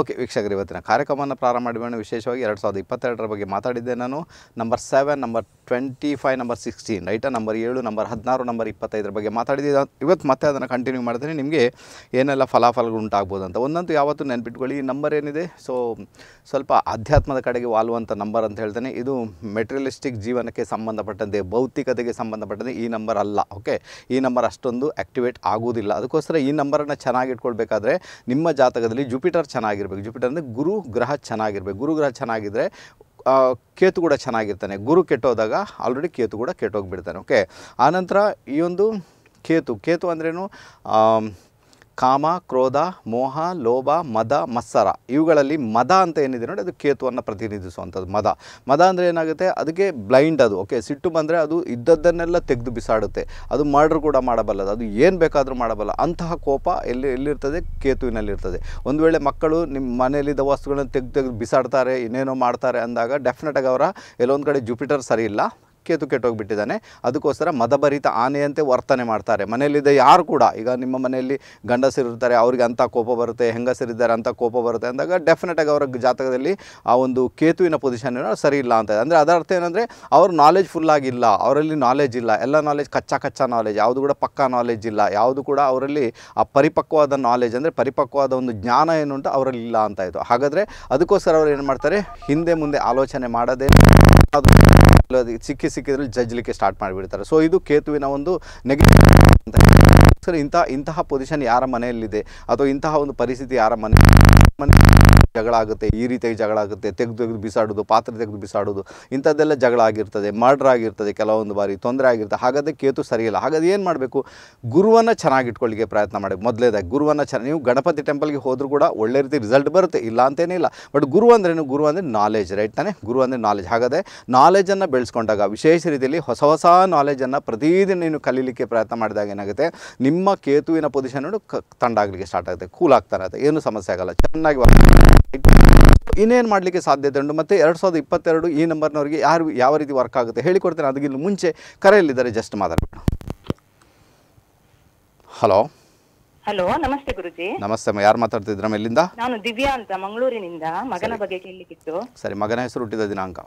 okay ವೀಕ್ಷಕರು ಇವತ್ತಿನ ಕಾರ್ಯಕ್ರಮವನ್ನು ಪ್ರಾರಂಭ ಮಾಡಿದ ವಿಶೇಷವಾಗಿ ಎರಡು ಸಾವಿರದ ಇಪ್ಪತ್ತೆರಡರ ಬಗ್ಗೆ ಮಾತಾಡಿದ್ದೆ ನಾನು number seven number twenty five number sixteen right number ಏಳು ನಂಬರ್ ಹದಿನಾರು ನಂಬರ್ ಇಪ್ಪತ್ತೈದರ ಬಗ್ಗೆ ಮಾತಾಡಿದ್ದೆ ಇವತ್ತು ಮತ್ತೆ ಅದನ್ನು ಕಂಟಿನ್ಯೂ ಮಾಡ್ತೀನಿ ನಿಮಗೆ ಏನೆಲ್ಲ ಫಲಾಫಲಗಳು ಉಂಟಾಗ್ಬೋದು ಅಂತ ಒಂದಂತೂ ಯಾವತ್ತೂ ನೆನ್ಪಿಟ್ಕೊಳ್ಳಿ ಈ ನಂಬರ್ ಏನಿದೆ ಸೊ ಸ್ವಲ್ಪ ಆಧ್ಯಾತ್ಮದ ಕಡೆಗೆ ವಾಲುವಂಥ ನಂಬರ್ ಅಂತ ಹೇಳ್ತೇನೆ ಇದು ಮೆಟೀರಿಯಲಿಸ್ಟಿಕ್ ಜೀವನಕ್ಕೆ ಸಂಬಂಧಪಟ್ಟಂತೆ ಭೌತಿಕತೆಗೆ ಸಂಬಂಧಪಟ್ಟಂತೆ ಈ ನಂಬರ್ ಅಲ್ಲ ಓಕೆ ಈ ನಂಬರ್ ಅಷ್ಟೊಂದು ಆಕ್ಟಿವೇಟ್ ಆಗೋದಿಲ್ಲ ಅದಕ್ಕೋಸ್ಕರ ಈ ನಂಬರನ್ನು ಚೆನ್ನಾಗಿ ನಿಮ್ಮ ಜಾತಕದಲ್ಲಿ ಜುಪಿಟರ್ ಚೆನ್ನಾಗಿ ಚೆನ್ನಾಗಿರ್ಬೇಕು ಜುಪಿಟರ್ ಅಂದರೆ ಗುರು ಗ್ರಹ ಚೆನ್ನಾಗಿರ್ಬೇಕು ಗುರು ಗ್ರಹ ಚೆನ್ನಾಗಿದ್ದರೆ ಕೇತು ಕೂಡ ಚೆನ್ನಾಗಿರ್ತಾನೆ ಗುರು ಕೆಟ್ಟೋದಾಗ ಆಲ್ರೆಡಿ ಕೇತು ಕೂಡ ಕೆಟ್ಟೋಗಿಬಿಡ್ತಾನೆ ಓಕೆ ಆನಂತರ ಈ ಒಂದು ಕೇತು ಕೇತು ಅಂದ್ರೇನು ಕಾಮ ಕ್ರೋಧ ಮೋಹ ಲೋಭ ಮದ ಮತ್ಸರ ಇವುಗಳಲ್ಲಿ ಮದ ಅಂತ ಏನಿದೆ ನೋಡಿ ಅದು ಕೇತುವನ್ನು ಪ್ರತಿನಿಧಿಸುವಂಥದ್ದು ಮದ ಮದ ಅಂದರೆ ಏನಾಗುತ್ತೆ ಅದಕ್ಕೆ ಬ್ಲೈಂಡ್ ಅದು ಓಕೆ ಸಿಟ್ಟು ಬಂದರೆ ಅದು ಇದ್ದದ್ದನ್ನೆಲ್ಲ ತೆಗೆದು ಬಿಸಾಡುತ್ತೆ ಅದು ಮರ್ಡ್ರ್ ಕೂಡ ಮಾಡಬಲ್ಲದು ಅದು ಏನು ಬೇಕಾದರೂ ಮಾಡಬಲ್ಲ ಅಂತಹ ಕೋಪ ಎಲ್ಲಿ ಎಲ್ಲಿರ್ತದೆ ಕೇತುವಿನಲ್ಲಿರ್ತದೆ ಒಂದು ವೇಳೆ ಮಕ್ಕಳು ನಿಮ್ಮ ಮನೆಯಲ್ಲಿದ್ದ ವಸ್ತುಗಳನ್ನು ತೆಗೆದು ತೆಗೆದು ಬಿಸಾಡ್ತಾರೆ ಇನ್ನೇನೋ ಮಾಡ್ತಾರೆ ಅಂದಾಗ ಡೆಫಿನೆಟಾಗಿ ಅವರ ಎಲ್ಲೊಂದು ಕಡೆ ಜುಪಿಟರ್ ಸರಿ ಇಲ್ಲ ಕೇತು ಕೆಟ್ಟೋಗಿಬಿಟ್ಟಿದ್ದಾನೆ ಅದಕ್ಕೋಸ್ಕರ ಮದಭರಿತ ಆನೆಯಂತೆ ವರ್ತನೆ ಮಾಡ್ತಾರೆ ಮನೆಯಲ್ಲಿದ್ದ ಯಾರು ಕೂಡ ಈಗ ನಿಮ್ಮ ಮನೆಯಲ್ಲಿ ಇರ್ತಾರೆ ಅವ್ರಿಗೆ ಅಂಥ ಕೋಪ ಬರುತ್ತೆ ಹೆಂಗಸರಿದ್ದಾರೆ ಅಂಥ ಕೋಪ ಬರುತ್ತೆ ಅಂದಾಗ ಡೆಫಿನೆಟಾಗಿ ಅವರ ಜಾತಕದಲ್ಲಿ ಆ ಒಂದು ಕೇತುವಿನ ಪೊಸಿಷನ್ ಸರಿ ಇಲ್ಲ ಅಂತ ಅಂದರೆ ಅದರ ಅರ್ಥ ಏನಂದರೆ ಅವ್ರ ನಾಲೆಜ್ ಫುಲ್ಲಾಗಿಲ್ಲ ಅವರಲ್ಲಿ ನಾಲೆಜ್ ಇಲ್ಲ ಎಲ್ಲ ನಾಲೆಜ್ ಕಚ್ಚಾ ಕಚ್ಚಾ ನಾಲೆಜ್ ಯಾವುದು ಕೂಡ ಪಕ್ಕಾ ನಾಲೆಜ್ ಇಲ್ಲ ಯಾವುದು ಕೂಡ ಅವರಲ್ಲಿ ಆ ಪರಿಪಕ್ವವಾದ ನಾಲೆಜ್ ಅಂದರೆ ಪರಿಪಕ್ವವಾದ ಒಂದು ಜ್ಞಾನ ಏನು ಅಂತ ಅವರಲ್ಲಿ ಇಲ್ಲ ಅಂತಾಯಿತು ಹಾಗಾದರೆ ಅದಕ್ಕೋಸ್ಕರ ಅವ್ರು ಏನು ಮಾಡ್ತಾರೆ ಹಿಂದೆ ಮುಂದೆ ಆಲೋಚನೆ ಮಾಡದೆ ಅದು ಸಿಕ್ಕಿ ಸಿಕ್ಕಿದ್ರಲ್ಲಿ ಜಜ್ಲಿಕ್ಕೆ ಸ್ಟಾರ್ಟ್ ಮಾಡಿಬಿಡ್ತಾರೆ ಸೊ ಇದು ಕೇತುವಿನ ಒಂದು ನೆಗೆಟಿವ್ ಅಂತ ಸರ್ ಇಂತಹ ಇಂತಹ ಪೊಸಿಷನ್ ಯಾರ ಮನೆಯಲ್ಲಿದೆ ಅಥವಾ ಇಂತಹ ಒಂದು ಪರಿಸ್ಥಿತಿ ಯಾರ ಮನೆ ಮನೆ ಜಗಳ ಆಗುತ್ತೆ ಈ ರೀತಿಯಾಗಿ ಜಗಳ ಆಗುತ್ತೆ ತೆಗೆದು ತೆಗೆದು ಬಿಸಾಡೋದು ಪಾತ್ರೆ ತೆಗೆದು ಬಿಸಾಡೋದು ಇಂಥದ್ದೆಲ್ಲ ಜಗಳ ಆಗಿರ್ತದೆ ಮರ್ಡ್ರ್ ಆಗಿರ್ತದೆ ಕೆಲವೊಂದು ಬಾರಿ ತೊಂದರೆ ಆಗಿರ್ತದೆ ಹಾಗಾದರೆ ಕೇತು ಸರಿಯಿಲ್ಲ ಹಾಗಾದ್ರೆ ಏನು ಮಾಡಬೇಕು ಗುರುವನ್ನು ಚೆನ್ನಾಗಿಟ್ಕೊಳ್ಳಿಕ್ಕೆ ಪ್ರಯತ್ನ ಮಾಡಿ ಮೊದಲೇದಾಗಿ ಗುರುವನ್ನು ಚೆನ್ನ ನೀವು ಗಣಪತಿ ಟೆಂಪಲ್ಗೆ ಹೋದರೂ ಕೂಡ ಒಳ್ಳೆ ರೀತಿ ರಿಸಲ್ಟ್ ಬರುತ್ತೆ ಇಲ್ಲ ಅಂತೇನೇ ಇಲ್ಲ ಬಟ್ ಗುರು ಅಂದ್ರೇನು ಗುರು ಅಂದರೆ ನಾಲೆಜ್ ರೈಟ್ ತಾನೆ ಗುರು ಅಂದರೆ ನಾಲೆಜ್ ಹಾಗಾದರೆ ನಾಲೆಜನ್ನು ಬೆಳೆಸ್ಕೊಂಡಾಗ ವಿಶೇಷ ರೀತಿಯಲ್ಲಿ ಹೊಸ ಹೊಸ ನಾಲೆಜನ್ನು ಪ್ರತಿದಿನ ನೀನು ಕಲೀಲಿಕ್ಕೆ ಪ್ರಯತ್ನ ಮಾಡಿದಾಗ ಏನಾಗುತ್ತೆ ನಿಮ್ಮ ಕೇತುವಿನ ಪೊಸಿಷನ್ ಕ ತಂಡಾಗಲಿಕ್ಕೆ ಸ್ಟಾರ್ಟ್ ಆಗುತ್ತೆ ಕೂಲ್ ಆಗ್ತಾನೆ ಏನು ಸಮಸ್ಯೆ ಆಗಲ್ಲ ಚೆನ್ನಾಗಿ ಇನ್ನೇನು ಮಾಡಲಿಕ್ಕೆ ಸಾಧ್ಯತೆ ಉಂಟು ಮತ್ತು ಎರಡು ಸಾವಿರದ ಇಪ್ಪತ್ತೆರಡು ಈ ನಂಬರ್ನವರಿಗೆ ಯಾರು ಯಾವ ರೀತಿ ವರ್ಕ್ ಆಗುತ್ತೆ ಹೇಳಿಕೊಡ್ತೇನೆ ಅದಕ್ಕಿಂತ ಮುಂಚೆ ಕರೆಯಲ್ಲಿದ್ದಾರೆ ಜಸ್ಟ್ ಮಾತಾಡೋಣ ಹಲೋ ಹಲೋ ನಮಸ್ತೆ ಗುರುಜಿ ನಮಸ್ತೆ ಯಾರು ಮಾತಾಡ್ತಿದ್ರ ಎಲ್ಲಿಂದ ನಾನು ದಿವ್ಯಾ ಅಂತ ಮಂಗಳೂರಿನಿಂದ ಮಗನ ಬಗ್ಗೆ ಕೇಳಲಿಕ್ಕಿತ್ತು ಸರಿ ಮಗನ ಹೆಸರು ಹುಟ್ಟಿದ ದಿನಾಂಕ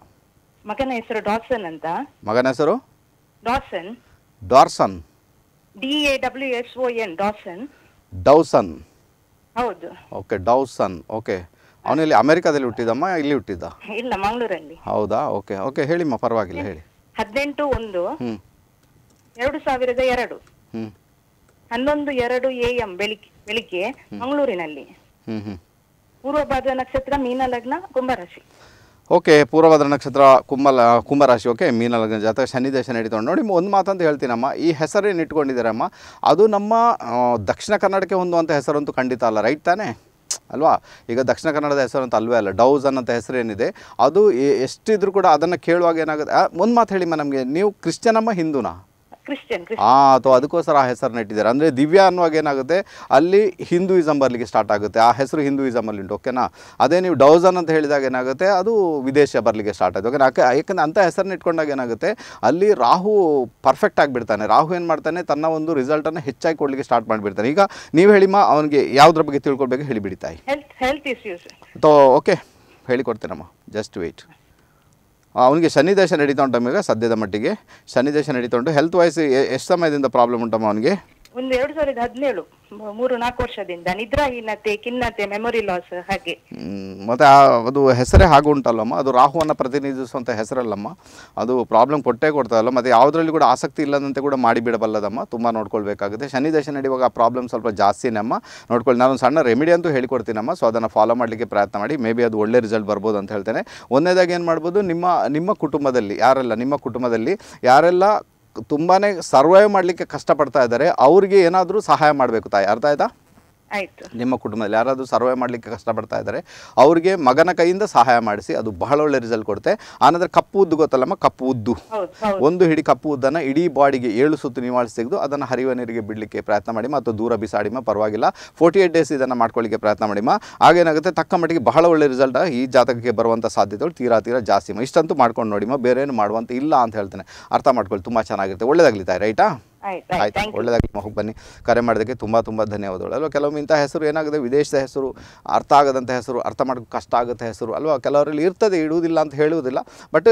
ಮಗನ ಹೆಸರು ಡಾಟ್ಸನ್ ಅಂತ ಮಗನ ಹೆಸರು Datsun Dawson D A W S O N Datsun Dawson ಹೌದು ಓಕೆ ಡೌಸನ್ ಓಕೆ ಅವನಲ್ಲಿ ಅಮೆರಿಕಾದಲ್ಲಿ ಹುಟ್ಟಿದಮ್ಮ ಇಲ್ಲಿ ಹುಟ್ಟಿದ್ದ ಇಲ್ಲ ಮಂಗಳೂರಲ್ಲಿ ಹೌದಾ ಓಕೆ ಓಕೆ ಹೇಳಿಮ್ಮ ಪರವಾಗಿಲ್ಲ ಹೇಳಿ ಹದಿನೆಂಟು ಒಂದು ಹ್ಮ್ ಎರಡು ಸಾವಿರದ ಎರಡು ಹ್ಮ್ ಹನ್ನೊಂದು ಎರಡು ಎ ಎಂ ಬೆಳಿಗ್ಗೆ ಬೆಳಿಗ್ಗೆ ಮಂಗಳೂರಿನಲ್ಲಿ ಪೂರ್ವಭಾದ್ರ ನಕ್ಷತ್ರ ಮೀನ ಲಗ್ನ ಕುಂಭರಾಶಿ ಓಕೆ ಪೂರ್ವಭದ್ರ ನಕ್ಷತ್ರ ಕುಂಭಲ ಕುಂಭರಾಶಿ ಓಕೆ ಮೀನಲಗ್ನ ಜಾತಕ ಶನಿದೇಶ ನಡೀತೊಂಡು ನೋಡಿ ಒಂದು ಮಾತಂತ ಹೇಳ್ತೀನಮ್ಮ ಈ ಹೆಸರೇನು ಇಟ್ಕೊಂಡಿದ್ದೀರಮ್ಮ ಅದು ನಮ್ಮ ದಕ್ಷಿಣ ಕರ್ನಾಟಕ ಹೊಂದುವಂಥ ಹೆಸರಂತೂ ಖಂಡಿತ ಅಲ್ಲ ರೈಟ್ ತಾನೇ ಅಲ್ವಾ ಈಗ ದಕ್ಷಿಣ ಕನ್ನಡದ ಹೆಸರು ಅಂತ ಅಲ್ವೇ ಅಲ್ಲ ಡೌಸ್ ಅನ್ನೋಂಥ ಹೆಸರು ಏನಿದೆ ಅದು ಎಷ್ಟಿದ್ರು ಕೂಡ ಅದನ್ನು ಕೇಳುವಾಗ ಏನಾಗುತ್ತೆ ಒಂದು ಮಾತು ಹೇಳಿಮ್ಮ ನಮಗೆ ನೀವು ಕ್ರಿಶ್ಚಿಯನಮ್ಮ ಹಿಂದೂನಾ ಕ್ರಿಶ್ಚಿಯನ್ ಅಥವಾ ಅದಕ್ಕೋಸ್ಕರ ಆ ಹೆಸರನ್ನ ಇಟ್ಟಿದ್ದಾರೆ ಅಂದರೆ ದಿವ್ಯ ಅನ್ನುವಾಗ ಏನಾಗುತ್ತೆ ಅಲ್ಲಿ ಹಿಂದೂಯಿಸಮ್ ಬರಲಿಕ್ಕೆ ಸ್ಟಾರ್ಟ್ ಆಗುತ್ತೆ ಆ ಹೆಸರು ಅಲ್ಲಿ ಉಂಟು ಓಕೆನಾ ಅದೇ ನೀವು ಡೌಸನ್ ಅಂತ ಹೇಳಿದಾಗ ಏನಾಗುತ್ತೆ ಅದು ವಿದೇಶ ಬರಲಿಕ್ಕೆ ಸ್ಟಾರ್ಟ್ ಆಯ್ತು ಓಕೆನಾ ಯಾಕಂದ್ರೆ ಅಂಥ ಹೆಸರನ್ನ ಇಟ್ಕೊಂಡಾಗ ಏನಾಗುತ್ತೆ ಅಲ್ಲಿ ರಾಹು ಪರ್ಫೆಕ್ಟ್ ಆಗಿಬಿಡ್ತಾನೆ ರಾಹು ಏನು ಮಾಡ್ತಾನೆ ತನ್ನ ಒಂದು ರಿಸಲ್ಟನ್ನು ಹೆಚ್ಚಾಗಿ ಕೊಡಲಿಕ್ಕೆ ಸ್ಟಾರ್ಟ್ ಮಾಡಿಬಿಡ್ತಾನೆ ಈಗ ನೀವು ಹೇಳಿಮ್ಮ ಅವನಿಗೆ ಯಾವುದ್ರ ಬಗ್ಗೆ ತಿಳ್ಕೊಳ್ಬೇಕು ಹೇಳಿಬಿಡಿ ತಾಯಿ ಓಕೆ ಹೇಳಿಕೊಡ್ತೇನಮ್ಮ ಜಸ್ಟ್ ವೆಯ್ಟ್ ಅವನಿಗೆ ಶನಿದೇಶ ನಡೀತಾ ಉಂಟು ಸದ್ಯದ ಮಟ್ಟಿಗೆ ಶನಿದೇಶ ನಡೀತಾ ಉಂಟು ಹೆಲ್ತ್ ವೈಸ್ ಎಷ್ಟು ಸಮಯದಿಂದ ಪ್ರಾಬ್ಲಮ್ ಉಂಟಮ್ಮ ಅವನಿಗೆ ಒಂದು ಎರಡು ಸಾವಿರದ ಹದಿನೇಳು ಮೂರು ನಾಲ್ಕು ವರ್ಷದಿಂದ ನಿದ್ರಾಹೀನತೆ ಖಿನ್ನತೆ ಮೆಮೊರಿ ಲಾಸ್ ಹಾಗೆ ಮತ್ತೆ ಅದು ಹೆಸರೇ ಹಾಗೆ ಉಂಟಲ್ಲಮ್ಮ ಅದು ರಾಹುವನ್ನು ಪ್ರತಿನಿಧಿಸುವಂಥ ಹೆಸರಲ್ಲಮ್ಮ ಅದು ಪ್ರಾಬ್ಲಮ್ ಕೊಟ್ಟೇ ಕೊಡ್ತದಲ್ಲ ಮತ್ತು ಯಾವುದರಲ್ಲಿ ಕೂಡ ಆಸಕ್ತಿ ಇಲ್ಲದಂತೆ ಕೂಡ ಮಾಡಿಬಿಡಬಲ್ಲದಮ್ಮ ತುಂಬ ನೋಡ್ಕೊಳ್ಬೇಕಾಗುತ್ತೆ ಶನಿ ದಶೆ ನಡೆಯುವಾಗ ಆ ಪ್ರಾಬ್ಲಮ್ ಸ್ವಲ್ಪ ಜಾಸ್ತಿನಮ್ಮ ನೋಡ್ಕೊಳ್ಳಿ ನಾನು ಸಣ್ಣ ರೆಮಿಡಿ ಅಂತೂ ಹೇಳಿಕೊಡ್ತೀನಮ್ಮ ಸೊ ಅದನ್ನು ಫಾಲೋ ಮಾಡಲಿಕ್ಕೆ ಪ್ರಯತ್ನ ಮಾಡಿ ಮೇ ಬಿ ಅದು ಒಳ್ಳೆ ರಿಸಲ್ಟ್ ಬರ್ಬೋದು ಅಂತ ಹೇಳ್ತೇನೆ ಒಂದನೇದಾಗಿ ಏನು ಮಾಡ್ಬೋದು ನಿಮ್ಮ ನಿಮ್ಮ ಕುಟುಂಬದಲ್ಲಿ ಯಾರೆಲ್ಲ ನಿಮ್ಮ ಕುಟುಂಬದಲ್ಲಿ ಯಾರೆಲ್ಲ ತುಂಬಾ ಸರ್ವೈವ್ ಮಾಡಲಿಕ್ಕೆ ಕಷ್ಟಪಡ್ತಾ ಇದ್ದಾರೆ ಅವ್ರಿಗೆ ಏನಾದರೂ ಸಹಾಯ ಮಾಡಬೇಕು ತಾಯಿ ಅರ್ಥ ಆಯ್ತಾ ನಿಮ್ಮ ಕುಟುಂಬದಲ್ಲಿ ಯಾರಾದರೂ ಸರ್ವೆ ಮಾಡಲಿಕ್ಕೆ ಕಷ್ಟಪಡ್ತಾ ಇದ್ದಾರೆ ಅವರಿಗೆ ಮಗನ ಕೈಯಿಂದ ಸಹಾಯ ಮಾಡಿಸಿ ಅದು ಬಹಳ ಒಳ್ಳೆ ರಿಸಲ್ಟ್ ಕೊಡುತ್ತೆ ಆನಂತರ ಕಪ್ಪು ಉದ್ದು ಗೊತ್ತಲ್ಲಮ್ಮ ಕಪ್ಪು ಉದ್ದು ಒಂದು ಹಿಡಿ ಕಪ್ಪು ಉದ್ದನ್ನು ಇಡೀ ಬಾಡಿಗೆ ಏಳು ಸುತ್ತು ನಿವಾಳಿಸಿ ತೆಗೆದು ಅದನ್ನು ಹರಿಯುವ ನೀರಿಗೆ ಬಿಡಲಿಕ್ಕೆ ಪ್ರಯತ್ನ ಮಾಡಿ ಅಥವಾ ದೂರ ಬಿಸಾಡಿಮ ಪರವಾಗಿಲ್ಲ ಫೋರ್ಟಿ ಏಟ್ ಡೇಸ್ ಇದನ್ನು ಮಾಡ್ಕೊಳ್ಳಿಕ್ಕೆ ಪ್ರಯತ್ನ ಮಾಡಿಮ ಹಾಗೇನಾಗುತ್ತೆ ತಕ್ಕ ಮಟ್ಟಿಗೆ ಬಹಳ ಒಳ್ಳೆ ರಿಸಲ್ಟ್ ಈ ಜಾತಕಕ್ಕೆ ಬರುವಂಥ ಸಾಧ್ಯತೆಗಳು ತೀರಾ ತೀರಾ ಜಾಸ್ತಿ ಇಷ್ಟಂತೂ ಮಾಡ್ಕೊಂಡು ನೋಡಿಮ್ಮ ಬೇರೆ ಏನು ಮಾಡುವಂತ ಇಲ್ಲ ಅಂತ ಹೇಳ್ತೇನೆ ಅರ್ಥ ಮಾಡ್ಕೊಳ್ಳಿ ತುಂಬ ಚೆನ್ನಾಗಿರುತ್ತೆ ಒಳ್ಳೇದಾಗ್ಲಿತಾ ರೈಟಾ ಆಯ್ತು ಒಳ್ಳೇದಾಗಿ ಮಗು ಬನ್ನಿ ಕರೆ ಮಾಡೋದಕ್ಕೆ ತುಂಬ ತುಂಬ ಧನ್ಯವಾದಗಳು ಅಲ್ವಾ ಕೆಲವೊಮ್ಮೆ ಇಂಥ ಹೆಸರು ಏನಾಗುತ್ತೆ ವಿದೇಶದ ಹೆಸರು ಅರ್ಥ ಆಗದಂಥ ಹೆಸರು ಅರ್ಥ ಮಾಡೋಕೆ ಕಷ್ಟ ಆಗುತ್ತೆ ಹೆಸರು ಅಲ್ವಾ ಕೆಲವರಲ್ಲಿ ಇರ್ತದೆ ಇಡುವುದಿಲ್ಲ ಅಂತ ಹೇಳುವುದಿಲ್ಲ ಬಟ್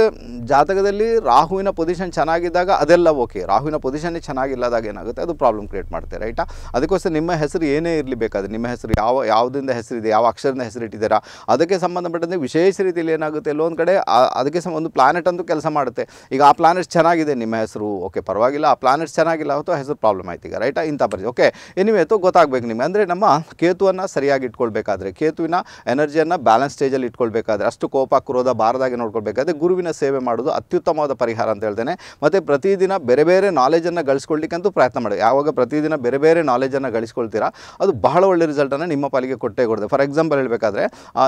ಜಾತಕದಲ್ಲಿ ರಾಹುವಿನ ಪೊಸಿಷನ್ ಚೆನ್ನಾಗಿದ್ದಾಗ ಅದೆಲ್ಲ ಓಕೆ ರಾಹುವಿನ ಪೊಸಿಷನ್ ಚೆನ್ನಾಗಿಲ್ಲದಾಗ ಏನಾಗುತ್ತೆ ಅದು ಪ್ರಾಬ್ಲಮ್ ಕ್ರಿಯೇಟ್ ಮಾಡ್ತಾರೆ ರೈಟಾ ಅದಕ್ಕೋಸ್ಕರ ನಿಮ್ಮ ಹೆಸರು ಏನೇ ಇರಲಿ ಬೇಕಾದ್ರೆ ನಿಮ್ಮ ಹೆಸರು ಯಾವ ಹೆಸರು ಹೆಸರಿದೆ ಯಾವ ಅಕ್ಷರದಿಂದ ಹೆಸರಿಟ್ಟಿದ್ದೀರಾ ಅದಕ್ಕೆ ಸಂಬಂಧಪಟ್ಟಂತೆ ವಿಶೇಷ ರೀತಿಯಲ್ಲಿ ಏನಾಗುತ್ತೆ ಎಲ್ಲೋ ಒಂದು ಕಡೆ ಅದಕ್ಕೆ ಒಂದು ಪ್ಲಾನೆಟ್ ಅಂತೂ ಕೆಲಸ ಮಾಡುತ್ತೆ ಈಗ ಆ ಪ್ಲಾನೆಟ್ ಚೆನ್ನಾಗಿದೆ ನಿಮ್ಮ ಹೆಸರು ಓಕೆ ಪರವಾಗಿಲ್ಲ ಆ ಪ್ಲಾನೆಟ್ ಚೆನ್ನಾಗಿಲ್ಲ ಹೆಸರು ಅಥವಾ ಹ್ಯಾಸ್ ಪ್ರಾಬ್ಲಮ್ ಆಯ್ತು ಈಗ ರೈಟಾ ಇಂಥ ಪರಿ ಓಕೆ ಎನಿವೆ ಅಥವಾ ಗೊತ್ತಾಗಬೇಕು ನಿಮಗೆ ಅಂದರೆ ನಮ್ಮ ಕೇತುವನ್ನು ಸರಿಯಾಗಿ ಇಟ್ಕೊಳ್ಬೇಕಾದ್ರೆ ಕೇತುವಿನ ಎನರ್ಜಿಯನ್ನು ಬ್ಯಾಲೆನ್ಸ್ ಸ್ಟೇಜಲ್ಲಿ ಇಟ್ಕೊಳ್ಬೇಕಾದ್ರೆ ಅಷ್ಟು ಕೋಪ ಕ್ರೋಧ ಬಾರದಾಗೆ ನೋಡ್ಕೊಳ್ಬೇಕಾದ್ರೆ ಗುರುವಿನ ಸೇವೆ ಮಾಡೋದು ಅತ್ಯುತ್ತಮವಾದ ಪರಿಹಾರ ಅಂತ ಹೇಳ್ತೇನೆ ಮತ್ತು ಪ್ರತಿದಿನ ಬೇರೆ ಬೇರೆ ನಾಲೆಜನ್ನು ಗಳಿಸ್ಕೊಳ್ಳಿಕ್ಕಂತೂ ಪ್ರಯತ್ನ ಮಾಡಿ ಯಾವಾಗ ಪ್ರತಿದಿನ ಬೇರೆ ಬೇರೆ ನಾಲೆಜನ್ನು ಗಳಿಸ್ಕೊಳ್ತೀರಾ ಅದು ಬಹಳ ಒಳ್ಳೆ ರಿಸಲ್ಟನ್ನು ನಿಮ್ಮ ಪಾಲಿಗೆ ಕೊಟ್ಟೆ ಕೊಡುತ್ತೆ ಫಾರ್ ಎಕ್ಸಾಂಪಲ್ ಹೇಳಬೇಕಾದ್ರೆ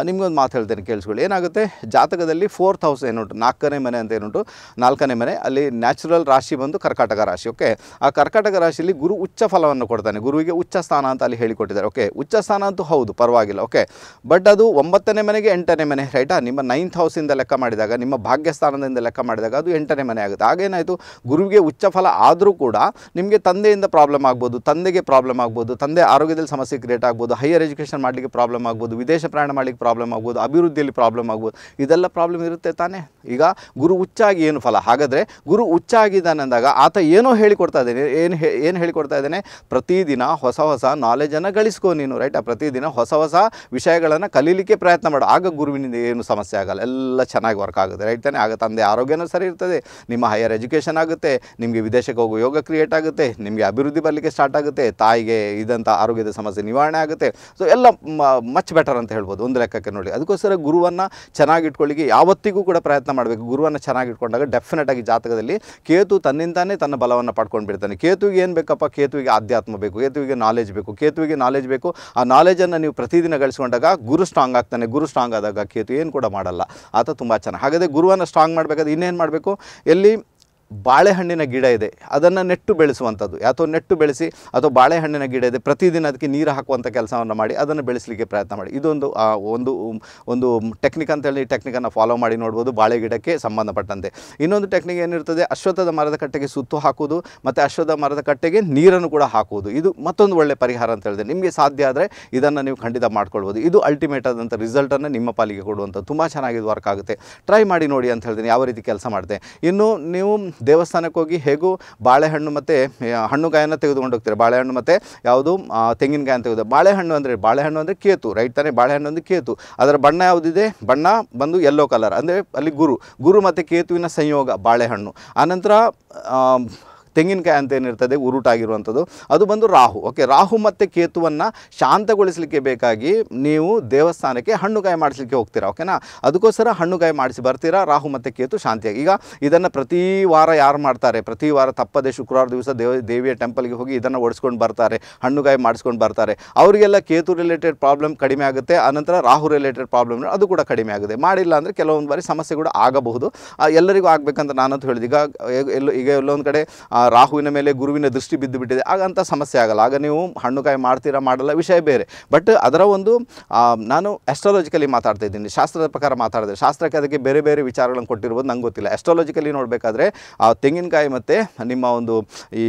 ನಿಮಗೊಂದು ಮಾತು ಹೇಳ್ತೇನೆ ಕೇಳಿಸ್ಕೊಳ್ಳಿ ಏನಾಗುತ್ತೆ ಜಾತಕದಲ್ಲಿ ಫೋರ್ತ್ ಹೌಸ್ ಏನುಂಟು ನಾಲ್ಕನೇ ಮನೆ ಅಂತ ಏನುಂಟು ನಾಲ್ಕನೇ ಮನೆ ಅಲ್ಲಿ ನ್ಯಾಚುರಲ್ ರಾಶಿ ಬಂದು ಕರ್ಕಾಟಕ ರಾಶಿ ಓಕೆ ಆ ಕರ್ಕಟಕ ರಾಶಿಯಲ್ಲಿ ಗುರು ಉಚ್ಚ ಫಲವನ್ನು ಕೊಡ್ತಾನೆ ಗುರುವಿಗೆ ಉಚ್ಚ ಸ್ಥಾನ ಅಂತ ಅಲ್ಲಿ ಹೇಳಿಕೊಟ್ಟಿದ್ದಾರೆ ಓಕೆ ಉಚ್ಚ ಸ್ಥಾನ ಅಂತೂ ಹೌದು ಪರವಾಗಿಲ್ಲ ಓಕೆ ಬಟ್ ಅದು ಒಂಬತ್ತನೇ ಮನೆಗೆ ಎಂಟನೇ ಮನೆ ರೈಟಾ ನಿಮ್ಮ ನೈನ್ತ್ ಹೌಸಿಂದ ಲೆಕ್ಕ ಮಾಡಿದಾಗ ನಿಮ್ಮ ಭಾಗ್ಯಸ್ಥಾನದಿಂದ ಲೆಕ್ಕ ಮಾಡಿದಾಗ ಅದು ಎಂಟನೇ ಮನೆ ಆಗುತ್ತೆ ಆಗೇನಾಯಿತು ಗುರುವಿಗೆ ಉಚ್ಚ ಫಲ ಆದರೂ ಕೂಡ ನಿಮಗೆ ತಂದೆಯಿಂದ ಪ್ರಾಬ್ಲಮ್ ಆಗ್ಬೋದು ತಂದೆಗೆ ಪ್ರಾಬ್ಲಮ್ ಆಗ್ಬೋದು ತಂದೆ ಆರೋಗ್ಯದಲ್ಲಿ ಸಮಸ್ಯೆ ಕ್ರಿಯೇಟ್ ಆಗ್ಬೋದು ಹೈಯರ್ ಎಜುಕೇಷನ್ ಮಾಡಲಿಕ್ಕೆ ಪ್ರಾಬ್ಲಮ್ ಆಗ್ಬೋದು ವಿದೇಶ ಪ್ರಯಾಣ ಮಾಡಲಿಕ್ಕೆ ಪ್ರಾಬ್ಲಮ್ ಆಗ್ಬೋದು ಅಭಿವೃದ್ಧಿಯಲ್ಲಿ ಪ್ರಾಬ್ಲಮ್ ಆಗ್ಬೋದು ಇದೆಲ್ಲ ಪ್ರಾಬ್ಲಮ್ ಇರುತ್ತೆ ತಾನೇ ಈಗ ಗುರು ಉಚ್ಚಾಗಿ ಏನು ಫಲ ಹಾಗಾದರೆ ಗುರು ಉಚ್ಚಾಗಿದ್ದಾನೆ ಅಂದಾಗ ಆತ ಏನೋ ಹೇಳಿಕೊಡ್ತಾ ಇದ್ದೀನಿ ಏನು ಏನು ಹೇಳಿಕೊಡ್ತಾ ಇದ್ದೇನೆ ಪ್ರತಿದಿನ ಹೊಸ ಹೊಸ ನಾಲೆಜನ್ನು ಗಳಿಸ್ಕೋ ನೀನು ರೈಟ್ ಪ್ರತಿದಿನ ಹೊಸ ಹೊಸ ವಿಷಯಗಳನ್ನು ಕಲೀಲಿಕ್ಕೆ ಪ್ರಯತ್ನ ಮಾಡು ಆಗ ಗುರುವಿನಿಂದ ಏನು ಸಮಸ್ಯೆ ಆಗಲ್ಲ ಎಲ್ಲ ಚೆನ್ನಾಗಿ ವರ್ಕ್ ಆಗುತ್ತೆ ರೈಟ್ ತಾನೆ ಆಗ ತಂದೆ ಆರೋಗ್ಯನೂ ಸರಿ ಇರ್ತದೆ ನಿಮ್ಮ ಹೈಯರ್ ಎಜುಕೇಷನ್ ಆಗುತ್ತೆ ನಿಮಗೆ ವಿದೇಶಕ್ಕೆ ಹೋಗುವ ಯೋಗ ಕ್ರಿಯೇಟ್ ಆಗುತ್ತೆ ನಿಮಗೆ ಅಭಿವೃದ್ಧಿ ಬರಲಿಕ್ಕೆ ಸ್ಟಾರ್ಟ್ ಆಗುತ್ತೆ ತಾಯಿಗೆ ಇದಂಥ ಆರೋಗ್ಯದ ಸಮಸ್ಯೆ ನಿವಾರಣೆ ಆಗುತ್ತೆ ಸೊ ಎಲ್ಲ ಮಚ್ ಬೆಟರ್ ಅಂತ ಹೇಳ್ಬೋದು ಒಂದು ಲೆಕ್ಕಕ್ಕೆ ನೋಡಿ ಅದಕ್ಕೋಸ್ಕರ ಗುರುವನ್ನು ಚೆನ್ನಾಗಿಟ್ಕೊಳ್ಳಿಕ್ಕೆ ಯಾವತ್ತಿಗೂ ಕೂಡ ಪ್ರಯತ್ನ ಮಾಡಬೇಕು ಗುರುವನ್ನು ಚೆನ್ನಾಗಿಟ್ಕೊಂಡಾಗ ಡೆಫಿನೆಟಾಗಿ ಜಾತಕದಲ್ಲಿ ಕೇತು ತನ್ನಿಂದಾನೇ ತನ್ನ ಬಲವನ್ನು ಪಡ್ಕೊಂಡು ಹೇಳ್ತಾನೆ ಕೇತುವಿಗೆ ಏನು ಬೇಕಪ್ಪ ಕೇತುವಿಗೆ ಆಧ್ಯಾತ್ಮ ಬೇಕು ಕೇತುವಿಗೆ ನಾಲೆಜ್ ಬೇಕು ಕೇತುವಿಗೆ ನಾಲೆಜ್ ಬೇಕು ಆ ನಾಲೆಜನ್ನು ನೀವು ಪ್ರತಿದಿನ ಗಳಿಸ್ಕೊಂಡಾಗ ಗುರು ಸ್ಟ್ರಾಂಗ್ ಆಗ್ತಾನೆ ಗುರು ಸ್ಟ್ರಾಂಗ್ ಆದಾಗ ಕೇತು ಏನು ಕೂಡ ಮಾಡಲ್ಲ ಆತ ತುಂಬ ಚೆನ್ನಾಗಿ ಹಾಗಾದರೆ ಗುರುವನ್ನು ಸ್ಟ್ರಾಂಗ್ ಮಾಡಬೇಕಾದ್ರೆ ಇನ್ನೇನು ಮಾಡಬೇಕು ಎಲ್ಲಿ ಬಾಳೆಹಣ್ಣಿನ ಗಿಡ ಇದೆ ಅದನ್ನು ನೆಟ್ಟು ಬೆಳೆಸುವಂಥದ್ದು ಅಥವಾ ನೆಟ್ಟು ಬೆಳೆಸಿ ಅಥವಾ ಬಾಳೆಹಣ್ಣಿನ ಗಿಡ ಇದೆ ಪ್ರತಿದಿನ ಅದಕ್ಕೆ ನೀರು ಹಾಕುವಂಥ ಕೆಲಸವನ್ನು ಮಾಡಿ ಅದನ್ನು ಬೆಳೆಸಲಿಕ್ಕೆ ಪ್ರಯತ್ನ ಮಾಡಿ ಇದೊಂದು ಒಂದು ಒಂದು ಟೆಕ್ನಿಕ್ ಅಂತೇಳಿ ಈ ಟೆಕ್ನಿಕನ್ನು ಫಾಲೋ ಮಾಡಿ ನೋಡ್ಬೋದು ಬಾಳೆ ಗಿಡಕ್ಕೆ ಸಂಬಂಧಪಟ್ಟಂತೆ ಇನ್ನೊಂದು ಟೆಕ್ನಿಕ್ ಏನಿರ್ತದೆ ಅಶ್ವತ್ಥದ ಮರದ ಕಟ್ಟೆಗೆ ಸುತ್ತು ಹಾಕುವುದು ಮತ್ತು ಅಶ್ವತ್ಥ ಮರದ ಕಟ್ಟೆಗೆ ನೀರನ್ನು ಕೂಡ ಹಾಕುವುದು ಇದು ಮತ್ತೊಂದು ಒಳ್ಳೆಯ ಪರಿಹಾರ ಅಂತ ಹೇಳಿದೆ ನಿಮಗೆ ಸಾಧ್ಯ ಆದರೆ ಇದನ್ನು ನೀವು ಖಂಡಿತ ಮಾಡ್ಕೊಳ್ಬೋದು ಇದು ಅಲ್ಟಿಮೇಟ್ ಆದಂಥ ರಿಸಲ್ಟನ್ನು ನಿಮ್ಮ ಪಾಲಿಗೆ ಕೊಡುವಂಥದ್ದು ತುಂಬ ಚೆನ್ನಾಗಿ ವರ್ಕ್ ಆಗುತ್ತೆ ಟ್ರೈ ಮಾಡಿ ನೋಡಿ ಅಂತ ಹೇಳ್ತೀನಿ ಯಾವ ರೀತಿ ಕೆಲಸ ಮಾಡಿದೆ ಇನ್ನು ನೀವು ದೇವಸ್ಥಾನಕ್ಕೆ ಹೋಗಿ ಹೇಗೂ ಬಾಳೆಹಣ್ಣು ಮತ್ತು ಹಣ್ಣುಗಾಯನ್ನು ತೆಗೆದುಕೊಂಡು ಹೋಗ್ತಾರೆ ಬಾಳೆಹಣ್ಣು ಮತ್ತು ಯಾವುದು ತೆಂಗಿನಕಾಯನ್ನು ತೆಗೆದು ಬಾಳೆಹಣ್ಣು ಅಂದರೆ ಬಾಳೆಹಣ್ಣು ಅಂದರೆ ಕೇತು ರೈಟ್ ತಾನೇ ಬಾಳೆಹಣ್ಣು ಅಂದರೆ ಕೇತು ಅದರ ಬಣ್ಣ ಯಾವುದಿದೆ ಬಣ್ಣ ಬಂದು ಯೆಲ್ಲೋ ಕಲರ್ ಅಂದರೆ ಅಲ್ಲಿ ಗುರು ಗುರು ಮತ್ತು ಕೇತುವಿನ ಸಂಯೋಗ ಬಾಳೆಹಣ್ಣು ಆನಂತರ ತೆಂಗಿನಕಾಯಿ ಅಂತ ಏನಿರ್ತದೆ ಉರುಟಾಗಿರುವಂಥದ್ದು ಅದು ಬಂದು ರಾಹು ಓಕೆ ರಾಹು ಮತ್ತು ಕೇತುವನ್ನು ಶಾಂತಗೊಳಿಸಲಿಕ್ಕೆ ಬೇಕಾಗಿ ನೀವು ದೇವಸ್ಥಾನಕ್ಕೆ ಹಣ್ಣುಗಾಯಿ ಮಾಡಿಸಲಿಕ್ಕೆ ಹೋಗ್ತೀರಾ ಓಕೆನಾ ಅದಕ್ಕೋಸ್ಕರ ಹಣ್ಣುಗಾಯಿ ಮಾಡಿಸಿ ಬರ್ತೀರಾ ರಾಹು ಮತ್ತು ಕೇತು ಶಾಂತಿಯಾಗಿ ಈಗ ಇದನ್ನು ಪ್ರತಿ ವಾರ ಯಾರು ಮಾಡ್ತಾರೆ ಪ್ರತಿ ವಾರ ತಪ್ಪದೆ ಶುಕ್ರವಾರ ದಿವಸ ದೇವ ದೇವಿಯ ಟೆಂಪಲ್ಗೆ ಹೋಗಿ ಇದನ್ನು ಒಡಿಸ್ಕೊಂಡು ಬರ್ತಾರೆ ಹಣ್ಣುಗಾಯಿ ಮಾಡಿಸ್ಕೊಂಡು ಬರ್ತಾರೆ ಅವರಿಗೆಲ್ಲ ಕೇತು ರಿಲೇಟೆಡ್ ಪ್ರಾಬ್ಲಮ್ ಕಡಿಮೆ ಆಗುತ್ತೆ ಆನಂತರ ರಾಹು ರಿಲೇಟೆಡ್ ಪ್ರಾಬ್ಲಮ್ ಅದು ಕೂಡ ಕಡಿಮೆ ಆಗುತ್ತೆ ಮಾಡಿಲ್ಲ ಅಂದರೆ ಕೆಲವೊಂದು ಬಾರಿ ಸಮಸ್ಯೆ ಕೂಡ ಆಗಬಹುದು ಎಲ್ಲರಿಗೂ ಆಗಬೇಕಂತ ನಾನಂತೂ ಹೇಳಿದೆ ಈಗ ಎಲ್ಲೋ ಈಗ ಎಲ್ಲೊಂದು ಕಡೆ ರಾಹುವಿನ ಮೇಲೆ ಗುರುವಿನ ದೃಷ್ಟಿ ಬಿದ್ದು ಬಿಟ್ಟಿದೆ ಆಗ ಅಂಥ ಸಮಸ್ಯೆ ಆಗಲ್ಲ ಆಗ ನೀವು ಹಣ್ಣುಕಾಯಿ ಮಾಡ್ತೀರಾ ಮಾಡಲ್ಲ ವಿಷಯ ಬೇರೆ ಬಟ್ ಅದರ ಒಂದು ನಾನು ಎಸ್ಟ್ರಾಲಜಿಕಲಿ ಮಾತಾಡ್ತಾ ಇದ್ದೀನಿ ಶಾಸ್ತ್ರದ ಪ್ರಕಾರ ಮಾತಾಡಿದೆ ಶಾಸ್ತ್ರಕ್ಕೆ ಅದಕ್ಕೆ ಬೇರೆ ಬೇರೆ ವಿಚಾರಗಳನ್ನು ಕೊಟ್ಟಿರ್ಬೋದು ನಂಗೆ ಗೊತ್ತಿಲ್ಲ ಎಸ್ಟ್ರಾಲಜಿಕಲಿ ನೋಡಬೇಕಾದ್ರೆ ಆ ತೆಂಗಿನಕಾಯಿ ಮತ್ತು ನಿಮ್ಮ ಒಂದು ಈ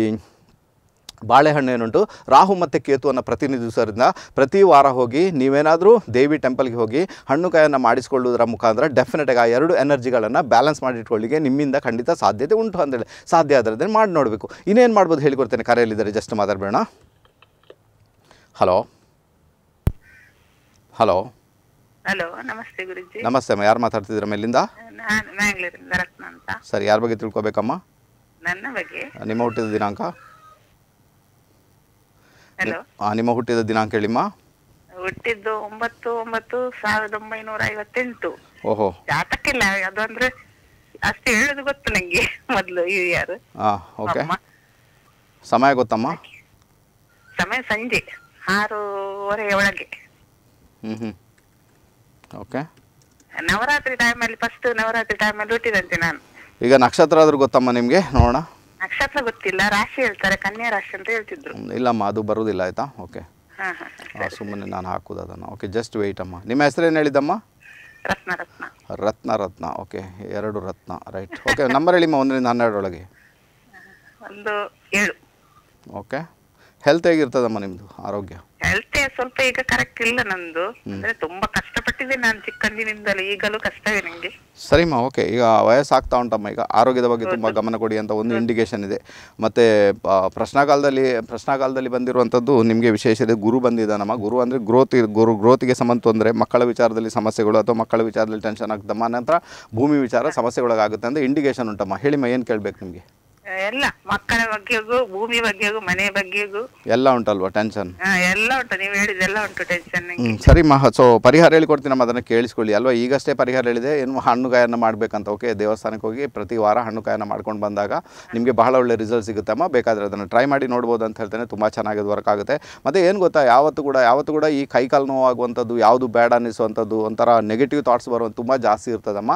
ಬಾಳೆಹಣ್ಣು ಏನುಂಟು ರಾಹು ಮತ್ತು ಕೇತುವನ್ನು ಪ್ರತಿನಿಧಿಸೋದ್ರಿಂದ ಪ್ರತಿ ವಾರ ಹೋಗಿ ನೀವೇನಾದರೂ ದೇವಿ ಟೆಂಪಲ್ಗೆ ಹೋಗಿ ಹಣ್ಣುಕಾಯನ್ನು ಮಾಡಿಸಿಕೊಳ್ಳೋದ್ರ ಮುಖಾಂತರ ಡೆಫಿನೆಟಾಗಿ ಆ ಎರಡು ಎನರ್ಜಿಗಳನ್ನು ಬ್ಯಾಲೆನ್ಸ್ ಮಾಡಿಟ್ಕೊಳ್ಳಿಗೆ ನಿಮ್ಮಿಂದ ಖಂಡಿತ ಸಾಧ್ಯತೆ ಉಂಟು ಅಂತೇಳಿ ಸಾಧ್ಯ ಆದ್ರೆ ಮಾಡಿ ನೋಡಬೇಕು ಇನ್ನೇನು ಮಾಡ್ಬೋದು ಹೇಳಿಕೊಡ್ತೇನೆ ಕರೆಯಲ್ಲಿದ್ದಾರೆ ಜಸ್ಟ್ ಮಾತಾಡಬೇಡ ಹಲೋ ಹಲೋ ಹಲೋ ನಮಸ್ತೆ ಗುರುಜಿ ನಮಸ್ತೆ ಅಮ್ಮ ಯಾರು ಮಾತಾಡ್ತಿದ್ದೀರಾ ಮೇಲಿಂದ ಸರಿ ಯಾರ ಬಗ್ಗೆ ತಿಳ್ಕೊಬೇಕಮ್ಮ ನನ್ನ ಬಗ್ಗೆ ನಿಮ್ಮ ಹುಟ್ಟಿದ ದಿನಾಂಕ ಹಲೋ ನಿಮ್ಮ ಹುಟ್ಟಿದ ದಿನಾಂಕ ಹೇಳಿಮ್ಮ ಹುಟ್ಟಿದ್ದು ಒಂಬತ್ತು ಒಂಬತ್ತು ಸಾವಿರದ ಒಂಬೈನೂರ ಐವತ್ತೆಂಟು ಓಹೋ ಜಾತಕ್ಕಿಲ್ಲ ಅದು ಅಂದ್ರೆ ಅಷ್ಟು ಹೇಳೋದು ಗೊತ್ತು ನಂಗೆ ಮೊದಲು ಯಾರು ಓಕೆ ಸಮಯ ಗೊತ್ತಮ್ಮ ಸಮಯ ಸಂಜೆ ಆರೂವರೆ ಒಳಗೆ ಹ್ಮ್ ಹ್ಮ್ ಓಕೆ ನವರಾತ್ರಿ ಟೈಮಲ್ಲಿ ಫಸ್ಟ್ ನವರಾತ್ರಿ ಟೈಮಲ್ಲಿ ಹುಟ್ಟಿದಂತೆ ನಾನು ಈಗ ನಕ್ಷತ್ರ ಆದ್ರೂ ಗೊತ್ತಮ್ಮ ನಿಮ್ಗೆ ನೋಡೋಣ ನಕ್ಷತ್ರ ಗೊತ್ತಿಲ್ಲ ರಾಶಿ ಹೇಳ್ತಾರೆ ಕನ್ಯಾ ರಾಶಿ ಅಂತ ಹೇಳ್ತಿದ್ರು ಇಲ್ಲಮ್ಮ ಅದು ಬರುವುದಿಲ್ಲ ಆಯ್ತಾ ಓಕೆ ಸುಮ್ಮನೆ ನಾನು ಹಾಕುದು ಅದನ್ನು ಓಕೆ ಜಸ್ಟ್ ವೆಯ್ಟ್ ಅಮ್ಮ ನಿಮ್ಮ ಹೆಸರು ಏನು ಹೇಳಿದ್ದಮ್ಮ ರತ್ನ ರತ್ನ ರತ್ನ ರತ್ನ ಓಕೆ ಎರಡು ರತ್ನ ರೈಟ್ ಓಕೆ ನಂಬರ್ ಹೇಳಿಮ್ಮ ಒಂದರಿಂದ ಹನ್ನೆರಡರೊಳಗೆ ಒಂದು ಏಳು ಓಕೆ ಹೆಲ್ತ್ ಹೇಗಿರ್ತದಮ್ಮ ನಿಮ್ದು ಆರೋಗ್ಯ ಹೆಲ್ತ್ ಸ್ವಲ್ಪ ಈಗ ಕರೆಕ್ಟ್ ಇಲ್ಲ ನಂದು ಅಂದ್ರೆ ತುಂಬಾ ಕಷ್ಟಪಟ್ಟಿದೆ ನಾನು ಚಿಕ್ಕಂದಿನಿಂದಲೇ ಈಗಲೂ ಕಷ್ಟವೇ ನಂಗೆ ಸರಿಮ್ಮ ಓಕೆ ಈಗ ವಯಸ್ಸಾಗ್ತಾ ಉಂಟಮ್ಮ ಈಗ ಆರೋಗ್ಯದ ಬಗ್ಗೆ ತುಂಬ ಗಮನ ಕೊಡಿ ಅಂತ ಒಂದು ಇಂಡಿಕೇಶನ್ ಇದೆ ಮತ್ತೆ ಪ್ರಶ್ನಾಕಾಲದಲ್ಲಿ ಪ್ರಶ್ನಾಕಾಲದಲ್ಲಿ ಬಂದಿರುವಂಥದ್ದು ನಿಮಗೆ ವಿಶೇಷ ಇದೆ ಗುರು ಬಂದಿದ್ದಾನಮ್ಮ ಗುರು ಅಂದರೆ ಗ್ರೋತ್ ಗುರು ಗ್ರೋತಿಗೆ ಸಂಬಂಧ ತೊಂದರೆ ಮಕ್ಕಳ ವಿಚಾರದಲ್ಲಿ ಸಮಸ್ಯೆಗಳು ಅಥವಾ ಮಕ್ಕಳ ವಿಚಾರದಲ್ಲಿ ಟೆನ್ಷನ್ ಆಗ್ತಮ್ಮ ನಂತರ ಭೂಮಿ ವಿಚಾರ ಸಮಸ್ಯೆಗಳಾಗುತ್ತೆ ಅಂತ ಇಂಡಿಕೇಶನ್ ಉಂಟಮ್ಮ ಹೇಳಿಮ್ಮ ಏನು ಕೇಳಬೇಕು ನಿಮಗೆ ಎಲ್ಲ ಮಕ್ಕಳ ಭೂಮಿ ಬಗ್ಗೆಗೂ ಮನೆ ಬಗ್ಗೆಗೂ ಎಲ್ಲ ಉಂಟಲ್ವಾ ಟೆನ್ಷನ್ ಎಲ್ಲ ಉಂಟು ನೀವು ಉಂಟು ಟೆನ್ಷನ್ ಸರಿ ಮಹ ಸೊ ಪರಿಹಾರ ಹೇಳಿಕೊಡ್ತೀನಿ ನಮ್ಮ ಅದನ್ನ ಕೇಳಿಸ್ಕೊಳ್ಳಿ ಅಲ್ವಾ ಈಗಷ್ಟೇ ಪರಿಹಾರ ಹೇಳಿದೆ ಏನು ಗಾಯನ ಮಾಡ್ಬೇಕಂತ ಓಕೆ ದೇವಸ್ಥಾನಕ್ಕೆ ಹೋಗಿ ಪ್ರತಿ ವಾರ ಗಾಯನ ಮಾಡ್ಕೊಂಡು ಬಂದಾಗ ನಿಮಗೆ ಬಹಳ ಒಳ್ಳೆ ರಿಸಲ್ಟ್ ಸಿಗುತ್ತಮ್ಮ ಬೇಕಾದ್ರೆ ಅದನ್ನು ಟ್ರೈ ಮಾಡಿ ನೋಡ್ಬೋದು ಅಂತ ಹೇಳ್ತೇನೆ ತುಂಬಾ ಚೆನ್ನಾಗಿ ವರ್ಕ್ ಆಗುತ್ತೆ ಮತ್ತೆ ಏನು ಗೊತ್ತಾ ಯಾವತ್ತು ಕೂಡ ಯಾವತ್ತು ಕೂಡ ಈ ಕೈಕಾಲು ನೋವು ಆಗುವಂಥದ್ದು ಯಾವುದು ಬೇಡ ಅನ್ನಿಸುವಂಥದ್ದು ಒಂಥರ ನೆಗೆಟಿವ್ ಥಾಟ್ಸ್ ಬರುವಂತ ತುಂಬ ಜಾಸ್ತಿ ಇರ್ತದಮ್ಮ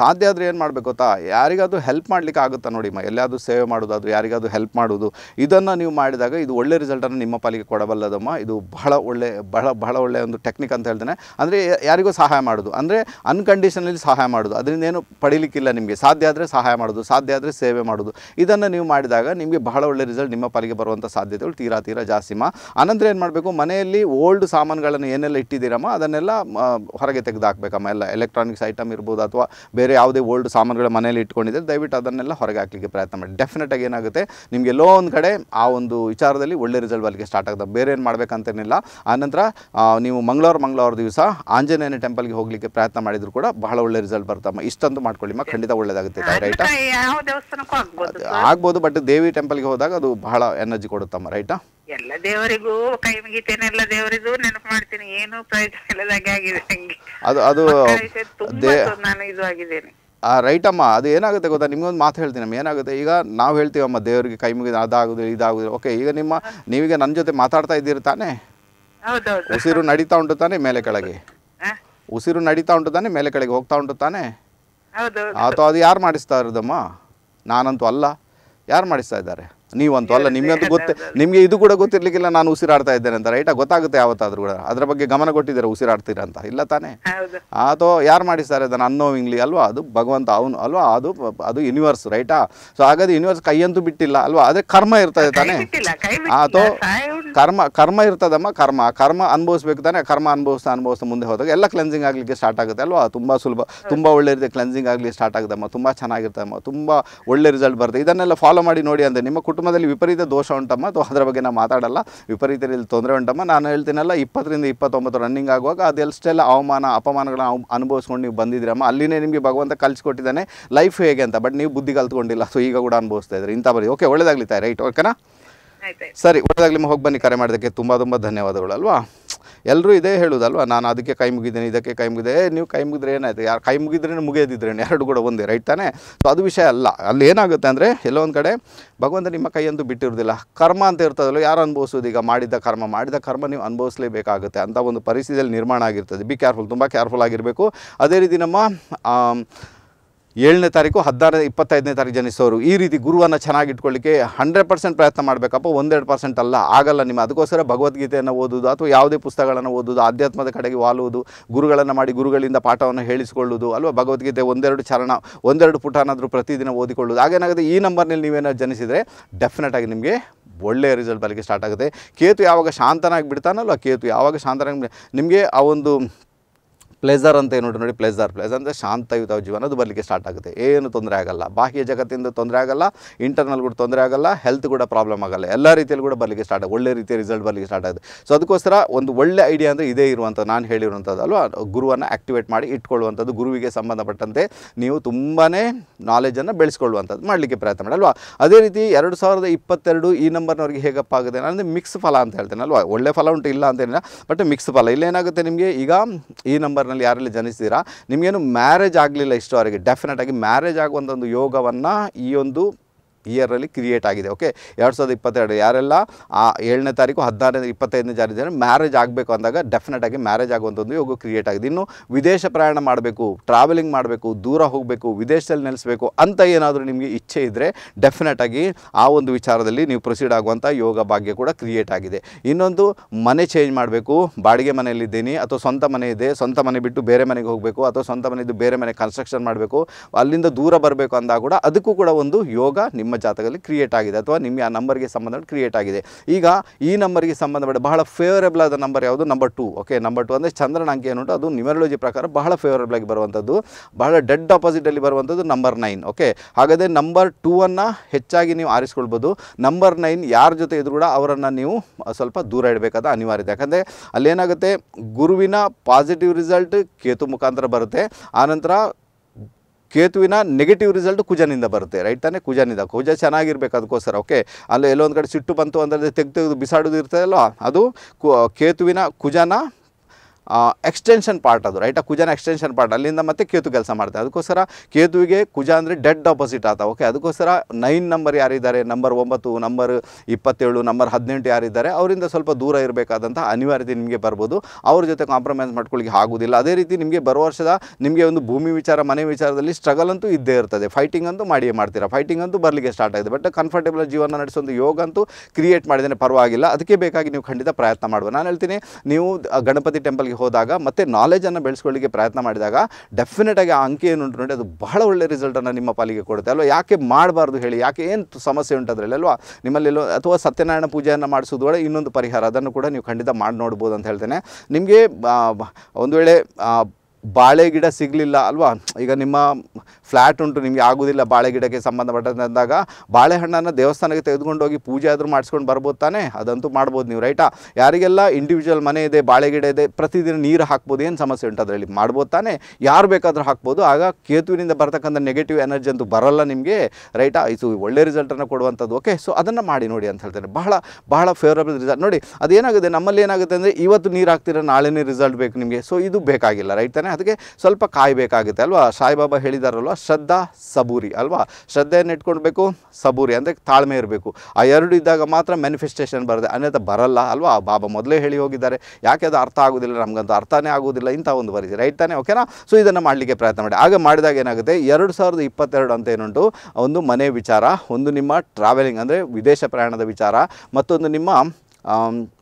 ಸಾಧ್ಯ ಆದ್ರೆ ಏನು ಮಾಡ್ಬೇಕು ಗೊತ್ತಾ ಯಾರಿಗಾದ್ರೂ ಹೆಲ್ಪ್ ಮಾಡ್ಲಿಕ್ಕೆ ಆಗುತ್ತೆ ಅಂತ ನೋಡಿ ಎಲ್ಲಾದರೂ ಸೇವೆ ಮಾಡೋದಾದ್ರೂ ಯಾರಿಗಾದರೂ ಹೆಲ್ಪ್ ಮಾಡೋದು ಇದನ್ನು ನೀವು ಮಾಡಿದಾಗ ಇದು ಒಳ್ಳೆ ರಿಸಲ್ಟನ್ನು ನಿಮ್ಮ ಪಾಲಿಗೆ ಕೊಡಬಲ್ಲದಮ್ಮ ಇದು ಬಹಳ ಒಳ್ಳೆ ಬಹಳ ಬಹಳ ಒಳ್ಳೆಯ ಒಂದು ಟೆಕ್ನಿಕ್ ಅಂತ ಹೇಳ್ತೇನೆ ಅಂದರೆ ಯಾರಿಗೂ ಸಹಾಯ ಮಾಡೋದು ಅಂದರೆ ಅನ್ಕಂಡೀಷನಲ್ಲಿ ಸಹಾಯ ಮಾಡೋದು ಅದರಿಂದ ಏನು ಪಡೀಲಿಕ್ಕಿಲ್ಲ ನಿಮಗೆ ಸಾಧ್ಯ ಆದರೆ ಸಹಾಯ ಮಾಡೋದು ಸಾಧ್ಯ ಆದರೆ ಸೇವೆ ಮಾಡೋದು ಇದನ್ನು ನೀವು ಮಾಡಿದಾಗ ನಿಮಗೆ ಬಹಳ ಒಳ್ಳೆ ರಿಸಲ್ಟ್ ನಿಮ್ಮ ಪಾಲಿಗೆ ಬರುವಂಥ ಸಾಧ್ಯತೆಗಳು ತೀರಾ ತೀರಾ ಜಾಸ್ತಿಮ್ಮ ಆನಂತರ ಏನು ಮಾಡಬೇಕು ಮನೆಯಲ್ಲಿ ಓಲ್ಡ್ ಸಾಮಾನುಗಳನ್ನು ಏನೆಲ್ಲ ಇಟ್ಟಿದ್ದೀರಮ್ಮ ಅದನ್ನೆಲ್ಲ ಹೊರಗೆ ತೆಗೆದು ಹಾಕಬೇಕಮ್ಮ ಎಲ್ಲ ಎಲೆಕ್ಟ್ರಾನಿಕ್ಸ್ ಐಟಮ್ ಇರ್ಬೋದು ಅಥವಾ ಬೇರೆ ಯಾವುದೇ ಓಲ್ಡ್ ಸಾಮಾನುಗಳ ಮನೆಯಲ್ಲಿ ಇಟ್ಕೊಂಡಿದ್ದರೆ ದಯವಿಟ್ಟು ಅದನ್ನೆಲ್ಲ ಹೊರಗೆ ಹೊರಗೆ ಹಾಕಲಿಕ್ಕೆ ಪ್ರಯತ್ನ ಮಾಡಿ ಡೆಫಿನೆಟಾಗಿ ಏನಾಗುತ್ತೆ ನಿಮಗೆ ಲೋ ಒಂದು ಕಡೆ ಆ ಒಂದು ವಿಚಾರದಲ್ಲಿ ಒಳ್ಳೆ ರಿಸಲ್ಟ್ ಬರಲಿಕ್ಕೆ ಸ್ಟಾರ್ಟ್ ಆಗ್ತದೆ ಬೇರೆ ಏನು ಮಾಡಬೇಕಂತೇನಿಲ್ಲ ಆನಂತರ ನೀವು ಮಂಗಳವಾರ ಮಂಗಳವಾರ ದಿವಸ ಆಂಜನೇಯನ ಟೆಂಪಲ್ಗೆ ಹೋಗಲಿಕ್ಕೆ ಪ್ರಯತ್ನ ಮಾಡಿದ್ರು ಕೂಡ ಬಹಳ ಒಳ್ಳೆ ರಿಸಲ್ಟ್ ಬರ್ತಮ್ಮ ಮಾಡ್ಕೊಳ್ಳಿ ಮಾಡ್ಕೊಳ್ಳಿಮ್ಮ ಖಂಡಿತ ಒಳ್ಳೇದಾಗುತ್ತೆ ರೈಟ್ ಆಗ್ಬೋದು ಬಟ್ ದೇವಿ ಟೆಂಪಲ್ಗೆ ಹೋದಾಗ ಅದು ಬಹಳ ಎನರ್ಜಿ ಕೊಡುತ್ತಮ್ಮ ರೈಟ್ ಎಲ್ಲ ದೇವರಿಗೂ ಕೈ ದೇವರಿಗೂ ನೆನಪು ಮಾಡ್ತೀನಿ ಏನು ಪ್ರಯೋಜನ ಇಲ್ಲದಾಗೆ ಆಗಿದೆ ಅದು ಅದು ನಾನು ಇದು ಆಗಿದ್ದೇನೆ ಆ ರೈಟಮ್ಮ ಅದು ಏನಾಗುತ್ತೆ ಗೊತ್ತಾ ನಿಮಗೊಂದು ಮಾತು ಹೇಳ್ತೀನಿ ನಮ್ಮ ಏನಾಗುತ್ತೆ ಈಗ ನಾವು ಹೇಳ್ತೀವಮ್ಮ ದೇವರಿಗೆ ಕೈ ಮುಗಿದ ಅದಾಗುದು ಇದಾಗುದು ಓಕೆ ಈಗ ನಿಮ್ಮ ನೀವೀಗ ನನ್ನ ಜೊತೆ ಮಾತಾಡ್ತಾ ಇದ್ದೀರಿ ತಾನೆ ಉಸಿರು ನಡೀತಾ ಉಂಟು ತಾನೆ ಮೇಲೆ ಕೆಳಗೆ ಉಸಿರು ನಡೀತಾ ಉಂಟು ತಾನೆ ಮೇಲೆ ಕೆಳಗೆ ಹೋಗ್ತಾ ಉಂಟು ತಾನೆ ಅಥವಾ ಅದು ಯಾರು ಮಾಡಿಸ್ತಾ ಇರೋದಮ್ಮ ನಾನಂತೂ ಅಲ್ಲ ಯಾರು ಮಾಡಿಸ್ತಾ ಇದ್ದಾರೆ ನೀವಂತೂ ಅಲ್ಲ ನಿಮಗಂತೂ ಗೊತ್ತೇ ನಿಮಗೆ ಇದು ಕೂಡ ಗೊತ್ತಿರ್ಲಿಕ್ಕಿಲ್ಲ ನಾನು ಉಸಿರಾಡ್ತಾ ಇದ್ದೇನೆ ಅಂತ ರೈಟಾ ಗೊತ್ತಾಗುತ್ತೆ ಯಾವತ್ತಾದ್ರೂ ಕೂಡ ಅದರ ಬಗ್ಗೆ ಗಮನ ಕೊಟ್ಟಿದ್ದಾರೆ ಉಸಿರಾಡ್ತೀರಾ ಅಂತ ಇಲ್ಲ ತಾನೇ ಅಥವಾ ಯಾರು ಮಾಡಿಸ್ತಾರೆ ಅದನ್ನು ಅನ್ನೋವಿಂಗ್ಲಿ ಅಲ್ವಾ ಅದು ಭಗವಂತ ಅವನು ಅಲ್ವಾ ಅದು ಅದು ಯೂನಿವರ್ಸ್ ರೈಟಾ ಸೊ ಹಾಗಾದ್ರೆ ಯೂನಿವರ್ಸ್ ಕೈಯಂತೂ ಬಿಟ್ಟಿಲ್ಲ ಅಲ್ವಾ ಅದೇ ಕರ್ಮ ಇರ್ತದೆ ತಾನೇ ಅಥವಾ ಕರ್ಮ ಕರ್ಮ ಇರ್ತದಮ್ಮ ಕರ್ಮ ಕರ್ಮ ಅನುಭವಿಸ್ಬೇಕು ತಾನೇ ಕರ್ಮ ಅನುಭವಿಸ್ತಾ ಅನುಭವಿಸ್ತಾ ಮುಂದೆ ಹೋದಾಗ ಎಲ್ಲ ಕ್ಲೆನ್ಸಿಂಗ್ ಆಗಲಿಕ್ಕೆ ಸ್ಟಾರ್ಟ್ ಆಗುತ್ತೆ ಅಲ್ವಾ ತುಂಬ ಸುಲಭ ತುಂಬ ಒಳ್ಳೆ ರೀತಿ ಕ್ಲೆನ್ಸಿಂಗ್ ಆಗಲಿ ಸ್ಟಾರ್ಟ್ ಆಗುತ್ತಮ್ಮ ತುಂಬ ಚೆನ್ನಾಗಿರ್ತಮ್ಮ ತುಂಬ ಒಳ್ಳೆ ರಿಸಲ್ಟ್ ಬರುತ್ತೆ ಇದನ್ನೆಲ್ಲ ಫಾಲೋ ಮಾಡಿ ನೋಡಿ ಅಂದರೆ ನಿಮ್ಮ ಕುಟುಂಬ ಧರ್ಮದಲ್ಲಿ ವಿಪರೀತ ದೋಷ ಉಂಟಮ್ಮ ಅಥವಾ ಅದರ ಬಗ್ಗೆ ನಾವು ಮಾತಾಡಲ್ಲ ವಿಪರೀತದಲ್ಲಿ ತೊಂದರೆ ಉಂಟಮ್ಮ ನಾನು ಹೇಳ್ತೀನಲ್ಲ ಇಪ್ಪತ್ತರಿಂದ ಇಪ್ಪತ್ತೊಂಬತ್ತು ರನ್ನಿಂಗ್ ಆಗುವಾಗ ಅದೆಲ್ಲಷ್ಟೆಲ್ಲ ಅವಮಾನ ಅಪಮಾನಗಳನ್ನು ಅನುಭವಿಸ್ಕೊಂಡು ನೀವು ಬಂದಿದ್ದೀರಮ್ಮ ಅಲ್ಲಿನೇ ನಿಮಗೆ ಭಗವಂತ ಕಲಿಸ್ಕೊಟ್ಟಿದ್ದಾನೆ ಲೈಫ್ ಹೇಗೆ ಅಂತ ಬಟ್ ನೀವು ಬುದ್ಧಿ ಕಲ್ತ್ಕೊಂಡಿಲ್ಲ ಸೊ ಈಗ ಕೂಡ ಅನುಭವಿಸ್ತಾ ಇದ್ದಾರೆ ಇಂಥ ಬರೀ ಓಕೆ ಒಳ್ಳೆದಾಗ್ಲಿ ತಾಯಿ ರೈಟ್ ಓಕೆನಾ ಸರಿ ಒಳ್ಳೇದಾಗ್ಲಿ ಹೋಗಿ ಬನ್ನಿ ಕರೆ ಮಾಡೋದಕ್ಕೆ ತುಂಬ ತುಂಬ ಧನ್ಯವಾದಗಳು ಅಲ್ವಾ ಎಲ್ಲರೂ ಇದೇ ಹೇಳೋದಲ್ವ ನಾನು ಅದಕ್ಕೆ ಕೈ ಮುಗಿದ್ದೀನಿ ಇದಕ್ಕೆ ಕೈ ಮುಗಿದೆ ನೀವು ಕೈ ಮುಗಿದ್ರೆ ಏನಾಯಿತು ಯಾರು ಕೈ ಮುಗಿದ್ರೇ ಮುಗಿಯೋದಿದ್ರೇನು ಎರಡು ಕೂಡ ಒಂದೇ ರೈಟ್ ತಾನೇ ಸೊ ಅದು ವಿಷಯ ಅಲ್ಲ ಅಲ್ಲಿ ಏನಾಗುತ್ತೆ ಅಂದರೆ ಎಲ್ಲೊಂದು ಕಡೆ ಭಗವಂತ ನಿಮ್ಮ ಕೈಯಂದು ಬಿಟ್ಟಿರೋದಿಲ್ಲ ಕರ್ಮ ಅಂತ ಇರ್ತದಲ್ಲ ಯಾರು ಅನುಭವಿಸೋದು ಈಗ ಮಾಡಿದ್ದ ಕರ್ಮ ಮಾಡಿದ ಕರ್ಮ ನೀವು ಅನುಭವಿಸಲೇಬೇಕಾಗುತ್ತೆ ಅಂತ ಒಂದು ಪರಿಸ್ಥಿತಿಯಲ್ಲಿ ನಿರ್ಮಾಣ ಆಗಿರ್ತದೆ ಬಿ ಕೇರ್ಫುಲ್ ತುಂಬ ಕೇರ್ಫುಲ್ ಆಗಿರಬೇಕು ಅದೇ ರೀತಿ ನಮ್ಮ ಏಳನೇ ತಾರೀಕು ಹದಿನಾರು ಇಪ್ಪತ್ತೈದನೇ ತಾರೀಕು ಜನಿಸೋರು ಈ ರೀತಿ ಗುರುವನ್ನು ಚೆನ್ನಾಗಿ ಹಂಡ್ರೆಡ್ ಪರ್ಸೆಂಟ್ ಪ್ರಯತ್ನ ಮಾಡಬೇಕಪ್ಪ ಒಂದೆರಡು ಪರ್ಸೆಂಟ್ ಅಲ್ಲ ಆಗಲ್ಲ ನಿಮ್ಮ ಅದಕ್ಕೋಸ್ಕರ ಭಗವದ್ಗೀತೆಯನ್ನು ಓದುವುದು ಅಥವಾ ಯಾವುದೇ ಪುಸ್ತಕಗಳನ್ನು ಓದೋದು ಆಧ್ಯಾತ್ಮದ ಕಡೆಗೆ ವಾಲುವುದು ಗುರುಗಳನ್ನು ಮಾಡಿ ಗುರುಗಳಿಂದ ಪಾಠವನ್ನು ಹೇಳಿಸಿಕೊಳ್ಳುವುದು ಅಲ್ವಾ ಭಗವದ್ಗೀತೆ ಒಂದೆರಡು ಚರಣ ಒಂದೆರಡು ಪುಟನಾದರೂ ಪ್ರತಿದಿನ ಓದಿಕೊಳ್ಳುವುದು ಹಾಗೇನಾಗುತ್ತೆ ಈ ನಂಬರ್ನಲ್ಲಿ ನೀವೇನಾದ್ರು ಜನಿಸಿದರೆ ಡೆಫಿನೆಟಾಗಿ ನಿಮಗೆ ಒಳ್ಳೆಯ ರಿಸಲ್ಟ್ ಬರಲಿಕ್ಕೆ ಸ್ಟಾರ್ಟ್ ಆಗುತ್ತೆ ಕೇತು ಯಾವಾಗ ಶಾಂತನಾಗಿ ಬಿಡ್ತಾನಲ್ವ ಕೇತು ಯಾವಾಗ ಶಾಂತನಾಗಿ ನಿಮಗೆ ಆ ಒಂದು ಪ್ಲೇಸರ್ ಅಂತ ಏನು ನೋಡಿ ಪ್ಲೇಸರ್ ಪ್ಲೇಸರ್ ಅಂದರೆ ಶಾಂತಯುತ ಅದು ಬರಲಿಕ್ಕೆ ಸ್ಟಾರ್ಟ್ ಆಗುತ್ತೆ ಏನು ತೊಂದರೆ ಆಗಲ್ಲ ಬಾಹ್ಯ ಜಗತ್ತಿಂದ ತೊಂದರೆ ಆಗಲ್ಲ ಇಂಟರ್ನಲ್ ಕೂಡ ತೊಂದರೆ ಆಗಲ್ಲ ಹೆಲ್ತ್ ಕೂಡ ಪ್ರಾಬ್ಲಮ್ ಆಗಲ್ಲ ಎಲ್ಲ ರೀತಿಯಲ್ಲಿ ಕೂಡ ಬರಲಿಕ್ಕೆ ಸ್ಟಾರ್ಟ್ ಒಳ್ಳೆ ರೀತಿಯ ರಿಸಲ್ಟ್ ಬರಲಿಕ್ಕೆ ಸ್ಟಾರ್ಟ್ ಆಗುತ್ತೆ ಸೊ ಅದಕ್ಕೋಸ್ಕರ ಒಂದು ಒಳ್ಳೆ ಐಡಿಯಾ ಅಂದರೆ ಇದೇ ಇರುವಂಥದ್ದು ನಾನು ಹೇಳಿರುವಂಥದ್ದು ಅಲ್ವಾ ಗುರುವನ್ನು ಆಕ್ಟಿವೇಟ್ ಮಾಡಿ ಇಟ್ಕೊಳ್ಳುವಂಥದ್ದು ಗುರುವಿಗೆ ಸಂಬಂಧಪಟ್ಟಂತೆ ನೀವು ತುಂಬಾ ನಾಲೆಜನ್ನು ಬೆಳೆಸ್ಕೊಳ್ಳುವಂಥದ್ದು ಮಾಡಲಿಕ್ಕೆ ಪ್ರಯತ್ನ ಮಾಡಿ ಅಲ್ವಾ ಅದೇ ರೀತಿ ಎರಡು ಸಾವಿರದ ಇಪ್ಪತ್ತೆರಡು ಈ ನಂಬರ್ನವ್ರಿಗೆ ಹೇಗಪ್ಪ ಆಗುತ್ತೆ ಅಂದರೆ ಮಿಕ್ಸ್ ಫಲ ಅಂತ ಹೇಳ್ತೇನೆ ಅಲ್ವಾ ಒಳ್ಳೆ ಫಲ ಉಂಟು ಇಲ್ಲ ಅಂತೇನಿಲ್ಲ ಬಟ್ ಮಿಕ್ಸ್ ಫಲ ಇಲ್ಲೇನಾಗುತ್ತೆ ನಿಮಗೆ ಈಗ ಈ ನಂಬರ್ನ ವಯಸ್ಸಿನಲ್ಲಿ ಯಾರಲ್ಲಿ ಜನಿಸಿದ್ದೀರಾ ನಿಮಗೇನು ಮ್ಯಾರೇಜ್ ಆಗಲಿಲ್ಲ ಇಷ್ಟವರೆಗೆ ಆಗಿ ಮ್ಯಾರೇಜ್ ಆಗುವಂಥ ಒಂದು ಯೋಗವನ್ನು ಈ ಒಂದು ಇಯರಲ್ಲಿ ಕ್ರಿಯೇಟ್ ಆಗಿದೆ ಓಕೆ ಎರಡು ಸಾವಿರದ ಇಪ್ಪತ್ತೆರಡು ಯಾರೆಲ್ಲ ಆ ಏಳನೇ ತಾರೀಕು ಹದಿನಾರನೇ ಇಪ್ಪತ್ತೈದನೇ ಜಾರಿ ಮ್ಯಾರೇಜ್ ಆಗಬೇಕು ಅಂದಾಗ ಡೆಫಿನೆಟ್ ಆಗಿ ಮ್ಯಾರೇಜ್ ಒಂದು ಯೋಗ ಕ್ರಿಯೇಟ್ ಆಗಿದೆ ಇನ್ನು ವಿದೇಶ ಪ್ರಯಾಣ ಮಾಡಬೇಕು ಟ್ರಾವೆಲಿಂಗ್ ಮಾಡಬೇಕು ದೂರ ಹೋಗಬೇಕು ವಿದೇಶದಲ್ಲಿ ನೆಲೆಸಬೇಕು ಅಂತ ಏನಾದರೂ ನಿಮಗೆ ಇಚ್ಛೆ ಇದ್ದರೆ ಡೆಫಿನೆಟ್ ಆಗಿ ಆ ಒಂದು ವಿಚಾರದಲ್ಲಿ ನೀವು ಪ್ರೊಸೀಡ್ ಆಗುವಂಥ ಯೋಗ ಭಾಗ್ಯ ಕೂಡ ಕ್ರಿಯೇಟ್ ಆಗಿದೆ ಇನ್ನೊಂದು ಮನೆ ಚೇಂಜ್ ಮಾಡಬೇಕು ಬಾಡಿಗೆ ಮನೆಯಲ್ಲಿದ್ದೀನಿ ಅಥವಾ ಸ್ವಂತ ಮನೆ ಇದೆ ಸ್ವಂತ ಮನೆ ಬಿಟ್ಟು ಬೇರೆ ಮನೆಗೆ ಹೋಗಬೇಕು ಅಥವಾ ಸ್ವಂತ ಮನೆಯಿದ್ದು ಬೇರೆ ಮನೆ ಕನ್ಸ್ಟ್ರಕ್ಷನ್ ಮಾಡಬೇಕು ಅಲ್ಲಿಂದ ದೂರ ಬರಬೇಕು ಅಂದಾಗ ಕೂಡ ಅದಕ್ಕೂ ಕೂಡ ಒಂದು ಯೋಗ ನಿಮ್ಮ ನಿಮ್ಮ ಜಾತಕದಲ್ಲಿ ಕ್ರಿಯೇಟ್ ಆಗಿದೆ ಅಥವಾ ನಿಮ್ಮ ಆ ನಂಬರ್ಗೆ ಸಂಬಂಧಪಟ್ಟ ಕ್ರಿಯೇಟ್ ಆಗಿದೆ ಈಗ ಈ ನಂಬರ್ಗೆ ಸಂಬಂಧಪಟ್ಟ ಬಹಳ ಫೇವರೇಬಲ್ ಆದ ನಂಬರ್ ಯಾವುದು number two okay number two ಅಂದರೆ ಚಂದ್ರನ ಅಂಕಿ ಏನು ಅದು ನ್ಯೂಮರಾಲಜಿ ಪ್ರಕಾರ ಬಹಳ ಫೇವರೇಬಲ್ ಆಗಿ ಬರುವಂಥದ್ದು ಬಹಳ ಡೆಡ್ ಆಪೋಸಿಟಲ್ಲಿ ಬರುವಂಥದ್ದು ನಂಬರ್ ನೈನ್ ಓಕೆ ಹಾಗಾದರೆ ನಂಬರ್ ಟೂವನ್ನು ಹೆಚ್ಚಾಗಿ ನೀವು ಆರಿಸ್ಕೊಳ್ಬೋದು ನಂಬರ್ ನೈನ್ ಯಾರ ಜೊತೆ ಇದ್ರು ಕೂಡ ಅವರನ್ನು ನೀವು ಸ್ವಲ್ಪ ದೂರ ಇಡಬೇಕಾದ ಅನಿವಾರ್ಯತೆ ಯಾಕಂದರೆ ಅಲ್ಲೇನಾಗುತ್ತೆ ಗುರುವಿನ ಪಾಸಿಟಿವ್ ರಿಸಲ್ಟ್ ಕೇತು ಮುಖಾಂತರ ಬರುತ್ತೆ ಆನಂತರ ಕೇತುವಿನ ನೆಗೆಟಿವ್ ರಿಸಲ್ಟ್ ಕುಜನಿಂದ ಬರುತ್ತೆ ರೈಟ್ ತಾನೇ ಕುಜನಿಂದ ಕುಜ ಚೆನ್ನಾಗಿರ್ಬೇಕು ಅದಕ್ಕೋಸ್ಕರ ಓಕೆ ಅಲ್ಲಿ ಎಲ್ಲೊಂದು ಕಡೆ ಸಿಟ್ಟು ಬಂತು ಅಂದರೆ ತೆಗೆದು ತೆಗೆದು ಬಿಸಾಡೋದು ಇರ್ತದಲ್ಲ ಅದು ಕೇತುವಿನ ಕುಜನ ಎಕ್ಸ್ಟೆನ್ಷನ್ ಪಾರ್ಟ್ ಅದು ರೈಟ್ ಆ ಎಕ್ಸ್ಟೆನ್ಷನ್ ಪಾರ್ಟ್ ಅಲ್ಲಿಂದ ಮತ್ತೆ ಕೇತು ಕೆಲಸ ಮಾಡ್ತಾರೆ ಅದಕ್ಕೋಸ್ಕರ ಕೇತುವಿಗೆ ಕುಜ ಅಂದರೆ ಡೆಡ್ ಅಪೋಸಿಟ್ ಆತ ಓಕೆ ಅದಕ್ಕೋಸ್ಕರ ನೈನ್ ನಂಬರ್ ಯಾರಿದ್ದಾರೆ ನಂಬರ್ ಒಂಬತ್ತು ನಂಬರ್ ಇಪ್ಪತ್ತೇಳು ನಂಬರ್ ಹದಿನೆಂಟು ಯಾರಿದ್ದಾರೆ ಅವರಿಂದ ಸ್ವಲ್ಪ ದೂರ ಇರಬೇಕಾದಂಥ ಅನಿವಾರ್ಯತೆ ನಿಮಗೆ ಬರ್ಬೋದು ಅವ್ರ ಜೊತೆ ಕಾಂಪ್ರಮೈಸ್ ಮಾಡ್ಕೊಳ್ಳಿಕ್ಕೆ ಆಗುವುದಿಲ್ಲ ಅದೇ ರೀತಿ ನಿಮಗೆ ಬರುವ ವರ್ಷದ ನಿಮಗೆ ಒಂದು ಭೂಮಿ ವಿಚಾರ ಮನೆ ವಿಚಾರದಲ್ಲಿ ಸ್ಟ್ರಗಲ್ ಅಂತೂ ಇದ್ದೇ ಇರ್ತದೆ ಫೈಟಿಂಗ್ ಅಂತೂ ಮಾಡಿಯೇ ಮಾಡ್ತೀರಾ ಫೈಟಿಂಗ್ ಅಂತೂ ಬರಲಿಕ್ಕೆ ಸ್ಟಾರ್ಟ್ ಆಗಿದೆ ಬಟ್ ಕಂಫರ್ಟೇಬಲ್ ಜೀವನ ನಡೆಸೋದು ಯೋಗ ಅಂತೂ ಕ್ರಿಯೇಟ್ ಮಾಡಿದರೆ ಪರವಾಗಿಲ್ಲ ಅದಕ್ಕೆ ಬೇಕಾಗಿ ನೀವು ಖಂಡಿತ ಪ್ರಯತ್ನ ಮಾಡುವ ನಾನು ಹೇಳ್ತೀನಿ ನೀವು ಗಣಪತಿ ಟೆಂಪಲ್ಗೆ ಕಾಲೇಜಿಗೆ ಹೋದಾಗ ಮತ್ತು ನಾಲೆಜನ್ನು ಬೆಳೆಸ್ಕೊಳ್ಳಿಕ್ಕೆ ಪ್ರಯತ್ನ ಮಾಡಿದಾಗ ಡೆಫಿನೆಟಾಗಿ ಆ ಅಂಕಿ ಏನು ಉಂಟು ನೋಡಿ ಅದು ಬಹಳ ಒಳ್ಳೆ ರಿಸಲ್ಟನ್ನು ನಿಮ್ಮ ಪಾಲಿಗೆ ಕೊಡುತ್ತೆ ಅಲ್ವಾ ಯಾಕೆ ಮಾಡಬಾರ್ದು ಹೇಳಿ ಯಾಕೆ ಏನು ಸಮಸ್ಯೆ ಉಂಟು ಅಲ್ವಾ ನಿಮ್ಮಲ್ಲೆಲ್ಲೋ ಅಥವಾ ಸತ್ಯನಾರಾಯಣ ಪೂಜೆಯನ್ನು ಮಾಡಿಸೋದು ಇನ್ನೊಂದು ಪರಿಹಾರ ಅದನ್ನು ಕೂಡ ನೀವು ಖಂಡಿತ ಮಾಡಿ ನೋಡ್ಬೋದು ಅಂತ ಹೇಳ್ತೇನೆ ನಿಮಗೆ ಒಂದು ವೇಳೆ ಬಾಳೆ ಗಿಡ ಸಿಗಲಿಲ್ಲ ಅಲ್ವಾ ಈಗ ನಿಮ್ಮ ಫ್ಲ್ಯಾಟ್ ಉಂಟು ನಿಮಗೆ ಆಗೋದಿಲ್ಲ ಬಾಳೆ ಗಿಡಕ್ಕೆ ಸಂಬಂಧಪಟ್ಟಂತಂದಾಗ ಬಾಳೆಹಣ್ಣನ್ನು ದೇವಸ್ಥಾನಕ್ಕೆ ತೆಗೆದುಕೊಂಡು ಹೋಗಿ ಪೂಜೆ ಆದರೂ ಮಾಡಿಸ್ಕೊಂಡು ಬರ್ಬೋದು ತಾನೇ ಅದಂತೂ ಮಾಡ್ಬೋದು ನೀವು ರೈಟಾ ಯಾರಿಗೆಲ್ಲ ಇಂಡಿವಿಜುವಲ್ ಮನೆ ಇದೆ ಬಾಳೆ ಗಿಡ ಇದೆ ಪ್ರತಿದಿನ ನೀರು ಹಾಕ್ಬೋದು ಏನು ಸಮಸ್ಯೆ ಉಂಟು ಅದರಲ್ಲಿ ಮಾಡ್ಬೋದು ತಾನೇ ಯಾರು ಬೇಕಾದರೂ ಹಾಕ್ಬೋದು ಆಗ ಕೇತುವಿನಿಂದ ಬರ್ತಕ್ಕಂಥ ನೆಗೆಟಿವ್ ಎನರ್ಜಿ ಅಂತೂ ಬರಲ್ಲ ನಿಮಗೆ ರೈಟಾ ಇದು ಒಳ್ಳೆ ರಿಸಲ್ಟನ್ನು ಕೊಡುವಂಥದ್ದು ಓಕೆ ಸೊ ಅದನ್ನು ಮಾಡಿ ನೋಡಿ ಅಂತ ಹೇಳ್ತಾರೆ ಬಹಳ ಬಹಳ ಫೇವರಬಲ್ ರಿಸಲ್ಟ್ ನೋಡಿ ಅದೇನಾಗುತ್ತೆ ನಮ್ಮಲ್ಲಿ ಏನಾಗುತ್ತೆ ಅಂದರೆ ಇವತ್ತು ನೀರು ಹಾಕ್ತೀರ ನಾಳೆನೇ ರಿಸಲ್ಟ್ ಬೇಕು ನಿಮಗೆ ಸೊ ಇದು ಬೇಕಾಗಿಲ್ಲ ರೈಟ್ ತಾನೆ ಅದಕ್ಕೆ ಸ್ವಲ್ಪ ಕಾಯಬೇಕಾಗುತ್ತೆ ಅಲ್ವಾ ಸಾಯಿಬಾಬಾ ಹೇಳಿದಾರಲ್ವ ಶ್ರದ್ಧಾ ಸಬೂರಿ ಅಲ್ವಾ ಶ್ರದ್ಧೆಯನ್ನು ಇಟ್ಕೊಳ್ಬೇಕು ಸಬೂರಿ ಅಂದರೆ ತಾಳ್ಮೆ ಇರಬೇಕು ಆ ಎರಡು ಇದ್ದಾಗ ಮಾತ್ರ ಮ್ಯಾನಿಫೆಸ್ಟೇಷನ್ ಬರದೆ ಅನ್ನೋದು ಬರಲ್ಲ ಅಲ್ವಾ ಬಾಬಾ ಮೊದಲೇ ಹೇಳಿ ಹೋಗಿದ್ದಾರೆ ಯಾಕೆ ಅದು ಅರ್ಥ ಆಗೋದಿಲ್ಲ ನಮಗಂತೂ ಅರ್ಥನೇ ಆಗೋದಿಲ್ಲ ಇಂಥ ಒಂದು ವರದಿ ರೈಟ್ ತಾನೇ ಓಕೆನಾ ಸೊ ಇದನ್ನು ಮಾಡಲಿಕ್ಕೆ ಪ್ರಯತ್ನ ಮಾಡಿ ಆಗ ಮಾಡಿದಾಗ ಏನಾಗುತ್ತೆ ಎರಡು ಸಾವಿರದ ಇಪ್ಪತ್ತೆರಡು ಅಂತ ಏನುಂಟು ಒಂದು ಮನೆ ವಿಚಾರ ಒಂದು ನಿಮ್ಮ ಟ್ರಾವೆಲಿಂಗ್ ಅಂದರೆ ವಿದೇಶ ಪ್ರಯಾಣದ ವಿಚಾರ ಮತ್ತೊಂದು ನಿಮ್ಮ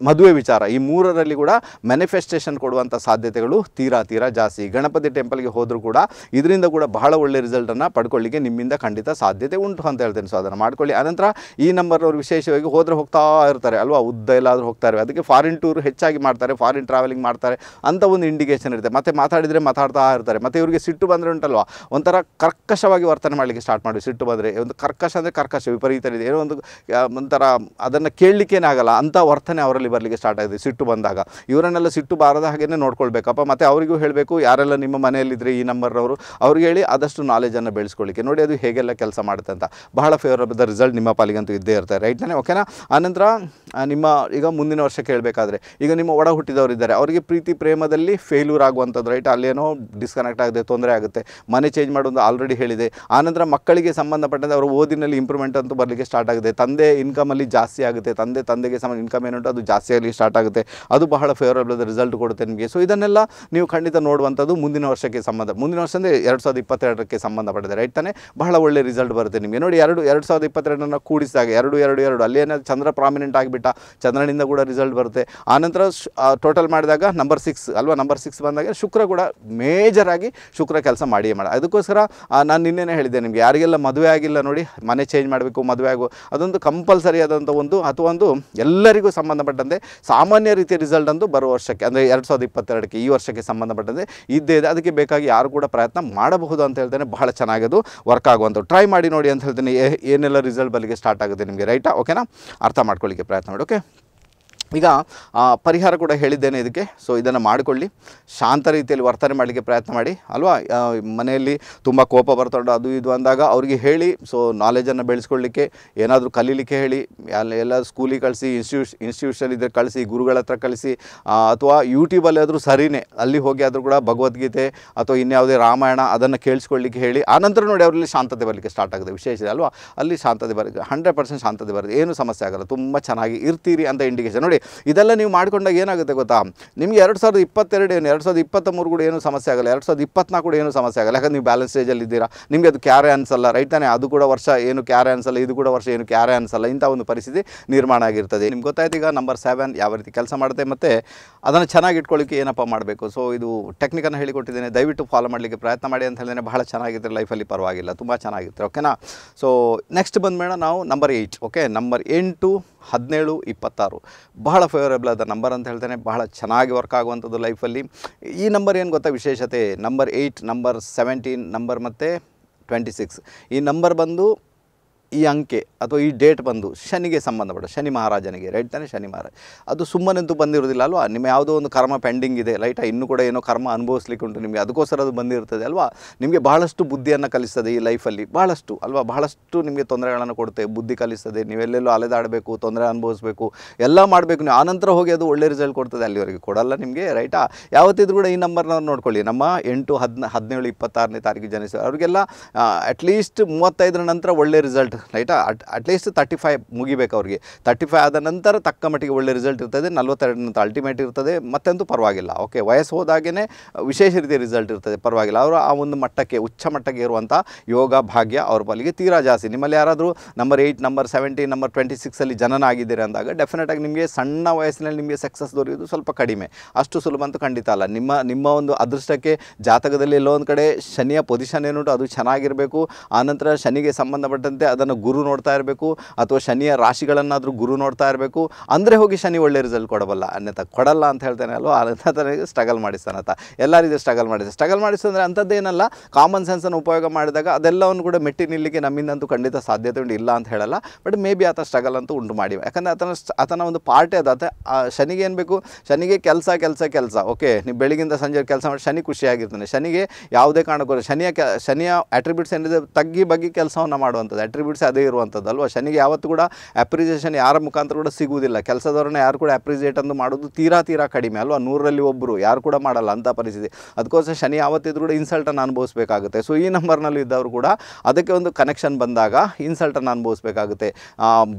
ಮದುವೆ ವಿಚಾರ ಈ ಮೂರರಲ್ಲಿ ಕೂಡ ಮ್ಯಾನಿಫೆಸ್ಟೇಷನ್ ಕೊಡುವಂಥ ಸಾಧ್ಯತೆಗಳು ತೀರಾ ತೀರಾ ಜಾಸ್ತಿ ಗಣಪತಿ ಟೆಂಪಲ್ಗೆ ಹೋದರೂ ಕೂಡ ಇದರಿಂದ ಕೂಡ ಬಹಳ ಒಳ್ಳೆ ರಿಸಲ್ಟನ್ನು ಪಡ್ಕೊಳ್ಳಿಕ್ಕೆ ನಿಮ್ಮಿಂದ ಖಂಡಿತ ಸಾಧ್ಯತೆ ಉಂಟು ಅಂತ ಹೇಳ್ತೇನೆ ಸೊ ಅದನ್ನು ಮಾಡ್ಕೊಳ್ಳಿ ಅನಂತರ ಈ ನಂಬರ್ನವ್ರು ವಿಶೇಷವಾಗಿ ಹೋದರೆ ಹೋಗ್ತಾ ಇರ್ತಾರೆ ಅಲ್ವಾ ಉದ್ದ ಎಲ್ಲಾದರೂ ಹೋಗ್ತಾ ಅದಕ್ಕೆ ಫಾರಿನ್ ಟೂರ್ ಹೆಚ್ಚಾಗಿ ಮಾಡ್ತಾರೆ ಫಾರಿನ್ ಟ್ರಾವೆಲಿಂಗ್ ಮಾಡ್ತಾರೆ ಅಂತ ಒಂದು ಇಂಡಿಕೇಷನ್ ಇರುತ್ತೆ ಮತ್ತೆ ಮಾತಾಡಿದರೆ ಮಾತಾಡ್ತಾ ಇರ್ತಾರೆ ಮತ್ತು ಇವರಿಗೆ ಸಿಟ್ಟು ಬಂದರೆ ಉಂಟಲ್ವಾ ಒಂಥರ ಕರ್ಕಶವಾಗಿ ವರ್ತನೆ ಮಾಡಲಿಕ್ಕೆ ಸ್ಟಾರ್ಟ್ ಮಾಡಿ ಸಿಟ್ಟು ಬಂದರೆ ಒಂದು ಕರ್ಕಶ ಅಂದರೆ ಕರ್ಕಶ ವಿಪರೀತ ಇದೆ ಏನೋ ಒಂದು ಒಂಥರ ಅದನ್ನು ಕೇಳಲಿಕ್ಕೇನಾಗಲ್ಲ ಅಂತ ವರ್ತನೆ ಅವರಲ್ಲಿ ಬರಲಿಕ್ಕೆ ಸ್ಟಾರ್ಟ್ ಆಗಿದೆ ಸಿಟ್ಟು ಬಂದಾಗ ಇವರನ್ನೆಲ್ಲ ಸಿಟ್ಟು ಬಾರದ ಹಾಗೆಯೇ ನೋಡ್ಕೊಳ್ಬೇಕಪ್ಪ ಮತ್ತು ಅವರಿಗೂ ಹೇಳಬೇಕು ಯಾರೆಲ್ಲ ನಿಮ್ಮ ಮನೆಯಲ್ಲಿದ್ದರೆ ಈ ನಂಬರ್ನವರು ಅವ್ರಿಗೆ ಹೇಳಿ ಆದಷ್ಟು ನಾಲೆಜನ್ನು ಬೆಳೆಸ್ಕೊಳ್ಳಿಕ್ಕೆ ನೋಡಿ ಅದು ಹೇಗೆಲ್ಲ ಕೆಲಸ ಮಾಡುತ್ತೆ ಅಂತ ಬಹಳ ಫೇವರಬಲ್ ರಿಸಲ್ಟ್ ನಿಮ್ಮ ಪಾಲಿಗಂತೂ ಇದ್ದೇ ಇರ್ತಾರೆ ರೈಟ್ನೇ ಓಕೆನಾ ಆನಂತರ ನಿಮ್ಮ ಈಗ ಮುಂದಿನ ವರ್ಷಕ್ಕೆ ಹೇಳಬೇಕಾದ್ರೆ ಈಗ ನಿಮ್ಮ ಒಡ ಹುಟ್ಟಿದವರು ಇದ್ದಾರೆ ಅವರಿಗೆ ಪ್ರೀತಿ ಪ್ರೇಮದಲ್ಲಿ ಫೇಲ್ಯೂರ್ ಆಗುವಂಥದ್ದು ರೈಟ್ ಅಲ್ಲೇನೋ ಡಿಸ್ಕನೆಕ್ಟ್ ಆಗದೆ ತೊಂದರೆ ಆಗುತ್ತೆ ಮನೆ ಚೇಂಜ್ ಮಾಡೋದು ಆಲ್ರೆಡಿ ಹೇಳಿದೆ ಆನಂತರ ಮಕ್ಕಳಿಗೆ ಸಂಬಂಧಪಟ್ಟಂತೆ ಅವರು ಓದಿನಲ್ಲಿ ಇಂಪ್ರೂವ್ಮೆಂಟ್ ಅಂತೂ ಬರಲಿಕ್ಕೆ ಸ್ಟಾರ್ಟ್ ಆಗುತ್ತೆ ತಂದೆ ಇನ್ಕಮಲ್ಲಿ ಜಾಸ್ತಿ ಆಗುತ್ತೆ ತಂದೆ ತಂದೆಗೆ ಸಂಬಂಧ ಇನ್ಕಮ್ ಏನುಂಟು ಅದು ಜಾಸ್ತಿ ಆಗಲಿ ಸ್ಟಾರ್ಟ್ ಆಗುತ್ತೆ ಅದು ಬಹಳ ಫೇವರಬಲ್ ರಿಸಲ್ಟ್ ಕೊಡುತ್ತೆ ನಿಮಗೆ ಸೊ ಇದನ್ನೆಲ್ಲ ನೀವು ಖಂಡಿತ ನೋಡುವಂಥದ್ದು ಮುಂದಿನ ವರ್ಷಕ್ಕೆ ಸಂಬಂಧ ಮುಂದಿನ ವರ್ಷ ಅಂದರೆ ಎರಡು ಸಾವಿರದ ಇಪ್ಪತ್ತೆರಡಕ್ಕೆ ಸಂಬಂಧಪಟ್ಟಿದೆ ರೈಟ್ ತಾನೇ ಬಹಳ ಒಳ್ಳೆ ರಿಸಲ್ಟ್ ಬರುತ್ತೆ ನಿಮಗೆ ನೋಡಿ ಎರಡು ಎರಡು ಸಾವಿರದ ಇಪ್ಪತ್ತೆರಡನ್ನು ಕೂಡಿಸಿದಾಗ ಎರಡು ಎರಡು ಎರಡು ಅಲ್ಲಿ ಚಂದ್ರ ಪ್ರಾಮಿನೆಂಟ್ ಆಗಿಬಿಟ್ಟು ಚಂದ್ರನಿಂದ ಕೂಡ ರಿಸಲ್ಟ್ ಬರುತ್ತೆ ಆನಂತರ ಟೋಟಲ್ ಮಾಡಿದಾಗ ನಂಬರ್ ಸಿಕ್ಸ್ ಅಲ್ವಾ ನಂಬರ್ ಸಿಕ್ಸ್ ಬಂದಾಗ ಶುಕ್ರ ಕೂಡ ಮೇಜರಾಗಿ ಶುಕ್ರ ಕೆಲಸ ಮಾಡಿಯೇ ಮಾಡ ಅದಕ್ಕೋಸ್ಕರ ನಾನು ನಿನ್ನೆನೇ ಹೇಳಿದೆ ನಿಮಗೆ ಯಾರಿಗೆಲ್ಲ ಮದುವೆ ಆಗಿಲ್ಲ ನೋಡಿ ಮನೆ ಚೇಂಜ್ ಮಾಡಬೇಕು ಮದುವೆ ಆಗು ಅದೊಂದು ಕಂಪಲ್ಸರಿ ಆದಂಥ ಒಂದು ಅಥವಾ ಒಂದು ಎಲ್ಲರಿಗೂ ಸಂಬಂಧಪಟ್ಟಂತೆ ಸಾಮಾನ್ಯ ರೀತಿಯ ರಿಸಲ್ಟ್ ಅಂದು ಬರುವ ವರ್ಷಕ್ಕೆ ಅಂದರೆ ಎರಡು ಸಾವಿರದ ಇಪ್ಪತ್ತೆರಡಕ್ಕೆ ಈ ವರ್ಷಕ್ಕೆ ಸಂಬಂಧಪಟ್ಟಂತೆ ಇದ್ದೇ ಇದೆ ಅದಕ್ಕೆ ಬೇಕಾಗಿ ಯಾರು ಕೂಡ ಪ್ರಯತ್ನ ಮಾಡಬಹುದು ಅಂತ ಹೇಳ್ತೇನೆ ಬಹಳ ಚೆನ್ನಾಗಿ ವರ್ಕ್ ಆಗುವಂಥದ್ದು ಟ್ರೈ ಮಾಡಿ ನೋಡಿ ಅಂತ ಹೇಳ್ತೇನೆ ಏನೆಲ್ಲ ರಿಸಲ್ಟ್ ಬಲಿಗೆ ಸ್ಟಾರ್ಟ್ ಆಗುತ್ತೆ ನಿಮಗೆ ರೈಟಾ ಓಕೆನಾ ಅರ್ಥ ಮಾಡ್ಕೊಳ್ಳಿಕ್ಕೆ ಪ್ರಯತ್ನ okay ಈಗ ಪರಿಹಾರ ಕೂಡ ಹೇಳಿದ್ದೇನೆ ಇದಕ್ಕೆ ಸೊ ಇದನ್ನು ಮಾಡಿಕೊಳ್ಳಿ ಶಾಂತ ರೀತಿಯಲ್ಲಿ ವರ್ತನೆ ಮಾಡಲಿಕ್ಕೆ ಪ್ರಯತ್ನ ಮಾಡಿ ಅಲ್ವಾ ಮನೆಯಲ್ಲಿ ತುಂಬ ಕೋಪ ಬರ್ತೊಂಡು ಅದು ಇದು ಅಂದಾಗ ಅವರಿಗೆ ಹೇಳಿ ಸೊ ನಾಲೆಜನ್ನು ಬೆಳೆಸ್ಕೊಳ್ಳಿಕ್ಕೆ ಏನಾದರೂ ಕಲೀಲಿಕ್ಕೆ ಹೇಳಿ ಅಲ್ಲಿ ಎಲ್ಲ ಸ್ಕೂಲಿಗೆ ಕಳಿಸಿ ಇನ್ಸ್ಟಿಟ್ಯೂಷ್ ಇನ್ಸ್ಟಿಟ್ಯೂಷನ್ ಇದ್ರೆ ಕಳಿಸಿ ಗುರುಗಳ ಹತ್ರ ಕಳಿಸಿ ಅಥವಾ ಯೂಟ್ಯೂಬಲ್ಲಿ ಆದರೂ ಸರಿನೇ ಅಲ್ಲಿ ಹೋಗಿ ಆದರೂ ಕೂಡ ಭಗವದ್ಗೀತೆ ಅಥವಾ ಇನ್ಯಾವುದೇ ರಾಮಾಯಣ ಅದನ್ನು ಕೇಳಿಸ್ಕೊಳ್ಳಿಕ್ಕೆ ಹೇಳಿ ಆನಂತರ ನೋಡಿ ಅವರಲ್ಲಿ ಶಾಂತತೆ ಬರಲಿಕ್ಕೆ ಸ್ಟಾರ್ಟ್ ಆಗಿದೆ ವಿಶೇಷ ಅಲ್ವಾ ಅಲ್ಲಿ ಶಾಂತತೆ ಬರಲಿಕ್ಕೆ ಹಂಡ್ರೆಡ್ ಪರ್ಸೆಂಟ್ ಶಾಂತತೆ ಬರುತ್ತೆ ಏನು ಸಮಸ್ಯೆ ಆಗಲ್ಲ ತುಂಬ ಚೆನ್ನಾಗಿ ಇರ್ತೀರಿ ಅಂತ ಇಂಡಿಕೇಶನ್ ನೋಡಿ ಇದೆಲ್ಲ ನೀವು ಮಾಡಿಕೊಂಡಾಗ ಏನಾಗುತ್ತೆ ಗೊತ್ತಾ ನಿಮಗೆ ಎರಡು ಸಾವಿರದ ಇಪ್ಪತ್ತೆರಡು ಏನು ಎರಡು ಸಾವಿರದ ಇಪ್ಪತ್ತ ಮೂರು ಕೂಡ ಏನು ಸಮಸ್ಯೆ ಆಗಲ್ಲ ಎರಡು ಸಾವಿರದ ಇಪ್ಪತ್ನಾಲ್ಕು ಕೂಡ ಏನು ಸಮಸ್ಯೆ ಆಗಲ್ಲ ಯಾಕಂದ್ರೆ ನೀವು ಬ್ಯಾಲೆನ್ಸ್ ಸ್ಟೇಜಲ್ಲಿದ್ದೀರಾ ಇದ್ದೀರಾ ನಿಮಗೆ ಅದು ಕ್ಯಾರೆ ಅನ್ಸಲ್ಲ ರೈಟ್ ತಾನೇ ಅದು ಕೂಡ ವರ್ಷ ಏನು ಕ್ಯಾರೆ ಅನ್ಸಲ್ಲ ಇದು ಕೂಡ ವರ್ಷ ಏನು ಕ್ಯಾರೆ ಅನ್ಸಲ್ಲ ಇಂಥ ಒಂದು ಪರಿಸ್ಥಿತಿ ನಿರ್ಮಾಣ ಆಗಿರ್ತದೆ ನಿಮ್ಗೆ ಗೊತ್ತಾಯ್ತು ಈಗ ನಂಬರ್ ಸೆವೆನ್ ಯಾವ ರೀತಿ ಕೆಲಸ ಮಾಡುತ್ತೆ ಮತ್ತು ಅದನ್ನು ಚೆನ್ನಾಗಿ ಇಟ್ಕೊಳ್ಳಿಕ್ಕೆ ಏನಪ್ಪ ಮಾಡಬೇಕು ಸೊ ಇದು ಟೆಕ್ನಿಕನ್ನು ಹೇಳಿಕೊಟ್ಟಿದ್ದೇನೆ ದಯವಿಟ್ಟು ಫಾಲೋ ಮಾಡಲಿಕ್ಕೆ ಪ್ರಯತ್ನ ಮಾಡಿ ಅಂತ ಹೇಳಿದ್ರೆ ಬಹಳ ಚೆನ್ನಾಗಿರ್ತಾರೆ ಲೈಫಲ್ಲಿ ಪರವಾಗಿಲ್ಲ ತುಂಬ ಚೆನ್ನಾಗಿರ್ತಾರೆ ಓಕೆನಾ ಸೊ ನೆಕ್ಸ್ಟ್ ಬಂದಮೇಣ ನಾವು ನಂಬರ್ ಏಯ್ಟ್ ಓಕೆ ನಂಬರ್ ಎಂಟು ಹದಿನೇಳು ಇಪ್ಪತ್ತಾರು ಬಹಳ ಫೇವರೇಬಲ್ ಆದ ನಂಬರ್ ಅಂತ ಹೇಳ್ತೇನೆ ಬಹಳ ಚೆನ್ನಾಗಿ ವರ್ಕ್ ಆಗುವಂಥದ್ದು ಲೈಫಲ್ಲಿ ಈ ನಂಬರ್ ಏನು ಗೊತ್ತಾ ವಿಶೇಷತೆ number eight number seventeen number ಮತ್ತು ಟ್ವೆಂಟಿ ಸಿಕ್ಸ್ ಈ ನಂಬರ್ ಬಂದು ಈ ಅಂಕೆ ಅಥವಾ ಈ ಡೇಟ್ ಬಂದು ಶನಿಗೆ ಸಂಬಂಧಪಟ್ಟ ಶನಿ ಮಹಾರಾಜನಿಗೆ ರೈಟ್ ತಾನೆ ಶನಿ ಮಹಾರಾಜ ಅದು ಸುಮ್ಮನೆಂತೂ ಬಂದಿರೋದಿಲ್ಲ ಅಲ್ವಾ ನಿಮ್ಮ ಯಾವುದೋ ಒಂದು ಕರ್ಮ ಪೆಂಡಿಂಗ್ ಇದೆ ಲೈಟಾ ಇನ್ನೂ ಕೂಡ ಏನೋ ಕರ್ಮ ಅನುಭವಿಸ್ಲಿಕ್ಕೆ ಉಂಟು ನಿಮಗೆ ಅದಕ್ಕೋಸ್ಕರ ಅದು ಬಂದಿರ್ತದೆ ಅಲ್ವಾ ನಿಮಗೆ ಬಹಳಷ್ಟು ಬುದ್ಧಿಯನ್ನು ಕಲಿಸ್ತದೆ ಈ ಲೈಫಲ್ಲಿ ಬಹಳಷ್ಟು ಅಲ್ವಾ ಬಹಳಷ್ಟು ನಿಮಗೆ ತೊಂದರೆಗಳನ್ನು ಕೊಡುತ್ತೆ ಬುದ್ಧಿ ಕಲಿಸ್ತದೆ ನೀವೆಲ್ಲೆಲ್ಲೋ ಅಲೆದಾಡಬೇಕು ತೊಂದರೆ ಅನುಭವಿಸಬೇಕು ಎಲ್ಲ ಮಾಡಬೇಕು ನೀವು ಆನಂತರ ಹೋಗಿ ಅದು ಒಳ್ಳೆ ರಿಸಲ್ಟ್ ಕೊಡ್ತದೆ ಅಲ್ಲಿವರೆಗೆ ಕೊಡಲ್ಲ ನಿಮಗೆ ರೈಟಾ ಯಾವತ್ತಿದ್ರು ಕೂಡ ಈ ನಂಬರ್ನವ್ರು ನೋಡ್ಕೊಳ್ಳಿ ನಮ್ಮ ಎಂಟು ಹದಿನ ಹದಿನೇಳು ಇಪ್ಪತ್ತಾರನೇ ತಾರೀಕು ಜನಿಸಿದ ಅವರಿಗೆಲ್ಲ ಅಟ್ಲೀಸ್ಟ್ ಮೂವತ್ತೈದರ ನಂತರ ಒಳ್ಳೆ ರಿಸಲ್ಟ್ ರೈಟಾ ಅಟ್ ಅಟ್ಲೀಸ್ಟ್ ತರ್ಟಿ ಫೈವ್ ಮುಗಿಬೇಕು ಅವ್ರಿಗೆ ತರ್ಟಿ ಫೈವ್ ಆದ ನಂತರ ತಕ್ಕ ಮಟ್ಟಿಗೆ ಒಳ್ಳೆ ರಿಸಲ್ಟ್ ಇರ್ತದೆ ನಲ್ವತ್ತೆರಡು ನಂತರ ಅಲ್ಟಿಮೇಟ್ ಇರ್ತದೆ ಮತ್ತಂತೂ ಪರವಾಗಿಲ್ಲ ಓಕೆ ವಯಸ್ಸು ಹೋದಾಗೇ ವಿಶೇಷ ರೀತಿಯ ರಿಸಲ್ಟ್ ಇರ್ತದೆ ಪರವಾಗಿಲ್ಲ ಅವರು ಆ ಒಂದು ಮಟ್ಟಕ್ಕೆ ಉಚ್ಚ ಮಟ್ಟಕ್ಕೆ ಇರುವಂಥ ಯೋಗ ಭಾಗ್ಯ ಅವ್ರ ಪಾಲಿಗೆ ತೀರಾ ಜಾಸ್ತಿ ನಿಮ್ಮಲ್ಲಿ ಯಾರಾದರೂ number eight number seventy number twenty ಸಿಕ್ಸಲ್ಲಿ ಜನನ ಆಗಿದ್ದೀರಿ ಅಂದಾಗ ಡೆಫಿನೆಟಾಗಿ ನಿಮಗೆ ಸಣ್ಣ ವಯಸ್ಸಿನಲ್ಲಿ ನಿಮಗೆ ಸಕ್ಸಸ್ ದೊರೆಯೋದು ಸ್ವಲ್ಪ ಕಡಿಮೆ ಅಷ್ಟು ಸುಲಭ ಅಂತೂ ಖಂಡಿತ ಅಲ್ಲ ನಿಮ್ಮ ನಿಮ್ಮ ಒಂದು ಅದೃಷ್ಟಕ್ಕೆ ಜಾತಕದಲ್ಲಿ ಎಲ್ಲೋ ಒಂದು ಕಡೆ ಶನಿಯ ಪೊಸಿಷನ್ ಏನುಂಟು ಅದು ಚೆನ್ನಾಗಿರಬೇಕು ಆನಂತರ ಶನಿಗೆ ಸಂಬಂಧಪಟ್ಟಂತೆ ಅದನ್ನು ಗುರು ನೋಡ್ತಾ ಇರಬೇಕು ಅಥವಾ ಶನಿಯ ರಾಶಿಗಳನ್ನಾದರೂ ಗುರು ನೋಡ್ತಾ ಇರಬೇಕು ಅಂದರೆ ಹೋಗಿ ಶನಿ ಒಳ್ಳೆ ರಿಸಲ್ಟ್ ಕೊಡಬಲ್ಲ ಅನ್ಯತ ಕೊಡಲ್ಲ ಅಂತ ಹೇಳ್ತಾನೆ ಅಲ್ವ ತನಗೆ ಸ್ಟ್ರಗಲ್ ಮಾಡಿಸ್ತಾನತ ಎಲ್ಲರಿಗೂ ಸ್ಟ್ರಗಲ್ ಮಾಡಿಸ್ತಾನೆ ಸ್ಟ್ರಗಲ್ ಮಾಡಿಸ್ತಂದರೆ ಅಂಥದ್ದೇನಲ್ಲ ಕಾಮನ್ ಸೆನ್ಸನ್ನು ಉಪಯೋಗ ಮಾಡಿದಾಗ ಅದೆಲ್ಲವನ್ನು ಕೂಡ ಮೆಟ್ಟಿ ನಿಲ್ಲಿಗೆ ನಮ್ಮಿಂದಂತೂ ಖಂಡಿತ ಸಾಧ್ಯತೆ ಉಂಟು ಇಲ್ಲ ಅಂತ ಹೇಳಲ್ಲ ಬಟ್ ಮೇ ಬಿ ಆತ ಸ್ಟ್ರಗಲ್ ಅಂತೂ ಉಂಟು ಮಾಡಿ ಯಾಕಂದರೆ ಆತನ ಆತನ ಒಂದು ಪಾರ್ಟಿ ಅದು ಆತ ಶನಿಗೆ ಏನು ಬೇಕು ಶನಿಗೆ ಕೆಲಸ ಕೆಲಸ ಕೆಲಸ ಓಕೆ ನೀವು ಬೆಳಗಿಂದ ಸಂಜೆ ಕೆಲಸ ಮಾಡಿ ಶನಿ ಖುಷಿಯಾಗಿರ್ತಾನೆ ಶನಿಗೆ ಯಾವುದೇ ಕಾರಣಕ್ಕೂ ಶನಿಯ ಶನಿಯ ಅಟ್ರಿಬ್ಯೂಟ್ಸ್ ಏನಿದೆ ತಗ್ಗಿ ಬಗ್ಗೆ ಕೆಲಸವನ್ನು ಮಾಡುವಂಥದ್ದು ಆಟ್ರಿಬ್ಯೂಟ್ ಬಿಡಿಸಿ ಅದೇ ಇರುವಂಥದ್ದು ಅಲ್ವಾ ಶನಿಗೆ ಯಾವತ್ತು ಕೂಡ ಅಪ್ರಿಸಿಯೇಷನ್ ಯಾರ ಮುಖಾಂತರ ಕೂಡ ಸಿಗುವುದಿಲ್ಲ ಕೆಲಸದವ್ರನ್ನ ಯಾರು ಕೂಡ ಅಪ್ರಿಸಿಯೇಟ್ ಅಂತ ಮಾಡೋದು ತೀರಾ ತೀರಾ ಕಡಿಮೆ ಅಲ್ವಾ ನೂರರಲ್ಲಿ ಒಬ್ಬರು ಯಾರು ಕೂಡ ಮಾಡಲ್ಲ ಅಂತ ಪರಿಸ್ಥಿತಿ ಅದಕ್ಕೋಸ್ಕರ ಶನಿ ಯಾವತ್ತಿದ್ರು ಕೂಡ ಇನ್ಸಲ್ಟನ್ನು ಅನುಭವಿಸಬೇಕಾಗುತ್ತೆ ಸೊ ಈ ನಂಬರ್ನಲ್ಲಿ ಇದ್ದವರು ಕೂಡ ಅದಕ್ಕೆ ಒಂದು ಕನೆಕ್ಷನ್ ಬಂದಾಗ ಇನ್ಸಲ್ಟನ್ನು ಅನುಭವಿಸಬೇಕಾಗುತ್ತೆ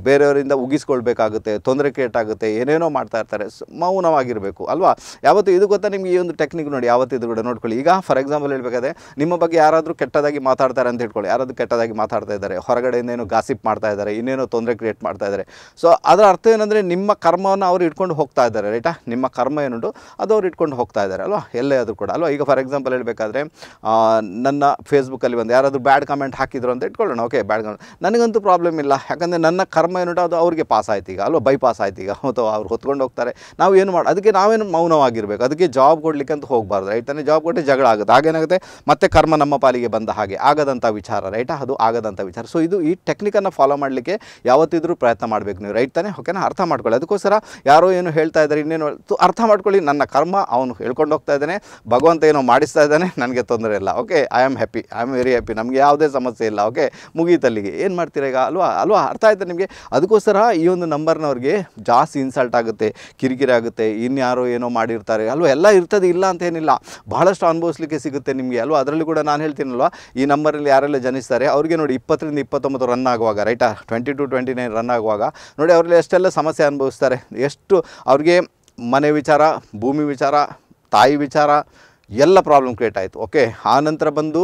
ಬೇರೆಯವರಿಂದ ಉಗಿಸ್ಕೊಳ್ಬೇಕಾಗುತ್ತೆ ತೊಂದರೆ ಕೇಟಾಗುತ್ತೆ ಏನೇನೋ ಮಾಡ್ತಾ ಇರ್ತಾರೆ ಮೌನವಾಗಿರಬೇಕು ಅಲ್ವಾ ಯಾವತ್ತು ಇದು ಗೊತ್ತಾ ನಿಮಗೆ ಈ ಒಂದು ಟೆಕ್ನಿಕ್ ನೋಡಿ ಯಾವತ್ತಿದ್ರು ಕೂಡ ನೋಡ್ಕೊಳ್ಳಿ ಈಗ ಫಾರ್ ಎಕ್ಸಾಂಪಲ್ ಹೇಳಬೇಕಾದ್ರೆ ನಿಮ್ಮ ಬಗ್ಗೆ ಯಾರಾದರೂ ಕೆಟ್ಟದಾಗಿ ಮಾತಾಡ್ತಾರೆ ಅಂತ ಹೇಳ್ಕೊಳ್ಳಿ ಯಾರಾದರೂ ಕೆಟ್ಟದಾಗಿ ಮಾತಾಡ್ತಾ ಇದ್ದಾರೆ ಹೊರಗಡೆ ಇನ್ನೇನು ಗಾಸಿಪ್ ಮಾಡ್ತಾ ಇದ್ದಾರೆ ಇನ್ನೇನೋ ತೊಂದರೆ ಕ್ರಿಯೇಟ್ ಮಾಡ್ತಾ ಇದ್ದಾರೆ ಸೊ ಅದರ ಅರ್ಥ ಏನಂದರೆ ನಿಮ್ಮ ಕರ್ಮವನ್ನು ಅವ್ರು ಇಟ್ಕೊಂಡು ಹೋಗ್ತಾ ಇದ್ದಾರೆ ರೈಟಾ ನಿಮ್ಮ ಕರ್ಮ ಏನುಂಟು ಅದು ಅವ್ರು ಇಟ್ಕೊಂಡು ಹೋಗ್ತಾ ಇದ್ದಾರೆ ಅಲ್ವಾ ಎಲ್ಲೇ ಆದರೂ ಕೂಡ ಅಲ್ವಾ ಈಗ ಫಾರ್ ಎಕ್ಸಾಂಪಲ್ ಹೇಳಬೇಕಾದ್ರೆ ನನ್ನ ಫೇಸ್ಬುಕ್ಕಲ್ಲಿ ಬಂದು ಯಾರಾದರೂ ಬ್ಯಾಡ್ ಕಮೆಂಟ್ ಹಾಕಿದ್ರು ಅಂತ ಇಟ್ಕೊಳ್ಳೋಣ ಓಕೆ ಬ್ಯಾಡ್ ಕಮೆಂಟ್ ನನಗಂತೂ ಪ್ರಾಬ್ಲಮ್ ಇಲ್ಲ ಯಾಕಂದರೆ ನನ್ನ ಕರ್ಮ ಏನುಂಟು ಅದು ಅವ್ರಿಗೆ ಪಾಸ್ ಆಯ್ತು ಈಗ ಅಲ್ವಾ ಬೈಪಾಸ್ ಆಯ್ತು ಈಗ ಅಥವಾ ಅವ್ರು ಹೊತ್ಕೊಂಡು ಹೋಗ್ತಾರೆ ನಾವು ಏನು ಮಾಡಿ ಅದಕ್ಕೆ ನಾವೇನು ಮೌನವಾಗಿರಬೇಕು ಅದಕ್ಕೆ ಜಾಬ್ ಕೊಡಲಿಕ್ಕೆ ಅಂತ ಹೋಗಬಾರ್ದು ರೈಟ್ ಅಂದರೆ ಜಾಬ್ ಕೊಟ್ಟರೆ ಜಗಳ ಆಗುತ್ತೆ ಹಾಗೇನಾಗುತ್ತೆ ಮತ್ತೆ ಕರ್ಮ ನಮ್ಮ ಪಾಲಿಗೆ ಬಂದ ಹಾಗೆ ಆಗದಂಥ ವಿಚಾರ ರೈಟ ಅದು ಆಗದಂಥ ವಿಚಾರ ಸೊ ಇದು ಈ ಈ ಟೆಕ್ನಿಕನ್ನು ಫಾಲೋ ಮಾಡಲಿಕ್ಕೆ ಯಾವತ್ತಿದ್ರೂ ಪ್ರಯತ್ನ ಮಾಡಬೇಕು ನೀವು ರೈಟ್ ತಾನೆ ಓಕೆನಾ ಅರ್ಥ ಮಾಡ್ಕೊಳ್ಳಿ ಅದಕ್ಕೋಸ್ಕರ ಯಾರೋ ಏನು ಹೇಳ್ತಾ ಇದ್ದಾರೆ ಇನ್ನೇನು ಅರ್ಥ ಮಾಡ್ಕೊಳ್ಳಿ ನನ್ನ ಕರ್ಮ ಅವನು ಹೇಳ್ಕೊಂಡು ಹೋಗ್ತಾ ಇದ್ದಾನೆ ಭಗವಂತ ಏನೋ ಮಾಡಿಸ್ತಾ ಇದ್ದಾನೆ ನನಗೆ ತೊಂದರೆ ಇಲ್ಲ okay I am happy I am very happy ನಮಗೆ ಯಾವುದೇ ಸಮಸ್ಯೆ ಇಲ್ಲ ಓಕೆ ಮುಗೀತಲ್ಲಿಗೆ ಏನು ಮಾಡ್ತೀರಾ ಈಗ ಅಲ್ವಾ ಅಲ್ವಾ ಅರ್ಥ ಆಯ್ತಾ ನಿಮಗೆ ಅದಕ್ಕೋಸ್ಕರ ಈ ಒಂದು ನಂಬರ್ನವ್ರಿಗೆ ಜಾಸ್ತಿ ಇನ್ಸಲ್ಟ್ ಆಗುತ್ತೆ ಕಿರಿಕಿರಿ ಆಗುತ್ತೆ ಇನ್ಯಾರೋ ಏನೋ ಮಾಡಿರ್ತಾರೆ ಅಲ್ವಾ ಎಲ್ಲ ಇರ್ತದೆ ಇಲ್ಲ ಅಂತ ಏನಿಲ್ಲ ಬಹಳಷ್ಟು ಅನುಭವಿಸ್ಲಿಕ್ಕೆ ಸಿಗುತ್ತೆ ನಿಮಗೆ ಅಲ್ವಾ ಅದರಲ್ಲಿ ಕೂಡ ನಾನು ಹೇಳ್ತೀನಲ್ವಾ ಈ ನಂಬರಲ್ಲಿ ಯಾರೆಲ್ಲ ಜನಿಸ್ತಾರೆ ಅವ್ರಿಗೆ ನೋಡಿ ಇಪ್ಪತ್ತರಿಂದ ಇಪ್ಪತ್ತೊಂಬತ್ತು ರನ್ ಆಗುವಾಗ ರೈಟಾ twenty two twenty nine run ಆಗುವಾಗ ನೋಡಿ ಅವ್ರಲ್ಲಿ ಎಷ್ಟೆಲ್ಲ ಸಮಸ್ಯೆ ಅನುಭವಿಸ್ತಾರೆ ಎಷ್ಟು ಅವ್ರಿಗೆ ಮನೆ ವಿಚಾರ ಭೂಮಿ ವಿಚಾರ ತಾಯಿ ವಿಚಾರ ಎಲ್ಲ ಪ್ರಾಬ್ಲಮ್ ಕ್ರಿಯೇಟ್ ಆಯಿತು ಓಕೆ ಆ ನಂತರ ಬಂದು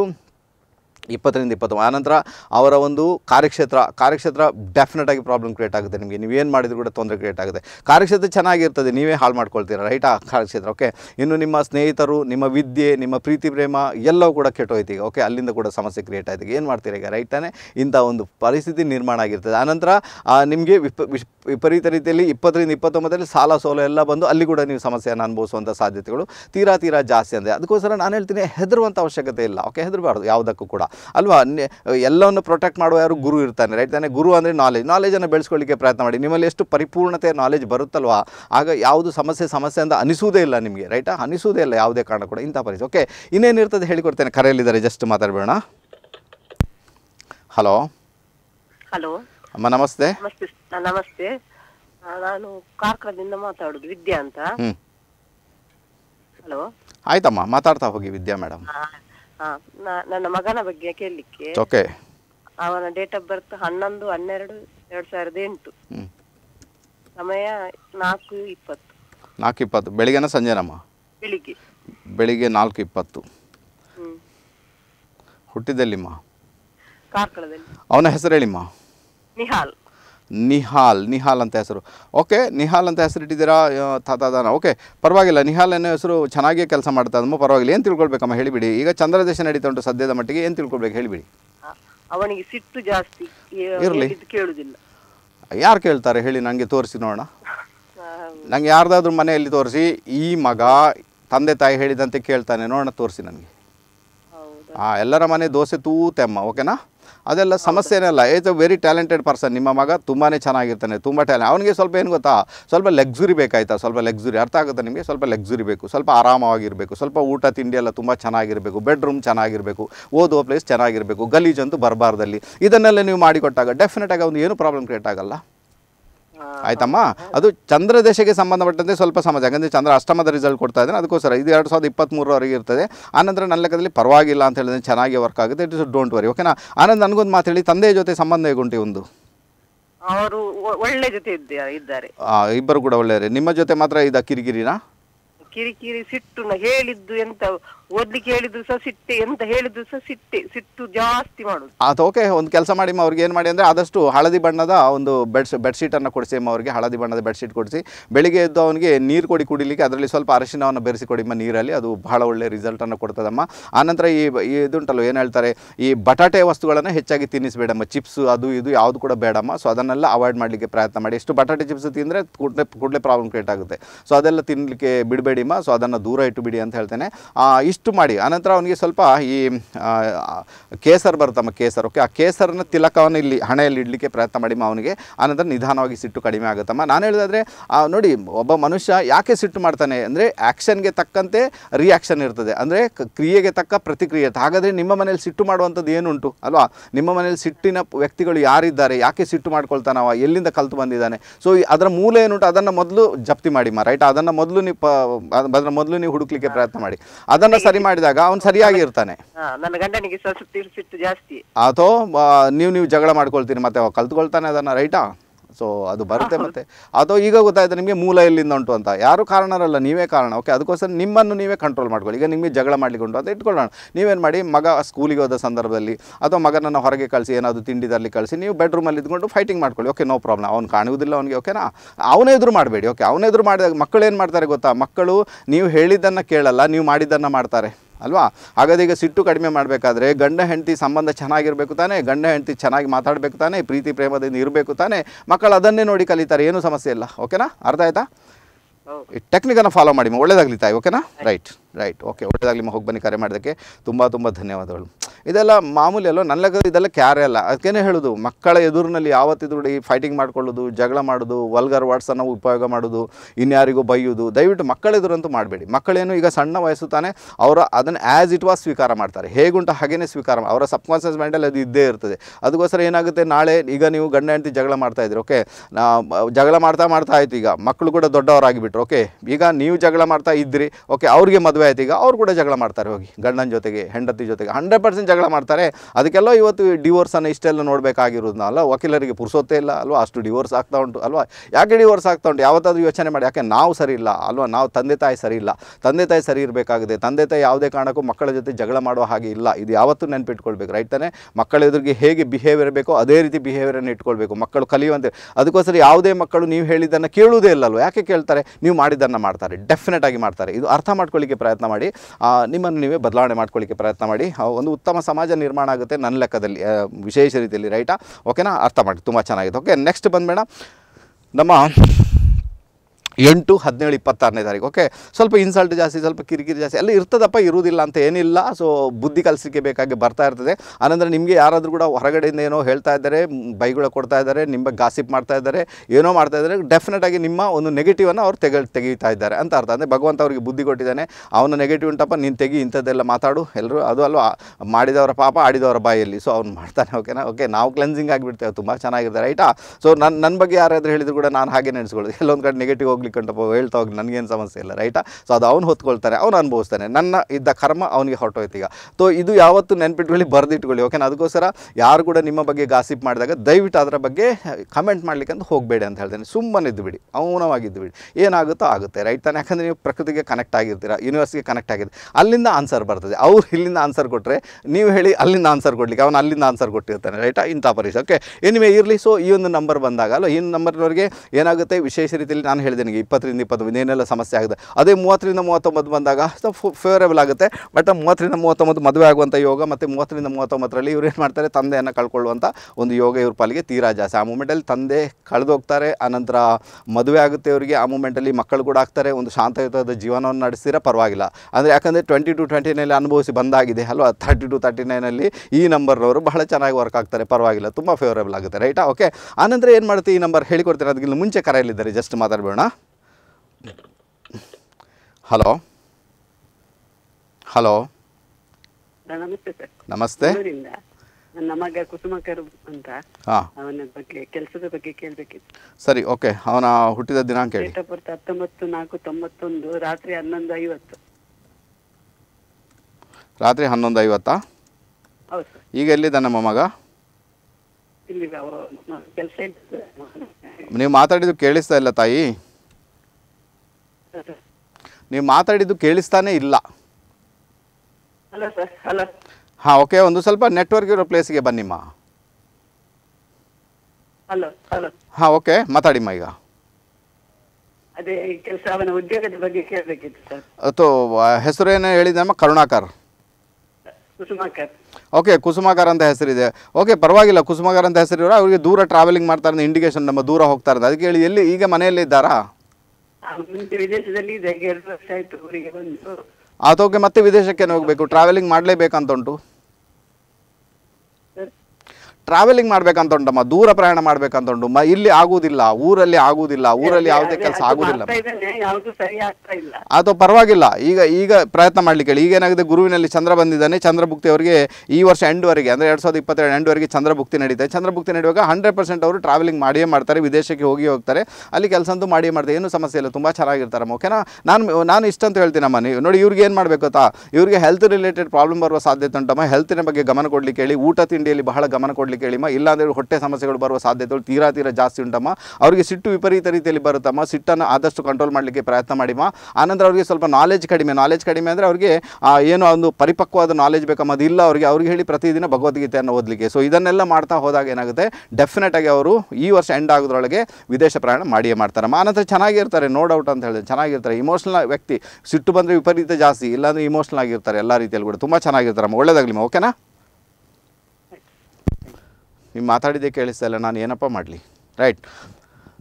ಇಪ್ಪತ್ತರಿಂದ ಇಪ್ಪತ್ತು ಆನಂತರ ಅವರ ಒಂದು ಕಾರ್ಯಕ್ಷೇತ್ರ ಕಾರ್ಯಕ್ಷೇತ್ರ ಆಗಿ ಪ್ರಾಬ್ಲಮ್ ಕ್ರಿಯೇಟ್ ಆಗುತ್ತೆ ನಿಮಗೆ ನೀವೇನು ಮಾಡಿದ್ರು ಕೂಡ ತೊಂದರೆ ಕ್ರಿಯೇಟ್ ಆಗುತ್ತೆ ಕಾರ್ಯಕ್ಷೇತ್ರ ಚೆನ್ನಾಗಿರ್ತದೆ ನೀವೇ ಹಾಳು ಮಾಡ್ಕೊಳ್ತೀರಾ ರೈಟ್ ಆ ಕಾರ್ಯಕ್ಷೇತ್ರ ಓಕೆ ಇನ್ನು ನಿಮ್ಮ ಸ್ನೇಹಿತರು ನಿಮ್ಮ ವಿದ್ಯೆ ನಿಮ್ಮ ಪ್ರೀತಿ ಪ್ರೇಮ ಎಲ್ಲವೂ ಕೂಡ ಕೆಟ್ಟೋಯ್ತು ಈಗ ಓಕೆ ಅಲ್ಲಿಂದ ಕೂಡ ಸಮಸ್ಯೆ ಕ್ರಿಯೇಟ್ ಆಯ್ತು ಏನು ಮಾಡ್ತೀರಾ ಈಗ ರೈಟ್ ತಾನೇ ಇಂಥ ಒಂದು ಪರಿಸ್ಥಿತಿ ನಿರ್ಮಾಣ ಆಗಿರ್ತದೆ ಆನಂತರ ನಿಮಗೆ ವಿಪ ವಿಪರೀತ ರೀತಿಯಲ್ಲಿ ಇಪ್ಪತ್ತರಿಂದ ಇಪ್ಪತ್ತೊಂಬತ್ತರಲ್ಲಿ ಸಾಲ ಸೋಲ ಎಲ್ಲ ಬಂದು ಅಲ್ಲಿ ಕೂಡ ನೀವು ಸಮಸ್ಯೆಯನ್ನು ಅನುಭವಿಸುವಂಥ ಸಾಧ್ಯತೆಗಳು ತೀರಾ ತೀರಾ ಜಾಸ್ತಿ ಅಂದರೆ ಅದಕ್ಕೋಸ್ಕರ ನಾನು ಹೇಳ್ತೀನಿ ಹೆದರುವಂಥ ಅವಶ್ಯಕತೆ ಇಲ್ಲ ಓಕೆ ಹೆದರಬಾರ್ದು ಯಾವುದಕ್ಕೂ ಕೂಡ ಅಲ್ವಾ ಎಲ್ಲವನ್ನು ಪ್ರೊಟೆಕ್ಟ್ ಮಾಡುವ ಯಾರು ಗುರು ಇರ್ತಾನೆ ರೈಟ್ ತಾನೆ ಗುರು ಅಂದರೆ ನಾಲೆಜ್ ನಾಲೆಜನ್ನು ಬೆಳೆಸ್ಕೊಳ್ಳಿಕ್ಕೆ ಪ್ರಯತ್ನ ಮಾಡಿ ನಿಮ್ಮಲ್ಲಿ ಎಷ್ಟು ಪರಿಪೂರ್ಣತೆ ನಾಲೆಜ್ ಬರುತ್ತಲ್ವ ಆಗ ಯಾವುದು ಸಮಸ್ಯೆ ಸಮಸ್ಯೆ ಅಂತ ಅನಿಸೋದೇ ಇಲ್ಲ ನಿಮಗೆ ರೈಟಾ ಅನಿಸೋದೇ ಇಲ್ಲ ಯಾವುದೇ ಕಾರಣ ಕೂಡ ಇಂಥ ಪರಿಸ್ಥಿತಿ ಓಕೆ ಇನ್ನೇನಿರ್ತದೆ ಹೇಳಿಕೊಡ್ತೇನೆ ಕರೆಯಲ್ಲಿದ್ದಾರೆ ಜಸ್ಟ್ ಮಾತಾಡಬೇಡ ಹಲೋ ಹಲೋ ಅಮ್ಮ ನಮಸ್ತೆ ನಮಸ್ತೆ ನಾನು ಕಾರ್ಕಳದಿಂದ ಮಾತಾಡುದು ವಿದ್ಯಾ ಅಂತ ಹಲೋ ಆಯ್ತಮ್ಮ ಮಾತಾಡ್ತಾ ಹೋಗಿ ವಿದ್ಯಾ ಮೇಡಮ್ ನನ್ನ ಮಗನ ಬಗ್ಗೆ ಕೇಳಲಿಕ್ಕೆ ಓಕೆ ಅವನ ಡೇಟ್ ಆಫ್ ಬರ್ತ್ ಹನ್ನೊಂದು ಹನ್ನೆರಡು ಎರಡು ಸಾವಿರದ ಎಂಟು ಸಮಯ ನಾಲ್ಕು ಇಪ್ಪತ್ತು ನಾಲ್ಕು ಇಪ್ಪತ್ತು ಬೆಳಿಗ್ಗೆನ ಸಂಜೆನಮ್ಮ ಬೆಳಿಗ್ಗೆ ಬೆಳಿಗ್ಗೆ ನಾಲ್ಕು ಇಪ್ಪತ್ತು ಹುಟ್ಟಿದಲ್ಲಿಮ್ಮ ಕಾರ್ಕಳದಲ್ಲಿ ಅವನ ಹೆಸರು ಹೇಳಿಮ್ಮ ನಿಹಾಲ್ ನಿಹಾಲ್ ನಿಹಾಲ್ ಅಂತ ಹೆಸರು ಓಕೆ ನಿಹಾಲ್ ಅಂತ ಹೆಸರು ಇಟ್ಟಿದ್ದೀರಾ ತಾತಾದಾನ ಓಕೆ ಪರವಾಗಿಲ್ಲ ನಿಹಾಲ್ ಅನ್ನೋ ಹೆಸರು ಚೆನ್ನಾಗಿ ಕೆಲಸ ಮಾಡ್ತಾ ಅದಮ್ಮ ಪರವಾಗಿಲ್ಲ ಏನು ತಿಳ್ಕೊಳ್ಬೇಕಮ್ಮ ಹೇಳಿಬಿಡಿ ಈಗ ಚಂದ್ರದೇಶ ನಡೀತಾ ಉಂಟು ಸದ್ಯದ ಮಟ್ಟಿಗೆ ಏನು ತಿಳ್ಕೊಳ್ಬೇಕು ಹೇಳಿಬಿಡಿ ಅವನಿಗೆ ಸಿಟ್ಟು ಜಾಸ್ತಿ ಇರಲಿ ಯಾರು ಕೇಳ್ತಾರೆ ಹೇಳಿ ನನಗೆ ತೋರಿಸಿ ನೋಡೋಣ ನಂಗೆ ಯಾರ್ದಾದ್ರೂ ಮನೆಯಲ್ಲಿ ತೋರಿಸಿ ಈ ಮಗ ತಂದೆ ತಾಯಿ ಹೇಳಿದಂತೆ ಕೇಳ್ತಾನೆ ನೋಡೋಣ ತೋರಿಸಿ ನನಗೆ ಹಾಂ ಎಲ್ಲರ ಮನೆ ದೋಸೆ ಅಮ್ಮ ಓಕೆನಾ ಅದೆಲ್ಲ ಸಮಸ್ಯೆ ಏನಲ್ಲ as a very talented person ನಿಮ್ಮ ಮಗ ತುಂಬಾ ಚೆನ್ನಾಗಿರ್ತಾನೆ ತುಂಬ ಟ್ಯಾಲೆಂಟ್ ಅವನಿಗೆ ಸ್ವಲ್ಪ ಏನು ಗೊತ್ತಾ ಸ್ವಲ್ಪ ಲಕ್ಸುರಿ ಬೇಕಾಯ್ತಾ ಸ್ವಲ್ಪ ಲಕ್ಸುರಿ ಅರ್ಥ ಆಗುತ್ತೆ ನಿಮಗೆ ಸ್ವಲ್ಪ ಲಕ್ಸುರಿ ಬೇಕು ಸ್ವಲ್ಪ ಆರಾಮವಾಗಿರಬೇಕು ಸ್ವಲ್ಪ ಊಟ ತಿಂಡಿ ಎಲ್ಲ ತುಂಬ ಚೆನ್ನಾಗಿರಬೇಕು ಬೆಡ್ರೂಮ್ ಚೆನ್ನಾಗಿರಬೇಕು ಓದುವ ಪ್ಲೇಸ್ ಚೆನ್ನಾಗಿರಬೇಕು ಗಲೀಜಂತೂ ಬರಬಾರ್ದಲ್ಲಿ ಇದನ್ನೆಲ್ಲ ನೀವು ಮಾಡಿಕೊಟ್ಟಾಗ ಡೆಫಿನೆಟಾಗಿ ಅವನು ಏನು ಪ್ರಾಬ್ಲಮ್ ಕ್ರಿಯೇಟ್ ಆಗಲ್ಲ ಆಯ್ತಮ್ಮ ಅದು ಚಂದ್ರ ದೇಶಕ್ಕೆ ಸಂಬಂಧಪಟ್ಟಂತೆ ಸ್ವಲ್ಪ ಸಮಾಜ ಯಾಕಂದರೆ ಚಂದ್ರ ಅಷ್ಟಮದ ರಿಸಲ್ಟ್ ಕೊಡ್ತಾ ಇದ್ದಾನೆ ಅದಕ್ಕೋಸ್ಕರ ಇದು ಎರಡು ಸಾವಿರದ ಇಪ್ಪತ್ತ್ಮೂರವರೆಗೆ ಇರ್ತದೆ ಆನಂತರ ನನ್ನ ಲೆಕ್ಕದಲ್ಲಿ ಪರವಾಗಿಲ್ಲ ಅಂತ ಹೇಳಿದ್ರೆ ಚೆನ್ನಾಗಿ ವರ್ಕ್ ಆಗುತ್ತೆ ಇಟ್ ಇಸ್ ಡೋಂಟ್ ವರಿ ಓಕೆನಾ ಆನಂದ್ ನನಗೊಂದು ಮಾತು ಹೇಳಿ ತಂದೆಯ ಜೊತೆ ಸಂಬಂಧ ಹೇಗುಂಟು ಒಂದು ಅವರು ಒಳ್ಳೆ ಜೊತೆ ಇದ್ದಾರೆ ಆ ಇಬ್ಬರು ಕೂಡ ಒಳ್ಳೆಯವ್ರೆ ನಿಮ್ಮ ಜೊತೆ ಮಾತ್ರ ಇದ ಕಿರಿಕಿರಿನಾ ಕಿರಿಕಿರಿ ಸಿಟ್ಟು ಹೇಳಿದ್ದು ಎಂತ ಓದ್ಲಿಕ್ಕೆ ಹೇಳಿದ್ರು ಸಹ ಸಿಟ್ಟೆ ಎಂತ ಹೇಳಿದ್ರು ಸಹ ಸಿಟ್ಟೆ ಸಿಟ್ಟು ಜಾಸ್ತಿ ಮಾಡುದು ಅದು ಓಕೆ ಒಂದು ಕೆಲಸ ಮಾಡಿ ಅವ್ರಿಗೆ ಏನು ಮಾಡಿ ಅಂದರೆ ಆದಷ್ಟು ಹಳದಿ ಬಣ್ಣದ ಒಂದು ಬೆಡ್ಸ್ ಬೆಡ್ಶೀಟನ್ನು ಕೊಡಿಸಿ ಅಮ್ಮ ಅವ್ರಿಗೆ ಹಳದಿ ಬಣ್ಣದ ಬೆಡ್ಶೀಟ್ ಕೊಡಿಸಿ ಬೆಳಿಗ್ಗೆ ಎದ್ದು ಅವನಿಗೆ ನೀರು ಕೊಡಿ ಕುಡಿಲಿಕ್ಕೆ ಅದರಲ್ಲಿ ಸ್ವಲ್ಪ ಅರಿಶಿಣವನ್ನು ಬೆರೆಸಿ ಕೊಡಿಮ್ಮ ನೀರಲ್ಲಿ ಅದು ಬಹಳ ಒಳ್ಳೆ ರಿಸಲ್ಟನ್ನು ಕೊಡ್ತದಮ್ಮ ಆನಂತರ ಈ ಇದುಂಟಲ್ಲ ಏನು ಹೇಳ್ತಾರೆ ಈ ಬಟಾಟೆ ವಸ್ತುಗಳನ್ನು ಹೆಚ್ಚಾಗಿ ತಿನ್ನಿಸಬೇಡಮ್ಮ ಚಿಪ್ಸ್ ಅದು ಇದು ಯಾವುದು ಕೂಡ ಬೇಡಮ್ಮ ಸೊ ಅದನ್ನೆಲ್ಲ ಅವಾಯ್ಡ್ ಮಾಡಲಿಕ್ಕೆ ಪ್ರಯತ್ನ ಮಾಡಿ ಎಷ್ಟು ಬಟಾಟೆ ಚಿಪ್ಸ್ ತಿಂದರೆ ಕೂಡಲೇ ಕೂಡಲೇ ಪ್ರಾಬ್ಲಮ್ ಕ್ರಿಯೇಟ್ ಆಗುತ್ತೆ ಸೊ ಅದೆಲ್ಲ ತಿನ್ನಲಿಕ್ಕೆ ಬಿಡಬೇಡಿಮ್ಮ ಸೊ ಅದನ್ನು ದೂರ ಇಟ್ಟು ಬಿಡಿ ಅಂತ ಹೇಳ್ತೇನೆ ಇಷ್ಟು ಸಿಟ್ಟು ಮಾಡಿ ಆನಂತರ ಅವನಿಗೆ ಸ್ವಲ್ಪ ಈ ಕೇಸರ್ ಬರುತ್ತಮ್ಮ ಕೇಸರ್ ಓಕೆ ಆ ಕೇಸರನ್ನ ತಿಲಕವನ್ನು ಇಲ್ಲಿ ಹಣೆಯಲ್ಲಿ ಇಡಲಿಕ್ಕೆ ಪ್ರಯತ್ನ ಮಾಡಿಮ್ಮ ಅವನಿಗೆ ಆನಂತರ ನಿಧಾನವಾಗಿ ಸಿಟ್ಟು ಕಡಿಮೆ ಆಗುತ್ತಮ್ಮ ನಾನು ಹೇಳಿದಾದರೆ ನೋಡಿ ಒಬ್ಬ ಮನುಷ್ಯ ಯಾಕೆ ಸಿಟ್ಟು ಮಾಡ್ತಾನೆ ಅಂದರೆ ಆ್ಯಕ್ಷನ್ಗೆ ತಕ್ಕಂತೆ ರಿಯಾಕ್ಷನ್ ಇರ್ತದೆ ಅಂದರೆ ಕ್ರಿಯೆಗೆ ತಕ್ಕ ಪ್ರತಿಕ್ರಿಯೆ ಹಾಗಾದರೆ ನಿಮ್ಮ ಮನೇಲಿ ಸಿಟ್ಟು ಮಾಡುವಂಥದ್ದು ಏನುಂಟು ಅಲ್ವಾ ನಿಮ್ಮ ಮನೇಲಿ ಸಿಟ್ಟಿನ ವ್ಯಕ್ತಿಗಳು ಯಾರಿದ್ದಾರೆ ಯಾಕೆ ಸಿಟ್ಟು ಮಾಡ್ಕೊಳ್ತಾನವ ಎಲ್ಲಿಂದ ಕಲ್ತು ಬಂದಿದ್ದಾನೆ ಸೊ ಅದರ ಮೂಲ ಏನುಂಟು ಅದನ್ನು ಮೊದಲು ಜಪ್ತಿ ಮಾಡಿಮ್ಮ ರೈಟ್ ಅದನ್ನು ಮೊದಲು ನೀವು ಅದನ್ನು ಮೊದಲು ನೀವು ಹುಡುಕ್ಲಿಕ್ಕೆ ಪ್ರಯತ್ನ ಮಾಡಿ ಅದನ್ನು ಸರಿ ಮಾಡಿದಾಗ ಅವ್ನು ಸರಿಯಾಗಿರ್ತಾನೆ ನನ್ನ ಗಂಡನಿಗೆ ಜಾಸ್ತಿ ಅಥವಾ ನೀವು ನೀವು ಜಗಳ ಮಾಡ್ಕೊಳ್ತೀರಿ ಮತ್ತೆ ಕಲ್ತ್ಕೊಳ್ತಾನೆ ಅದನ್ನ ರೈಟಾ ಸೊ ಅದು ಬರುತ್ತೆ ಮತ್ತೆ ಅದು ಈಗ ಗೊತ್ತಾಯ್ತು ನಿಮಗೆ ಮೂಲ ಎಲ್ಲಿಂದ ಉಂಟು ಅಂತ ಯಾರು ಕಾರಣರಲ್ಲ ನೀವೇ ಕಾರಣ ಓಕೆ ಅದಕ್ಕೋಸ್ಕರ ನಿಮ್ಮನ್ನು ನೀವೇ ಕಂಟ್ರೋಲ್ ಮಾಡ್ಕೊಳ್ಳಿ ಈಗ ನಿಮಗೆ ಜಗಳ ಮಾಡ್ಲಿಕ್ಕೆ ಉಂಟು ಅಂತ ಇಟ್ಕೊಳ್ಳೋಣ ನೀವೇನು ಮಾಡಿ ಮಗ ಸ್ಕೂಲಿಗೆ ಹೋದ ಸಂದರ್ಭದಲ್ಲಿ ಅಥವಾ ಮಗನನ್ನು ಹೊರಗೆ ಕಳಿಸಿ ಏನಾದರೂ ತಿಂಡಿ ತರಲಿ ಕಳಿಸಿ ನೀವು ಬೆಡ್ರೂಮಲ್ಲಿ ಇದ್ಕೊಂಡು ಫೈಟಿಂಗ್ ಮಾಡ್ಕೊಳ್ಳಿ ಓಕೆ ನೋ ಪ್ರಾಬ್ಲಮ್ ಅವ್ನು ಕಾಣುವುದಿಲ್ಲ ಅವನಿಗೆ ಓಕೆನಾ ಅವನೇ ಎದುರು ಮಾಡಬೇಡಿ ಓಕೆ ಅವನೇ ಎದುರು ಮಾಡಿದಾಗ ಮಕ್ಕಳು ಏನು ಮಾಡ್ತಾರೆ ಗೊತ್ತಾ ಮಕ್ಕಳು ನೀವು ಹೇಳಿದ್ದನ್ನು ಕೇಳಲ್ಲ ನೀವು ಮಾಡಿದ್ದನ್ನು ಮಾಡ್ತಾರೆ ಅಲ್ವಾ ಹಾಗಾದ್ರೆ ಈಗ ಸಿಟ್ಟು ಕಡಿಮೆ ಮಾಡಬೇಕಾದ್ರೆ ಗಂಡ ಹೆಂಡತಿ ಸಂಬಂಧ ಚೆನ್ನಾಗಿರಬೇಕು ತಾನೇ ಗಂಡ ಹೆಂಡತಿ ಚೆನ್ನಾಗಿ ಮಾತಾಡಬೇಕು ತಾನೇ ಪ್ರೀತಿ ಪ್ರೇಮದಿಂದ ಇರಬೇಕು ತಾನೇ ಮಕ್ಕಳು ಅದನ್ನೇ ನೋಡಿ ಕಲಿತಾರೆ ಏನೂ ಸಮಸ್ಯೆ ಇಲ್ಲ ಓಕೆನಾ ಅರ್ಥ ಈ ಟೆಕ್ನಿಕನ್ನು ಫಾಲೋ ಮಾಡಿ ಒಳ್ಳೇದಾಗಲಿ ತಾಯಿ ಓಕೆನಾ ರೈಟ್ ರೈಟ್ ಓಕೆ ಒಳ್ಳೆಯದಾಗಲಿ ಹೋಗಿ ಬನ್ನಿ ಕರೆ ಮಾಡೋದಕ್ಕೆ ತುಂಬ ತುಂಬ ಧನ್ಯವಾದಗಳು ಇದೆಲ್ಲ ಮಾಮೂಲಿ ನನ್ನ ನನಗೆ ಇದೆಲ್ಲ ಕ್ಯಾರೆ ಅಲ್ಲ ಅದಕ್ಕೇನೆ ಹೇಳೋದು ಮಕ್ಕಳ ಎದುರಿನಲ್ಲಿ ಯಾವತ್ತಿದ್ರು ಈ ಫೈಟಿಂಗ್ ಮಾಡ್ಕೊಳ್ಳೋದು ಜಗಳ ಮಾಡೋದು ವಲ್ಗರ್ ವಾಟ್ಸನ್ನು ಉಪಯೋಗ ಮಾಡೋದು ಇನ್ಯಾರಿಗೂ ಬೈಯೋದು ದಯವಿಟ್ಟು ಮಕ್ಕಳ ಎದುರಂತೂ ಮಾಡಬೇಡಿ ಮಕ್ಕಳೇನು ಈಗ ಸಣ್ಣ ವಯಸ್ಸು ತಾನೆ ಅವರು ಅದನ್ನು ಆ್ಯಸ್ ಇಟ್ ವಾಸ್ ಸ್ವೀಕಾರ ಮಾಡ್ತಾರೆ ಹೇಗುಂಟು ಹಾಗೇ ಸ್ವೀಕಾರ ಅವರ ಸಬ್ಕಾನ್ಷಿಯಸ್ ಮೈಂಡಲ್ಲಿ ಅದು ಇದ್ದೇ ಇರ್ತದೆ ಅದಕ್ಕೋಸ್ಕರ ಏನಾಗುತ್ತೆ ನಾಳೆ ಈಗ ನೀವು ಗಂಡ ಹೆಂಡತಿ ಜಗಳ ಮಾಡ್ತಾಯಿದ್ರಿ ಓಕೆ ಜಗಳ ಮಾಡ್ತಾ ಮಾಡ್ತಾ ಆಯಿತು ಈಗ ಮಕ್ಕಳು ಕೂಡ ದೊಡ್ಡವರಾಗಿಬಿಟ್ರು ಓಕೆ ಈಗ ನೀವು ಜಗಳ ಮಾಡ್ತಾ ಇದ್ದ್ರಿ ಓಕೆ ಅವ್ರಿಗೆ ಮದುವೆ ಮದುವೆ ಆಯ್ತು ಈಗ ಅವ್ರು ಕೂಡ ಜಗಳ ಮಾಡ್ತಾರೆ ಹೋಗಿ ಗಂಡನ ಜೊತೆಗೆ ಹೆಂಡತಿ ಜೊತೆಗೆ ಹಂಡ್ರೆಡ್ ಪರ್ಸೆಂಟ್ ಜಗಳ ಮಾಡ್ತಾರೆ ಅದಕ್ಕೆಲ್ಲ ಇವತ್ತು ಡಿವೋರ್ಸನ್ನು ಇಷ್ಟೆಲ್ಲ ನೋಡಬೇಕಾಗಿರೋದನ್ನ ವಕೀಲರಿಗೆ ಪುರ್ಸೋತ್ತೇ ಇಲ್ಲ ಅಲ್ವಾ ಅಷ್ಟು ಡಿವೋರ್ಸ್ ಆಗ್ತಾ ಉಂಟು ಅಲ್ವಾ ಯಾಕೆ ಡಿವೋರ್ಸ್ ಆಗ್ತಾ ಉಂಟು ಯಾವತ್ತಾದರೂ ಯೋಚನೆ ಮಾಡಿ ಯಾಕೆ ನಾವು ಸರಿ ಇಲ್ಲ ಅಲ್ವಾ ನಾವು ತಂದೆ ತಾಯಿ ಸರಿ ಇಲ್ಲ ತಂದೆ ತಾಯಿ ಸರಿ ಇರಬೇಕಾಗಿದೆ ತಂದೆ ತಾಯಿ ಯಾವುದೇ ಕಾರಣಕ್ಕೂ ಮಕ್ಕಳ ಜೊತೆ ಜಗಳ ಮಾಡೋ ಹಾಗೆ ಇಲ್ಲ ಇದು ಯಾವತ್ತೂ ನೆನಪಿಟ್ಕೊಳ್ಬೇಕು ರೈಟ್ ತಾನೆ ಮಕ್ಕಳ ಎದುರಿಗೆ ಹೇಗೆ ಬಿಹೇವಿಯರ್ ಬೇಕೋ ಅದೇ ರೀತಿ ಬಿಹೇವಿಯರನ್ನು ಇಟ್ಕೊಳ್ಬೇಕು ಮಕ್ಕಳು ಕಲಿಯುವಂತೆ ಅದಕ್ಕೋಸ್ಕರ ಯಾವುದೇ ಮಕ್ಕಳು ನೀವು ಹೇಳಿದ್ದನ್ನು ಕೇಳುವುದೇ ಇಲ್ಲಲ್ವ ಯಾಕೆ ಕೇಳ್ತಾರೆ ನೀವು ಮಾಡಿದ್ದನ್ನು ಮಾಡ್ತಾರೆ ಡೆಫಿನೆಟ್ ಆಗಿ ಮಾಡ್ತಾರೆ ಇದು ಅರ್ಥ ಮಾಡ್ಕೊಳ್ಳಿಕ್ಕೆ ಪ್ರಯತ್ನ ಪ್ರಯತ್ನ ಮಾಡಿ ನಿಮ್ಮನ್ನು ನೀವೇ ಬದಲಾವಣೆ ಮಾಡ್ಕೊಳ್ಳಿಕ್ಕೆ ಪ್ರಯತ್ನ ಮಾಡಿ ಒಂದು ಉತ್ತಮ ಸಮಾಜ ನಿರ್ಮಾಣ ಆಗುತ್ತೆ ನನ್ನ ಲೆಕ್ಕದಲ್ಲಿ ವಿಶೇಷ ರೀತಿಯಲ್ಲಿ ರೈಟಾ ಓಕೆನಾ ಅರ್ಥ ಮಾಡಿ ತುಂಬ ಚೆನ್ನಾಗಿದೆ ಓಕೆ ನೆಕ್ಸ್ಟ್ ಬಂದ್ಬೇಡ ನಮ್ಮ ಎಂಟು ಹದಿನೇಳು ಇಪ್ಪತ್ತಾರನೇ ತಾರೀಕು ಓಕೆ ಸ್ವಲ್ಪ ಇನ್ಸಲ್ಟ್ ಜಾಸ್ತಿ ಸ್ವಲ್ಪ ಕಿರಿಕಿರಿ ಜಾಸ್ತಿ ಎಲ್ಲ ಇರ್ತದಪ್ಪ ಇರುವುದಿಲ್ಲ ಅಂತ ಏನಿಲ್ಲ ಸೊ ಬುದ್ಧಿ ಕಲಿಸಲಿಕ್ಕೆ ಬೇಕಾಗಿ ಬರ್ತಾ ಇರ್ತದೆ ಆನಂತರ ನಿಮಗೆ ಯಾರಾದರೂ ಕೂಡ ಹೊರಗಡೆಯಿಂದ ಏನೋ ಹೇಳ್ತಾ ಇದ್ದಾರೆ ಬೈಗಳು ಕೊಡ್ತಾ ಇದ್ದಾರೆ ನಿಮ್ಮ ಗಾಸಿಪ್ ಮಾಡ್ತಾ ಇದ್ದಾರೆ ಏನೋ ಮಾಡ್ತಾ ಇದ್ದಾರೆ ಡೆಫಿನೆಟ್ ಆಗಿ ನಿಮ್ಮ ಒಂದು ನೆಗೆಟಿವನ್ನು ಅವ್ರು ತೆಗೆ ತೆಗೀತಾ ಇದ್ದಾರೆ ಅಂತ ಅರ್ಥ ಅಂದರೆ ಭಗವಂತ ಅವರಿಗೆ ಬುದ್ಧಿ ಕೊಟ್ಟಿದ್ದಾನೆ ಅವನು ನೆಗೆಟಿವ್ ಉಂಟಪ್ಪ ನೀನು ತೆಗಿ ಇಂಥದ್ದೆಲ್ಲ ಮಾತಾಡು ಎಲ್ಲರೂ ಅದು ಅಲ್ವಾ ಮಾಡಿದವರ ಪಾಪ ಆಡಿದವರ ಬಾಯಲ್ಲಿ ಸೊ ಅವ್ನು ಮಾಡ್ತಾನೆ ಓಕೆನಾ ಓಕೆ ನಾವು ಕ್ಲೆನ್ಸಿಂಗ್ ಆಗಿಬಿಡ್ತೇವೆ ತುಂಬ ಚೆನ್ನಾಗಿರ್ತಾರೆ ರೈಟಾ ಸೊ ನನ್ನ ನನ್ನ ಬಗ್ಗೆ ಯಾರಾದರೂ ಹೇಳಿದ್ರು ಕೂಡ ನಾನು ಹಾಗೆ ನೆನೆಸ್ಕೊಳ್ಳೋದು ಎಲ್ಲೊಂದು ಕಡೆ ನೆಗೆಟಿವ್ ಹೋಗ್ಲಿ ಹೋಗ್ಲಿಕ್ಕಂಟಪ್ಪ ಹೇಳ್ತಾ ಹೋಗಿ ನನಗೇನು ಸಮಸ್ಯೆ ಇಲ್ಲ ರೈಟಾ ಸೊ ಅದು ಅವ್ನು ಹೊತ್ಕೊಳ್ತಾನೆ ಅವ್ನು ಅನುಭವಿಸ್ತಾನೆ ನನ್ನ ಇದ್ದ ಕರ್ಮ ಅವನಿಗೆ ಈಗ ಸೊ ಇದು ಯಾವತ್ತು ನೆನ್ಪಿಟ್ಕೊಳ್ಳಿ ಬರೆದಿಟ್ಕೊಳ್ಳಿ ಓಕೆನಾ ಅದಕ್ಕೋಸ್ಕರ ಯಾರು ಕೂಡ ನಿಮ್ಮ ಬಗ್ಗೆ ಗಾಸಿಪ್ ಮಾಡಿದಾಗ ದಯವಿಟ್ಟು ಅದರ ಬಗ್ಗೆ ಕಮೆಂಟ್ ಅಂತ ಹೋಗಬೇಡಿ ಅಂತ ಹೇಳ್ತೇನೆ ಸುಮ್ಮನೆ ಇದ್ದು ಬಿಡಿ ಅವನವಾಗಿದ್ದು ಬಿಡಿ ಏನಾಗುತ್ತೋ ಆಗುತ್ತೆ ರೈಟ್ ತಾನೆ ಯಾಕಂದರೆ ನೀವು ಪ್ರಕೃತಿಗೆ ಕನೆಕ್ಟ್ ಆಗಿರ್ತೀರ ಯೂನಿವರ್ಸ್ಗೆ ಕನೆಕ್ಟ್ ಆಗಿದೆ ಅಲ್ಲಿಂದ ಆನ್ಸರ್ ಬರ್ತದೆ ಅವ್ರು ಇಲ್ಲಿಂದ ಆನ್ಸರ್ ಕೊಟ್ಟರೆ ನೀವು ಹೇಳಿ ಅಲ್ಲಿಂದ ಆನ್ಸರ್ ಕೊಡಲಿಕ್ಕೆ ಅವನು ಅಲ್ಲಿಂದ ಆನ್ಸರ್ ಕೊಟ್ಟಿರ್ತಾನೆ ರೈಟಾ ಇಂಥ ಪರೀಕ್ಷೆ ಓಕೆ ಎನಿವೆ ಇರಲಿ ಸೊ ಈ ಒಂದು ನಂಬರ್ ಬಂದಾಗ ಅಲ್ಲ ಈ ನಂಬರ್ನವರಿಗೆ ಏನಾಗುತ್ತೆ ವಿಶೇಷ ರೀತಿಯಲ್ಲಿ ನಾನು ಹೇಳಿದೆ ಇಪ್ಪತ್ತರಿಂದ ಇಪ್ಪತ್ತೊಂಬತ್ತು ಏನೆಲ್ಲ ಸಮಸ್ಯೆ ಆಗುತ್ತೆ ಅದೇ ಮೂವತ್ತರಿಂದ ಮೂವತ್ತೊಂಬತ್ತು ಬಂದಾಗ ಫೇವರೇಬಲ್ ಆಗುತ್ತೆ ಬಟ್ ಮೂವತ್ತರಿಂದ ಮೂವತ್ತೊಂಬತ್ತು ಮದುವೆ ಆಗುವಂಥ ಯೋಗ ಮತ್ತು ಮೂವತ್ತರಿಂದ ಮೂವತ್ತೊಂಬತ್ತರಲ್ಲಿ ಇವ್ರು ಏನು ಮಾಡ್ತಾರೆ ತಂದೆಯನ್ನು ಕಳ್ಕೊಳ್ಳುವಂಥ ಒಂದು ಯೋಗ ಇವ್ರ ಪಾಲಿಗೆ ತೀರಾ ಜಾಸ್ತಿ ಆ ಮೂಮೆಂಟಲ್ಲಿ ತಂದೆ ಕಳೆದೋಗ್ತಾರೆ ಆನಂತರ ಮದುವೆ ಆಗುತ್ತೆ ಅವರಿಗೆ ಆ ಮೂಮೆಂಟಲ್ಲಿ ಮಕ್ಕಳು ಕೂಡ ಆಗ್ತಾರೆ ಒಂದು ಶಾಂತಯುತವಾದ ಜೀವನವನ್ನು ನಡೆಸಿದ್ರೆ ಪರವಾಗಿಲ್ಲ ಅಂದರೆ ಯಾಕಂದರೆ ಟ್ವೆಂಟಿ ಟು ಟ್ವೆಂಟಿ ನೈನಲ್ಲಿ ಅನುಭವಿಸಿ ಬಂದಾಗಿದೆ ಅಲ್ವಾ ಥರ್ಟಿ ಟು ತರ್ಟಿ ನೈನಲ್ಲಿ ಈ ನಂಬರ್ನವರು ಬಹಳ ಚೆನ್ನಾಗಿ ವರ್ಕ್ ಆಗ್ತಾರೆ ಪರವಾಗಿಲ್ಲ ತುಂಬ ಫೇವರೇಬಲ್ ಆಗುತ್ತೆ ರೈಟಾ ಓಕೆ ಆನಂತರ ಏನು ಮಾಡುತ್ತೆ ಈ ನಂಬರ್ ಹೇಳಿಕೊಡ್ತೀನಿ ಅದಕ್ಕಿಂತ ಮುಂಚೆ ಕರೆಯಲಿದ್ದಾರೆ ಜಸ್ಟ್ ಮಾತಾಡಬೇಡ ಹಲೋ ಹಲೋ ನಮಸ್ತೆ ಸರ್ ನಮಸ್ತೆ ನನ್ನ ಮಗ ಕುಸುಮಕರ್ ಅಂತ ಅವನ ಬಗ್ಗೆ ಕೆಲಸದ ಬಗ್ಗೆ ಕೇಳಬೇಕಿತ್ತು ಸರಿ ಓಕೆ ಅವನ ಹುಟ್ಟಿದ ದಿನಾಂಕ ಹೇಳಿ ಡೇಟ್ ಹತ್ತೊಂಬತ್ತು ನಾಲ್ಕು ತೊಂಬತ್ತೊಂದು ರಾತ್ರಿ ಹನ್ನೊಂದು ಐವತ್ತು ರಾತ್ರಿ ಹನ್ನೊಂದು ಐವತ್ತಾ ಈಗ ಎಲ್ಲಿದ್ದಾನೆ ನಮ್ಮ ಮಗ ಇಲ್ಲಿ ಕೆಲಸ ನೀವು ಮಾತಾಡಿದ್ದು ಕೇಳಿಸ್ತಾ ಇಲ್ಲ ತಾಯಿ ನೀವು ಮಾತಾಡಿದ್ದು ಕೇಳಿಸ್ತಾನೆ ಇಲ್ಲ ಹಾ ಹಾಂ ಓಕೆ ಒಂದು ಸ್ವಲ್ಪ ನೆಟ್ವರ್ಕ್ ಇರೋ ಪ್ಲೇಸ್ಗೆ ಬನ್ನಿಮ್ಮ ಹಾಂ ಓಕೆ ಮಾತಾಡಿಮ್ಮ ಈಗ ಅದೇ ಕೆಲಸ ಹೇಳಿದಮ್ಮ ಕರುಣಾಕರ್ ಓಕೆ ಕುಸುಮಾಕರ್ ಅಂತ ಹೆಸರಿದೆ ಓಕೆ ಪರವಾಗಿಲ್ಲ ಕುಸುಮಾಕರ್ ಅಂತ ಹೆಸರಿರೋ ಅವರಿಗೆ ದೂರ ಟ್ರಾವೆಲಿಂಗ್ ಮಾಡ್ತಾರೆ ಇಂಡಿಕೇಶನ್ ನಮ್ಮ ದೂರ ಹೋಗ್ತಾ ಅದಕ್ಕೆ ಹೇಳಿ ಎಲ್ಲಿ ಈಗ ಮನೆಯಲ್ಲಿದ್ದಾರಾ ಇದ್ದಾರಾ ಮುಂಚೆ ವಿದೇಶದಲ್ಲಿ ಇದೆ ಎರಡು ವರ್ಷ ಆಯ್ತು ಊರಿಗೆ ಬಂದು ಆತೋಕೆ ಮತ್ತೆ ವಿದೇಶಕ್ಕೆ ಹೋಗ್ಬೇಕು ಟ್ರಾವೆಲಿಂಗ್ ಮಾಡ್ಲೇಬೇಕಂತ ಉಂಟು ಟ್ರಾವೆಲಿಂಗ್ ಮಾಡ್ಬೇಕಂತ ಉಂಟಮ್ಮ ದೂರ ಪ್ರಯಾಣ ಮಾಡ್ಬೇಕಂತ ಉಂಟು ಇಲ್ಲಿ ಆಗುದಿಲ್ಲ ಊರಲ್ಲಿ ಆಗುದಿಲ್ಲ ಊರಲ್ಲಿ ಯಾವುದೇ ಕೆಲಸ ಆಗುದಿಲ್ಲ ಅದು ಪರವಾಗಿಲ್ಲ ಈಗ ಈಗ ಪ್ರಯತ್ನ ಮಾಡ್ಲಿಕ್ಕೆ ಹೇಳಿ ಈಗ ಏನಾಗಿದೆ ಗುರುವಿನಲ್ಲಿ ಚಂದ್ರ ಬಂದಿದ್ದಾನೆ ಚಂದ್ರಭುಕ್ತಿ ಅವರಿಗೆ ಈ ವರ್ಷ ಎಂಡ್ವರೆಗೆ ಅಂದರೆ ಎರಡ್ ಸಾವಿರದ ಇಪ್ಪತ್ತೆರಡು ಎಂಡ್ವರೆಗೆ ಚಂದ್ರಭುಕ್ತಿ ನಡೀತಾ ಚಂದ್ರಭುಕ್ತಿ ನಡೆಯುವಾಗ ಹಂಡ್ರೆಡ್ ಪರ್ಸೆಂಟ್ ಅವರು ಟ್ರಾವೆಲಿಂಗ್ ಮಾಡಿಯೇ ಮಾಡ್ತಾರೆ ವಿದೇಶಕ್ಕೆ ಹೋಗಿ ಹೋಗ್ತಾರೆ ಅಲ್ಲಿ ಕೆಲಸ ಅಂತೂ ಮಾಡಿಯೇ ಮಾಡ್ತಾರೆ ಏನು ಸಮಸ್ಯೆ ಇಲ್ಲ ತುಂಬಾ ಚೆನ್ನಾಗಿರ್ತಾರೆ ಓಕೆನಾ ನಾನು ನಾನು ಇಷ್ಟಂತ ಹೇಳ್ತೀನಮ್ಮ ನೀವು ನೋಡಿ ಇವ್ರಿಗೆ ಏನು ಮಾಡಬೇಕು ಗೊತ್ತಾ ಇವರಿಗೆ ಹೆಲ್ತ್ ರಿಲೇಟೆಡ್ ಪ್ರಾಬ್ಲಮ್ ಬರುವ ಸಾಧ್ಯತೆ ಉಂಟಮ್ಮ ಹೆಲ್ತಿನ ಬಗ್ಗೆ ಗಮನ ಕೊಡ್ಲಿಕ್ಕೆ ಹೇಳಿ ಊಟ ತಿಂಡಿಯಲ್ಲಿ ಬಹಳ ಗಮನ ಕೊಡ್ಲಿಕ್ಕೆ ಕೇಳಿಮ್ಮ ಇಲ್ಲಾಂದ್ರೆ ಹೊಟ್ಟೆ ಸಮಸ್ಯೆಗಳು ಬರುವ ಸಾಧ್ಯತೆಗಳು ತೀರಾ ತೀರಾ ಜಾಸ್ತಿ ಉಂಟಮ್ಮ ಅವರಿಗೆ ಸಿಟ್ಟು ವಿಪರೀತ ರೀತಿಯಲ್ಲಿ ಬರುತ್ತಮ್ಮ ಸಿಟ್ಟನ್ನು ಆದಷ್ಟು ಕಂಟ್ರೋಲ್ ಮಾಡಲಿಕ್ಕೆ ಪ್ರಯತ್ನ ಮಾಡಿಮ್ಮ ಆನಂತರ ಅವರಿಗೆ ಸ್ವಲ್ಪ ನಾಲೆಜ್ ಕಡಿಮೆ ನಾಲೆಜ್ ಕಡಿಮೆ ಅಂದರೆ ಅವರಿಗೆ ಏನು ಒಂದು ಪರಿಪಕ್ವಾದ ನಾಲೆಜ್ ಬೇಕಮ್ಮ ಅದಿಲ್ಲ ಅವರಿಗೆ ಅವ್ರಿಗೆ ಹೇಳಿ ಪ್ರತಿದಿನ ಭಗವದ್ಗೀತೆಯನ್ನು ಓದಲಿಕ್ಕೆ ಸೊ ಇದನ್ನೆಲ್ಲ ಮಾಡ್ತಾ ಹೋದಾಗ ಏನಾಗುತ್ತೆ ಡೆಫಿನೆಟಾಗಿ ಅವರು ಈ ವರ್ಷ ಎಂಡ್ ಆಗೋದ್ರೊಳಗೆ ವಿದೇಶ ಪ್ರಯಾಣ ಮಾಡಿಯೇ ಮಾಡ್ತಾರಮ್ಮ ಆನಂತರ ಚೆನ್ನಾಗಿರ್ತಾರೆ ನೋ ಡೌಟ್ ಅಂತ ಹೇಳಿದ್ರೆ ಚೆನ್ನಾಗಿರ್ತಾರೆ ಇಮೋಷ್ನಲ್ ವ್ಯಕ್ತಿ ಸಿಟ್ಟು ಬಂದರೆ ವಿಪರೀತ ಜಾಸ್ತಿ ಇಲ್ಲಾಂದರೆ ಇಮೋಷನಲ್ ಆಗಿರ್ತಾರೆ ಎಲ್ಲ ರೀತಿಯಲ್ಲಿ ಕೂಡ ತುಂಬ ಚೆನ್ನಾಗಿರ್ತಾರಮ್ಮ ಒಳ್ಳೇದಾಗಲಿಮ್ಮ ಓಕೆನಾ ನೀವು ಮಾತಾಡಿದ್ದೆ ಕೇಳಿಸ್ತಾ ಇಲ್ಲ ನಾನು ಏನಪ್ಪ ಮಾಡಲಿ ರೈಟ್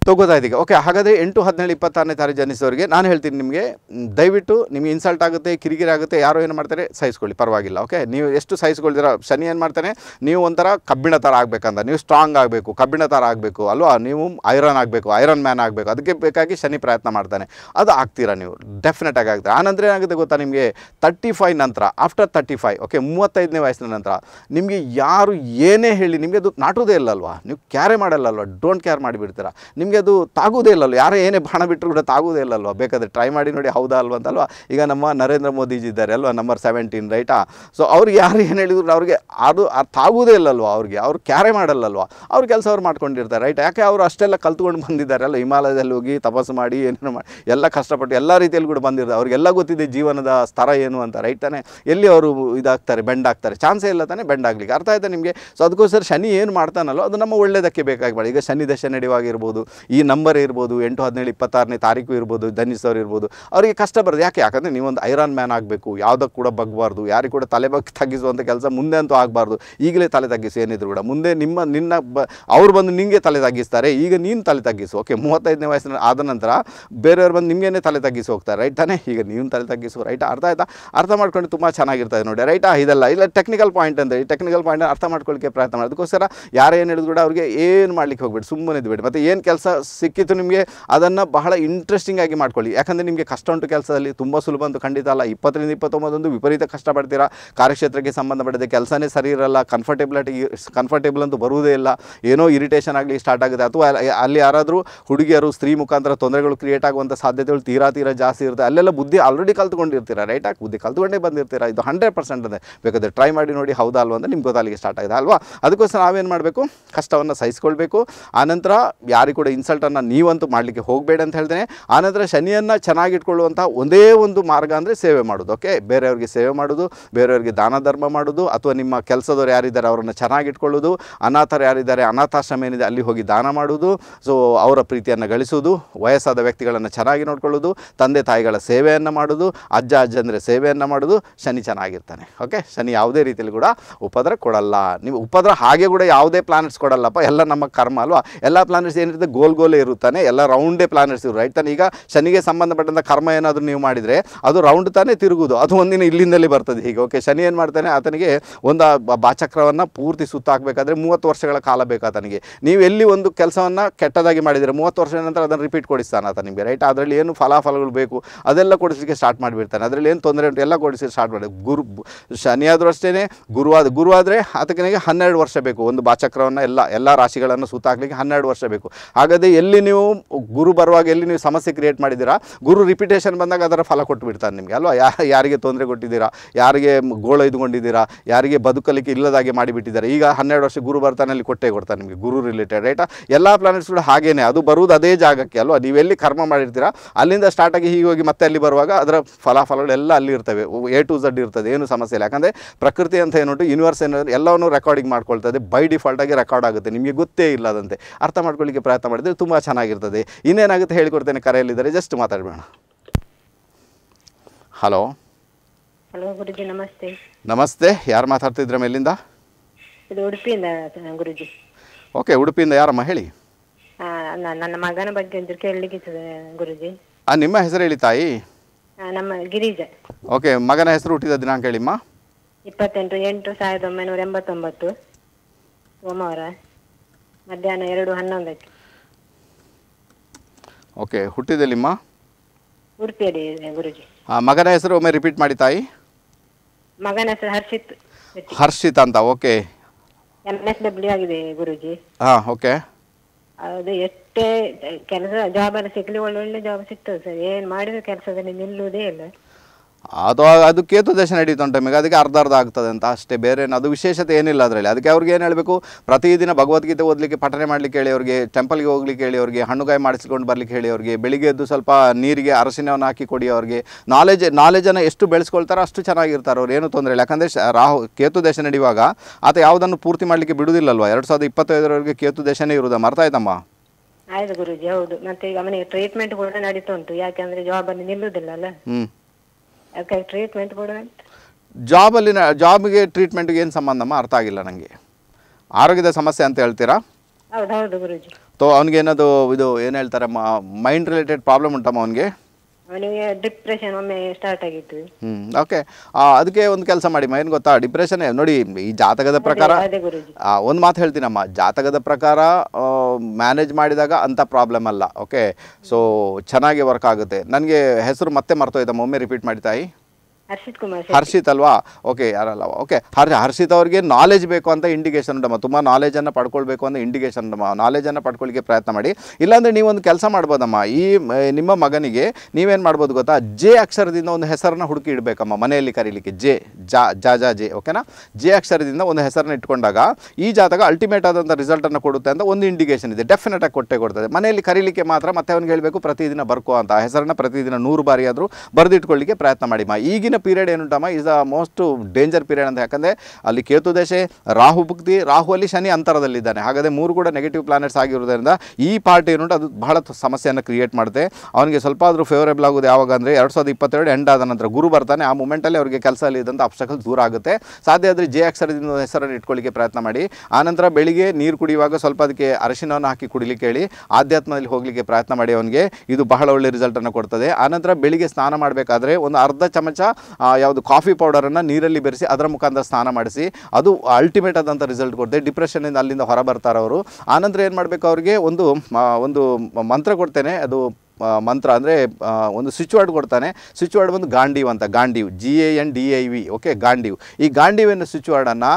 ತಗೋತಾ ಇದ್ದೀಗ ಓಕೆ ಹಾಗಾದರೆ ಎಂಟು ಹದಿನೇಳು ಇಪ್ಪತ್ತಾರನೇ ತಾರೀಕು ಜನಿಸಿದವರಿಗೆ ನಾನು ಹೇಳ್ತೀನಿ ನಿಮಗೆ ದಯವಿಟ್ಟು ನಿಮಗೆ ಇನ್ಸಲ್ಟ್ ಆಗುತ್ತೆ ಕಿರಿಕಿರಿ ಆಗುತ್ತೆ ಯಾರೋ ಏನು ಮಾಡ್ತಾರೆ ಸಹಿಸ್ಕೊಳ್ಳಿ ಪರವಾಗಿಲ್ಲ ಓಕೆ ನೀವು ಎಷ್ಟು ಸಹಿಸ್ಕೊಳ್ತೀರ ಶನಿ ಏನು ಮಾಡ್ತಾನೆ ನೀವು ಒಂಥರ ಕಬ್ಬಿಣ ಥರ ಆಗಬೇಕಂತ ನೀವು ಸ್ಟ್ರಾಂಗ್ ಆಗಬೇಕು ಕಬ್ಬಿಣ ಥರ ಆಗಬೇಕು ಅಲ್ವಾ ನೀವು ಐರನ್ ಆಗಬೇಕು ಐರನ್ ಮ್ಯಾನ್ ಆಗಬೇಕು ಅದಕ್ಕೆ ಬೇಕಾಗಿ ಶನಿ ಪ್ರಯತ್ನ ಮಾಡ್ತಾನೆ ಅದು ಆಗ್ತೀರಾ ನೀವು ಡೆಫಿನೆಟ್ ಆಗಿ ಆಗ್ತೀರಾ ಆನಂತರ ಏನಾಗುತ್ತೆ ಗೊತ್ತಾ ನಿಮಗೆ ತರ್ಟಿ ಫೈವ್ ನಂತರ ಆಫ್ಟರ್ ತರ್ಟಿ ಫೈವ್ ಓಕೆ ಮೂವತ್ತೈದನೇ ವಯಸ್ಸಿನ ನಂತರ ನಿಮಗೆ ಯಾರು ಏನೇ ಹೇಳಿ ನಿಮಗೆ ಅದು ನಾಟೋದೇ ಅಲ್ವಾ ನೀವು ಕ್ಯಾರೇ ಮಾಡಲ್ಲಲ್ವ ಡೋಂಟ್ ಕ್ಯಾರ್ ಮಾಡಿಬಿಡ್ತೀರಾ ನಿಮಗೆ ನಮಗೆ ಅದು ತಾಗುವುದೇ ಇಲ್ಲಲ್ಲ ಯಾರೇ ಏನೇ ಬಾಣ ಬಿಟ್ಟರು ಕೂಡ ತಾಗುವುದೇ ಇಲ್ಲಲ್ವ ಬೇಕಾದರೆ ಟ್ರೈ ಮಾಡಿ ನೋಡಿ ಹೌದಾ ಅಲ್ವ ಅಂತಲ್ವ ಈಗ ನಮ್ಮ ನರೇಂದ್ರ ಮೋದಿಜಿ ಇದ್ದಾರೆ ಅಲ್ವಾ ನಂಬರ್ ಸೆವೆಂಟೀನ್ ರೈಟಾ ಸೊ ಅವ್ರಿಗೆ ಯಾರು ಏನು ಹೇಳಿದ್ರು ಅವ್ರಿಗೆ ಅದು ತಾಗುವುದೇ ಇಲ್ಲಲ್ವ ಅವ್ರಿಗೆ ಅವ್ರು ಕ್ಯಾರೆ ಮಾಡಲ್ಲಲ್ವ ಅವ್ರ ಕೆಲಸ ಅವ್ರು ಮಾಡ್ಕೊಂಡಿರ್ತಾರೆ ರೈಟ್ ಯಾಕೆ ಅವರು ಅಷ್ಟೆಲ್ಲ ಕಲ್ತ್ಕೊಂಡು ಬಂದಿದ್ದಾರೆ ಅಲ್ಲ ಹಿಮಾಲಯದಲ್ಲಿ ಹೋಗಿ ತಪಸ್ಸು ಮಾಡಿ ಏನೇನು ಮಾಡಿ ಎಲ್ಲ ಕಷ್ಟಪಟ್ಟು ಎಲ್ಲ ರೀತಿಯಲ್ಲಿ ಕೂಡ ಬಂದಿರ್ತಾರೆ ಅವ್ರಿಗೆಲ್ಲ ಗೊತ್ತಿದೆ ಜೀವನದ ಸ್ಥರ ಏನು ಅಂತ ರೈಟ್ ತಾನೆ ಎಲ್ಲಿ ಅವರು ಇದಾಗ್ತಾರೆ ಬೆಂಡ್ ಆಗ್ತಾರೆ ಚಾನ್ಸೇ ಇಲ್ಲ ತಾನೆ ಬೆಂಡ್ ಆಗಲಿಕ್ಕೆ ಅರ್ಥ ಆಯ್ತಾ ನಿಮಗೆ ಸೊ ಅದಕ್ಕೋಸ್ಕರ ಶನಿ ಏನು ಮಾಡ್ತಾನಲ್ಲೋ ಅದು ನಮ್ಮ ಒಳ್ಳೆಯದಕ್ಕೆ ಬೇಕಾಗಿ ಈಗ ಶನಿ ದಶೆ ನಡೆಯುವಾಗಿರ್ಬೋದು ಈ ನಂಬರ್ ಇರ್ಬೋದು ಎಂಟು ಹದಿನೇಳು ಇಪ್ಪತ್ತಾರನೇ ತಾರೀಕು ಇರ್ಬೋದು ಅವ್ರು ಇರ್ಬೋದು ಅವರಿಗೆ ಕಷ್ಟ ಬರೋದು ಯಾಕೆ ಯಾಕಂದರೆ ನೀವೊಂದು ಐರನ್ ಮ್ಯಾನ್ ಆಗಬೇಕು ಯಾವುದಕ್ಕೆ ಕೂಡ ಬಗ್ಬಾರ್ದು ಯಾರಿಗೂ ಕೂಡ ತಲೆ ಬಗ್ಗೆ ತಗ್ಗಿಸುವಂಥ ಕೆಲಸ ಮುಂದೆ ಅಂತೂ ಆಗಬಾರ್ದು ಈಗಲೇ ತಲೆ ತಗ್ಗಿಸಿ ಏನಿದ್ರು ಕೂಡ ಮುಂದೆ ನಿಮ್ಮ ನಿನ್ನ ಬ ಅವ್ರು ಬಂದು ನಿಮಗೆ ತಲೆ ತಗ್ಗಿಸ್ತಾರೆ ಈಗ ನೀನು ತಲೆ ತಗ್ಗಿಸು ಓಕೆ ಮೂವತ್ತೈದನೇ ವಯಸ್ಸಿನ ಆದ ನಂತರ ಬೇರೆಯವ್ರು ಬಂದು ನಿಮಗೇನೆ ತಲೆ ತಗ್ಗಿಸಿ ಹೋಗ್ತಾರೆ ರೈಟ್ ತಾನೇ ಈಗ ನೀವು ತಲೆ ತಗ್ಗಿಸು ರೈಟ್ ಅರ್ಥ ಆಯ್ತಾ ಅರ್ಥ ಮಾಡ್ಕೊಂಡು ತುಂಬ ಚೆನ್ನಾಗಿರ್ತದೆ ನೋಡಿ ರೈಟಾ ಇದೆಲ್ಲ ಇಲ್ಲ ಟೆಕ್ನಿಕಲ್ ಪಾಯಿಂಟ್ ಅಂದರೆ ಟೆಕ್ನಿಕಲ್ ಪಾಯಿಂಟ್ ಅರ್ಥ ಮಾಡ್ಕೊಳ್ಳಿಕ್ಕೆ ಪ್ರಯತ್ನ ಮಾಡಿ ಅದಕ್ಕೋಸ್ಕರ ಯಾರು ಏನು ಹೇಳಿದ್ರು ಕೂಡ ಅವ್ರಿಗೆ ಏನು ಮಾಡ್ಲಿಕ್ಕೆ ಹೋಗ್ಬೇಡಿ ಸುಮ್ಮನೆ ಇದ್ಬಿಡಿ ಮತ್ತೆ ಏನು ಕೆಲಸ ಸಿಕ್ಕಿತು ನಿಮಗೆ ಅದನ್ನು ಬಹಳ ಇಂಟ್ರೆಸ್ಟಿಂಗ್ ಆಗಿ ಮಾಡ್ಕೊಳ್ಳಿ ಯಾಕಂದರೆ ನಿಮಗೆ ಕಷ್ಟ ಉಂಟು ಕೆಲಸದಲ್ಲಿ ತುಂಬ ಸುಲಭ ಅಂತ ಖಂಡಿತ ಅಲ್ಲ ಇಪ್ಪತ್ತರಿಂದ ಇಪ್ಪತ್ತೊಂಬತ್ತೊಂದು ವಿಪರೀತ ಕಷ್ಟಪಡ್ತೀರಾ ಕಾರ್ಯಕ್ಷೇತ್ರಕ್ಕೆ ಸಂಬಂಧಪಟ್ಟಿದೆ ಕೆಲಸನೇ ಸರಿ ಇರಲ್ಲ ಕಂಫರ್ಟೇಬಲಿಟಿ ಕಂಫರ್ಟೇಬಲ್ ಅಂತೂ ಬರುವುದೇ ಇಲ್ಲ ಏನೋ ಇರಿಟೇಷನ್ ಆಗಲಿ ಸ್ಟಾರ್ಟ್ ಆಗುತ್ತೆ ಅಥವಾ ಅಲ್ಲಿ ಯಾರಾದರೂ ಹುಡುಗಿಯರು ಸ್ತ್ರೀ ಮುಖಾಂತರ ತೊಂದರೆಗಳು ಕ್ರಿಯೇಟ್ ಆಗುವಂಥ ಸಾಧ್ಯತೆಗಳು ತೀರಾ ತೀರಾ ಜಾಸ್ತಿ ಇರುತ್ತೆ ಅಲ್ಲೆಲ್ಲ ಬುದ್ಧಿ ಆಲ್ರೆಡಿ ಕಲ್ತ್ಕೊಂಡಿರ್ತೀರಾ ರೈಟ್ ಆಗಿ ಬುದ್ಧಿ ಕಲ್ತ್ಕೊಂಡೇ ಬಂದಿರ್ತೀರಾ ಇದು ಹಂಡ್ರೆಡ್ ಪರ್ಸೆಂಟ್ ಅದೇ ಬೇಕಾದರೆ ಟ್ರೈ ಮಾಡಿ ನೋಡಿ ಹೌದಾ ಅಲ್ವಾ ಅಂತ ನಿಮ್ಗೆ ಗೊತ್ತಾಗಲಿಕ್ಕೆ ಸ್ಟಾರ್ಟ್ ಆಗಿದೆ ಅಲ್ವಾ ಅದಕ್ಕೋಸ್ಕರ ನಾವೇನು ಮಾಡಬೇಕು ಕಷ್ಟವನ್ನು ಸಹಿಸ್ಕೊಳ್ಬೇಕು ಆನಂತರ ಯಾರಿಗೂ ಕೂಡ ಇನ್ಸಲ್ಟನ್ನು ನೀವಂತೂ ಮಾಡಲಿಕ್ಕೆ ಹೋಗಬೇಡ ಅಂತ ಹೇಳ್ತೇನೆ ಆನಂತರ ಶನಿಯನ್ನು ಚೆನ್ನಾಗಿಟ್ಕೊಳ್ಳುವಂಥ ಒಂದೇ ಒಂದು ಮಾರ್ಗ ಅಂದರೆ ಸೇವೆ ಮಾಡೋದು ಓಕೆ ಬೇರೆಯವ್ರಿಗೆ ಸೇವೆ ಮಾಡೋದು ಬೇರೆಯವ್ರಿಗೆ ದಾನ ಧರ್ಮ ಮಾಡೋದು ಅಥವಾ ನಿಮ್ಮ ಕೆಲಸದವ್ರು ಯಾರಿದ್ದಾರೆ ಅವರನ್ನು ಚೆನ್ನಾಗಿಟ್ಕೊಳ್ಳೋದು ಅನಾಥರು ಯಾರಿದ್ದಾರೆ ಅನಾಥಾಶ್ರಮ ಏನಿದೆ ಅಲ್ಲಿ ಹೋಗಿ ದಾನ ಮಾಡೋದು ಸೊ ಅವರ ಪ್ರೀತಿಯನ್ನು ಗಳಿಸೋದು ವಯಸ್ಸಾದ ವ್ಯಕ್ತಿಗಳನ್ನು ಚೆನ್ನಾಗಿ ನೋಡ್ಕೊಳ್ಳೋದು ತಂದೆ ತಾಯಿಗಳ ಸೇವೆಯನ್ನು ಮಾಡೋದು ಅಜ್ಜ ಅಜ್ಜಂದರೆ ಸೇವೆಯನ್ನು ಮಾಡೋದು ಶನಿ ಚೆನ್ನಾಗಿರ್ತಾನೆ ಓಕೆ ಶನಿ ಯಾವುದೇ ರೀತಿಯಲ್ಲಿ ಕೂಡ ಉಪದ್ರ ಕೊಡಲ್ಲ ನೀವು ಉಪದ್ರ ಹಾಗೆ ಕೂಡ ಯಾವುದೇ ಪ್ಲಾನೆಟ್ಸ್ ಕೊಡಲ್ಲಪ್ಪ ಎಲ್ಲ ನಮ್ಮ ಕರ್ಮ ಅಲ್ವಾ ಎಲ್ಲ ಪ್ಲಾನೆಟ್ಸ್ ಏನಿರುತ್ತೆ ಗೋ ಇರುತ್ತಾನೆ ಎಲ್ಲ ರೌಂಡೇ ಪ್ಲಾನೆಟ್ಸ್ ಇರು ರೈಟ್ ತಾನೆ ಈಗ ಶನಿಗೆ ಸಂಬಂಧಪಟ್ಟಂಥ ಕರ್ಮ ಏನಾದರೂ ನೀವು ಮಾಡಿದರೆ ಅದು ರೌಂಡ್ ತಾನೇ ತಿರುಗುದು ಅದು ಒಂದಿನ ಇಲ್ಲಿಂದಲೇ ಬರ್ತದೆ ಹೀಗೆ ಓಕೆ ಶನಿ ಏನು ಮಾಡ್ತಾನೆ ಆತನಿಗೆ ಒಂದು ಬಾಚಕ್ರವನ್ನು ಪೂರ್ತಿ ಸುತ್ತಾಕಬೇಕಾದ್ರೆ ಮೂವತ್ತು ವರ್ಷಗಳ ಕಾಲ ಬೇಕಾತನಿಗೆ ಆತನಿಗೆ ನೀವು ಎಲ್ಲಿ ಒಂದು ಕೆಲಸವನ್ನು ಕೆಟ್ಟದಾಗಿ ಮಾಡಿದರೆ ಮೂವತ್ತು ವರ್ಷದ ನಂತರ ಅದನ್ನು ರಿಪೀಟ್ ಕೊಡಿಸ್ತಾನೆ ಆತ ನಿಮಗೆ ರೈಟ್ ಅದರಲ್ಲಿ ಏನು ಫಲಾಫಲಗಳು ಬೇಕು ಅದೆಲ್ಲ ಕೊಡಿಸಲಿಕ್ಕೆ ಸ್ಟಾರ್ಟ್ ಮಾಡಿಬಿಡ್ತಾನೆ ಅದರಲ್ಲಿ ಏನು ತೊಂದರೆ ಉಂಟು ಎಲ್ಲ ಕೊಡಿಸಿ ಸ್ಟಾರ್ಟ್ ಮಾಡಿ ಗುರು ಶನಿ ಆದರೂ ಅಷ್ಟೇ ಗುರುವಾದ ಗುರುವಾದರೆ ಆತನಿಗೆ ಹನ್ನೆರಡು ವರ್ಷ ಬೇಕು ಒಂದು ಬಾಚಕ್ರವನ್ನು ಎಲ್ಲ ಎಲ್ಲ ರಾಶಿಗಳನ್ನು ಸುತ್ತಾಕಲಿಕ್ಕೆ ಹನ್ನೆರಡು ವರ್ಷ ಬೇಕು ಹಾಗಾದರೆ ಎಲ್ಲಿ ನೀವು ಗುರು ಬರುವಾಗ ಎಲ್ಲಿ ನೀವು ಸಮಸ್ಯೆ ಕ್ರಿಯೇಟ್ ಮಾಡಿದ್ದೀರಾ ಗುರು ರಿಪಿಟೇಷನ್ ಬಂದಾಗ ಅದರ ಫಲ ಕೊಟ್ಟುಬಿಡ್ತಾನೆ ನಿಮಗೆ ಅಲ್ವಾ ಯಾರಿಗೆ ತೊಂದರೆ ಕೊಟ್ಟಿದ್ದೀರಾ ಯಾರಿಗೆ ಗೋಳ ಇದ್ಕೊಂಡಿದ್ದೀರಾ ಯಾರಿಗೆ ಬದುಕಲಿಕ್ಕೆ ಇಲ್ಲದಾಗೆ ಮಾಡಿಬಿಟ್ಟಿದ್ದಾರೆ ಈಗ ಹನ್ನೆರಡು ವರ್ಷ ಗುರು ಬರ್ತಾನೆ ಅಲ್ಲಿ ಕೊಟ್ಟೆ ಕೊಡ್ತಾನೆ ನಿಮಗೆ ಗುರು ರಿಲೇಟೆಡ್ ರೈಟಾ ಎಲ್ಲ ಪ್ಲಾನೆಟ್ಸ್ ಕೂಡ ಹಾಗೇನೆ ಅದು ಬರುವುದು ಅದೇ ಜಾಗಕ್ಕೆ ಅಲ್ವಾ ನೀವು ಎಲ್ಲಿ ಕರ್ಮ ಮಾಡಿರ್ತೀರಾ ಅಲ್ಲಿಂದ ಸ್ಟಾರ್ಟ್ ಆಗಿ ಹೀಗೆ ಹೋಗಿ ಮತ್ತೆ ಅಲ್ಲಿ ಬರುವಾಗ ಅದರ ಫಲಾಫಲಗಳೆಲ್ಲ ಅಲ್ಲಿ ಇರ್ತವೆ ಎ ಟು ಝಡ್ ಇರ್ತದೆ ಏನು ಸಮಸ್ಯೆ ಇಲ್ಲ ಯಾಕಂದರೆ ಪ್ರಕೃತಿ ಅಂತ ಏನುಂಟು ಯೂನಿವರ್ಸ್ ಏನಾದರೂ ಎಲ್ಲವನ್ನೂ ರೆಕಾರ್ಡಿಂಗ್ ಮಾಡ್ಕೊಳ್ತದೆ ಬೈ ಆಗಿ ರೆಕಾರ್ಡ್ ಆಗುತ್ತೆ ನಿಮಗೆ ಗೊತ್ತೇ ಇಲ್ಲದಂತೆ ಅರ್ಥ ಮಾಡ್ಕೊಳ್ಳಿಕ್ಕೆ ಪ್ರಯತ್ನ ಮಾಡಿದ್ರೆ ಅದು ತುಂಬ ಚೆನ್ನಾಗಿರ್ತದೆ ಇನ್ನೇನಾಗುತ್ತೆ ಹೇಳಿಕೊಡ್ತೇನೆ ಕರೆಯಲ್ಲಿದ್ದಾರೆ ಜಸ್ಟ್ ಮಾತಾಡಬೇಡ ಹಲೋ ಹಲೋ ಗುರುಜಿ ನಮಸ್ತೆ ನಮಸ್ತೆ ಯಾರು ಮಾತಾಡ್ತಿದ್ರ ಮೇಲಿಂದ ಇದು ಉಡುಪಿಯಿಂದ ಗುರುಜಿ ಓಕೆ ಉಡುಪಿಯಿಂದ ಯಾರಮ್ಮ ಹೇಳಿ ನನ್ನ ಮಗನ ಬಗ್ಗೆ ಕೇಳ್ಲಿಕ್ಕೆ ಕೇಳಲಿಕ್ಕೆ ಗುರುಜಿ ಆ ನಿಮ್ಮ ಹೆಸರು ಹೇಳಿ ತಾಯಿ ನಮ್ಮ ಗಿರಿಜ ಓಕೆ ಮಗನ ಹೆಸರು ಹುಟ್ಟಿದ ದಿನಾಂಕ ಹೇಳಿಮ್ಮ ಇಪ್ಪತ್ತೆಂಟು ಎಂಟು ಸಾವಿರದ ಒಂಬೈನೂರ ಎಂಬತ್ತೊಂಬತ್ತು ಸೋಮವಾರ ಮಧ್ಯಾಹ್ನ ಎರಡು ಹನ್ನೊಂದಕ್ಕೆ ಓಕೆ ನಿಮ್ಮ ಉಡುಪಿಯಲ್ಲಿ ಗುರುಜಿ ಮಗನ ಹೆಸರು ಒಮ್ಮೆ ರಿಪೀಟ್ ಮಾಡಿ ತಾಯಿ ಮಗನ ಹೆಸರು ಹರ್ಷಿತ್ ಹರ್ಷಿತ್ ಅಂತ ಓಕೆ ಎಮ್ ಎಸ್ ಡಬ್ಲ್ಯೂ ಆಗಿದೆ ಗುರುಜಿ ಹಾಂ ಓಕೆ ಅದು ಎಷ್ಟೇ ಕೆಲಸ ಜಾಬ್ ಎಲ್ಲ ಸಿಗ್ಲಿ ಒಳ್ಳೊಳ್ಳೆ ಜಾಬ್ ಸಿಗ್ತದೆ ಸರ್ ಏನು ಮಾಡಿದ್ರು ಕೆಲಸದಲ್ಲಿ ನಿಲ್ಲುವುದೇ ಇಲ್ಲ ಅದು ಅದು ಕೇತು ದಶೆ ನಡೀತು ಟೈಮಿಗೆ ಅದಕ್ಕೆ ಅರ್ಧ ಅರ್ಧ ಆಗ್ತದೆ ಅಂತ ಅಷ್ಟೇ ಬೇರೆ ಅದು ವಿಶೇಷತೆ ಏನಿಲ್ಲ ಅದರಲ್ಲಿ ಅದಕ್ಕೆ ಅವ್ರಿಗೆ ಏನು ಹೇಳಬೇಕು ಪ್ರತಿದಿನ ಭಗವದ್ಗೀತೆ ಓದಲಿಕ್ಕೆ ಪಠನೆ ಮಾಡಲಿಕ್ಕೆ ಹೇಳಿ ಅವ್ರಿಗೆ ಟೆಂಪಲ್ಗೆ ಹೋಗ್ಲಿಕ್ಕೆ ಹೇಳಿ ಅವ್ರಿಗೆ ಹಣ್ಣುಗಾಯಿ ಮಾಡಿಸ್ಕೊಂಡು ಬರಲಿಕ್ಕೆ ಹೇಳಿ ಅವರಿಗೆ ಬೆಳಿಗ್ಗೆ ಎದ್ದು ಸ್ವಲ್ಪ ನೀರಿಗೆ ಅರಸಿನವನ್ನು ಹಾಕಿ ಕೊಡಿ ಅವ್ರಿಗೆ ನಾಲೆಜ್ ನಾಲೆಜನ್ನು ಎಷ್ಟು ಬೆಳೆಸ್ಕೊಳ್ತಾರೋ ಅಷ್ಟು ಚೆನ್ನಾಗಿರ್ತಾರೆ ಅವ್ರು ಏನು ತೊಂದರೆ ಇಲ್ಲ ಯಾಕಂದರೆ ರಾಹು ಕೇತು ದಶೆ ನಡೆಯುವಾಗ ಆತ ಯಾವುದನ್ನು ಪೂರ್ತಿ ಮಾಡಲಿಕ್ಕೆ ಬಿಡುವುದಿಲ್ಲಲ್ವಾ ಎರಡು ಸಾವಿರದ ಇಪ್ಪತ್ತೈದರವರೆಗೆ ಕೇತು ದಶೆನೇ ಇರುದ ಮರ್ತಾ ಆಯ್ತಮ್ಮ ಆಯ್ತು ಗುರುಜಿ ಹೌದು ಮತ್ತೆ ಈಗ ಮನೆಗೆ ಟ್ರೀಟ್ಮೆಂಟ್ ಕೂಡ ನಡೀತಾ ಉಂಟು ಯಾಕೆಂದ್ರೆ ಜಾಬ್ ಅಲ್ಲಿ ಅಲ್ಲ ಟ್ರೀಟ್ಮೆಂಟ್ ಜಾಬಲ್ಲಿ ಜಾಬ್ಗೆ ಟ್ರೀಟ್ಮೆಂಟ್ಗೆ ಏನು ಸಂಬಂಧಮ್ಮ ಅರ್ಥ ಆಗಿಲ್ಲ ನನಗೆ ಆರೋಗ್ಯದ ಸಮಸ್ಯೆ ಅಂತ ಹೇಳ್ತೀರಾ ಹೌದು ಹೌದು ತೋ ಅವ್ನಿಗೆ ಏನಾದ್ರು ಇದು ಏನು ಹೇಳ್ತಾರೆ ಮೈಂಡ್ ರಿಲೇಟೆಡ್ ಪ್ರಾಬ್ಲಮ್ ಉಂಟಮ್ಮ ಅವನಿಗೆ ಅವನಿಗೆ ಡಿಪ್ರೆಷನ್ ಒಮ್ಮೆ ಸ್ಟಾರ್ಟ್ ಆಗಿತ್ತು ಅದಕ್ಕೆ ಒಂದು ಕೆಲಸ ಮಾಡಿ ಏನ್ ಗೊತ್ತಾ ಡಿಪ್ರೆಷನ್ ನೋಡಿ ಈ ಜಾತಕದ ಪ್ರಕಾರ ಒಂದು ಮಾತು ಹೇಳ್ತೀನಮ್ಮ ಜಾತಕದ ಪ್ರಕಾರ ಮ್ಯಾನೇಜ್ ಮಾಡಿದಾಗ ಅಂತ ಪ್ರಾಬ್ಲಮ್ ಅಲ್ಲ ಓಕೆ ಸೊ ಚೆನ್ನಾಗಿ ವರ್ಕ್ ಆಗುತ್ತೆ ನನಗೆ ಹೆಸರು ಮತ್ತೆ ಮರ್ತೋಯ್ತಮ್ಮ ಒಮ್ಮೆ ರಿಪೀಟ್ ಮಾಡಿ ತಾಯಿ ಹರ್ಷಿತ್ ಅಲ್ವಾ ಓಕೆ ಯಾರಲ್ಲ ಓಕೆ ಹರ್ ಹರ್ಷಿತ್ ಅವರಿಗೆ ನಾಲೆಜ್ ಬೇಕು ಅಂತ ಇಂಡಿಕೇಶನ್ ಉಂಟಮ್ಮ ತುಂಬ ನಾಲೆಜನ್ನು ಪಡ್ಕೊಳ್ಬೇಕು ಅಂತ ಇಂಡಿಕೇಶನ್ ಉಂಟಮ್ಮ ನಾಲೆಜನ್ನು ಪಡ್ಕೊಳ್ಳಿಕ್ಕೆ ಪ್ರಯತ್ನ ಮಾಡಿ ಇಲ್ಲಾಂದರೆ ನೀವೊಂದು ಕೆಲಸ ಮಾಡ್ಬೋದಮ್ಮ ಈ ನಿಮ್ಮ ಮಗನಿಗೆ ನೀವೇನು ಮಾಡ್ಬೋದು ಗೊತ್ತಾ ಜೆ ಅಕ್ಷರದಿಂದ ಒಂದು ಹೆಸರನ್ನ ಹುಡುಕಿ ಇಡಬೇಕಮ್ಮ ಮನೆಯಲ್ಲಿ ಕರೀಲಿಕ್ಕೆ ಜೆ ಜಾ ಜಾ ಜೆ ಓಕೆನಾ ಜೆ ಅಕ್ಷರದಿಂದ ಒಂದು ಹೆಸರನ್ನ ಇಟ್ಕೊಂಡಾಗ ಈ ಜಾತಕ ಅಲ್ಟಿಮೇಟ್ ಆದಂಥ ರಿಸಲ್ಟನ್ನು ಕೊಡುತ್ತೆ ಅಂತ ಒಂದು ಇಂಡಿಕೇಶನ್ ಇದೆ ಡೆಫಿನೆಟಾಗಿ ಕೊಟ್ಟೆ ಕೊಡ್ತದೆ ಮನೆಯಲ್ಲಿ ಕರೀಲಿಕ್ಕೆ ಮಾತ್ರ ಮತ್ತೆ ಅವ್ನಿಗೆ ಹೇಳಬೇಕು ಪ್ರತಿದಿನ ಬರ್ಕೋ ಅಂತ ಹೆಸರನ್ನ ಪ್ರತಿದಿನ ನೂರು ಬಾರಿ ಆದರೂ ಬರೆದಿಟ್ಕೊಳ್ಳಿಕ್ಕೆ ಪ್ರಯತ್ನ ಮಾಡಿಮ್ಮ ಈಗಿನ ಪೀರಿಯಡ್ ಏನುಂಟಮ್ಮ is the most danger period ಅಂತ ಯಾಕಂದರೆ ಅಲ್ಲಿ ಕೇತು ದೇಶ ರಾಹು ಭುಕ್ತಿ ರಾಹು ಅಲ್ಲಿ ಶನಿ ಅಂತರದಲ್ಲಿದ್ದಾನೆ ಹಾಗಾದರೆ ಮೂರು ಕೂಡ ನೆಗೆಟಿವ್ ಪ್ಲಾನೆಟ್ಸ್ ಆಗಿರೋದ್ರಿಂದ ಈ ಪಾರ್ಟಿ ಏನುಂಟು ಅದು ಬಹಳ ಸಮಸ್ಯೆಯನ್ನು ಕ್ರಿಯೇಟ್ ಮಾಡುತ್ತೆ ಅವನಿಗೆ ಸ್ವಲ್ಪ ಆದರೂ ಫೇವರೇಬಲ್ ಆಗೋದು ಯಾವಾಗ ಅಂದರೆ ಎರಡು ಸಾವಿರದ ಇಪ್ಪತ್ತೆರಡು ಎಂಡ್ ಆದ ನಂತರ ಗುರು ಬರ್ತಾನೆ ಆ ಮೂಮೆಂಟಲ್ಲಿ ಅವರಿಗೆ ಕೆಲಸದಲ್ಲಿ ಇದ್ದಂಥ ಅಪ್ಸಕಲ್ ದೂರ ಆಗುತ್ತೆ ಸಾಧ್ಯ ಆದರೆ ಜೆ ಅಕ್ಷರದಿಂದ ಹೆಸರನ್ನು ಇಟ್ಕೊಳ್ಳಿಕ್ಕೆ ಪ್ರಯತ್ನ ಮಾಡಿ ಆನಂತರ ಬೆಳಿಗ್ಗೆ ನೀರು ಕುಡಿಯುವಾಗ ಸ್ವಲ್ಪ ಅದಕ್ಕೆ ಅರಶಿನವನ್ನು ಹಾಕಿ ಕುಡಿಲಿಕ್ಕೆ ಹೇಳಿ ಆಧ್ಯಾತ್ಮದಲ್ಲಿ ಹೋಗಲಿಕ್ಕೆ ಪ್ರಯತ್ನ ಮಾಡಿ ಅವನಿಗೆ ಇದು ಬಹಳ ಒಳ್ಳೆ ರಿಸಲ್ಟನ್ನು ಕೊಡ್ತದೆ ಆನಂತರ ಬೆಳಿಗ್ಗೆ ಸ್ನಾನ ಮಾಡಬೇಕಾದ್ರೆ ಒಂದು ಅರ್ಧ ಚಮಚ ಯಾವುದು ಕಾಫಿ ಪೌಡರನ್ನು ನೀರಲ್ಲಿ ಬೆರೆಸಿ ಅದರ ಮುಖಾಂತರ ಸ್ನಾನ ಮಾಡಿಸಿ ಅದು ಅಲ್ಟಿಮೇಟ್ ಆದಂಥ ರಿಸಲ್ಟ್ ಕೊಡ್ತೆ ಡಿಪ್ರೆಷನಿಂದ ಅಲ್ಲಿಂದ ಹೊರ ಬರ್ತಾರೆ ಅವರು ಆನಂತರ ಏನು ಮಾಡಬೇಕು ಅವರಿಗೆ ಒಂದು ಒಂದು ಮಂತ್ರ ಕೊಡ್ತೇನೆ ಅದು ಮಂತ್ರ ಅಂದರೆ ಒಂದು ಸ್ವಿಚ್ ವರ್ಡ್ ಕೊಡ್ತಾನೆ ಸ್ವಿಚ್ ವರ್ಡ್ ಒಂದು ಗಾಂಡೀವ್ ಅಂತ Gandiv G A N D I V okay Gandiv ಈ ಗಾಂಡೀವ್ ಎನ್ನು ಸ್ವಿಚ್ ವರ್ಡನ್ನು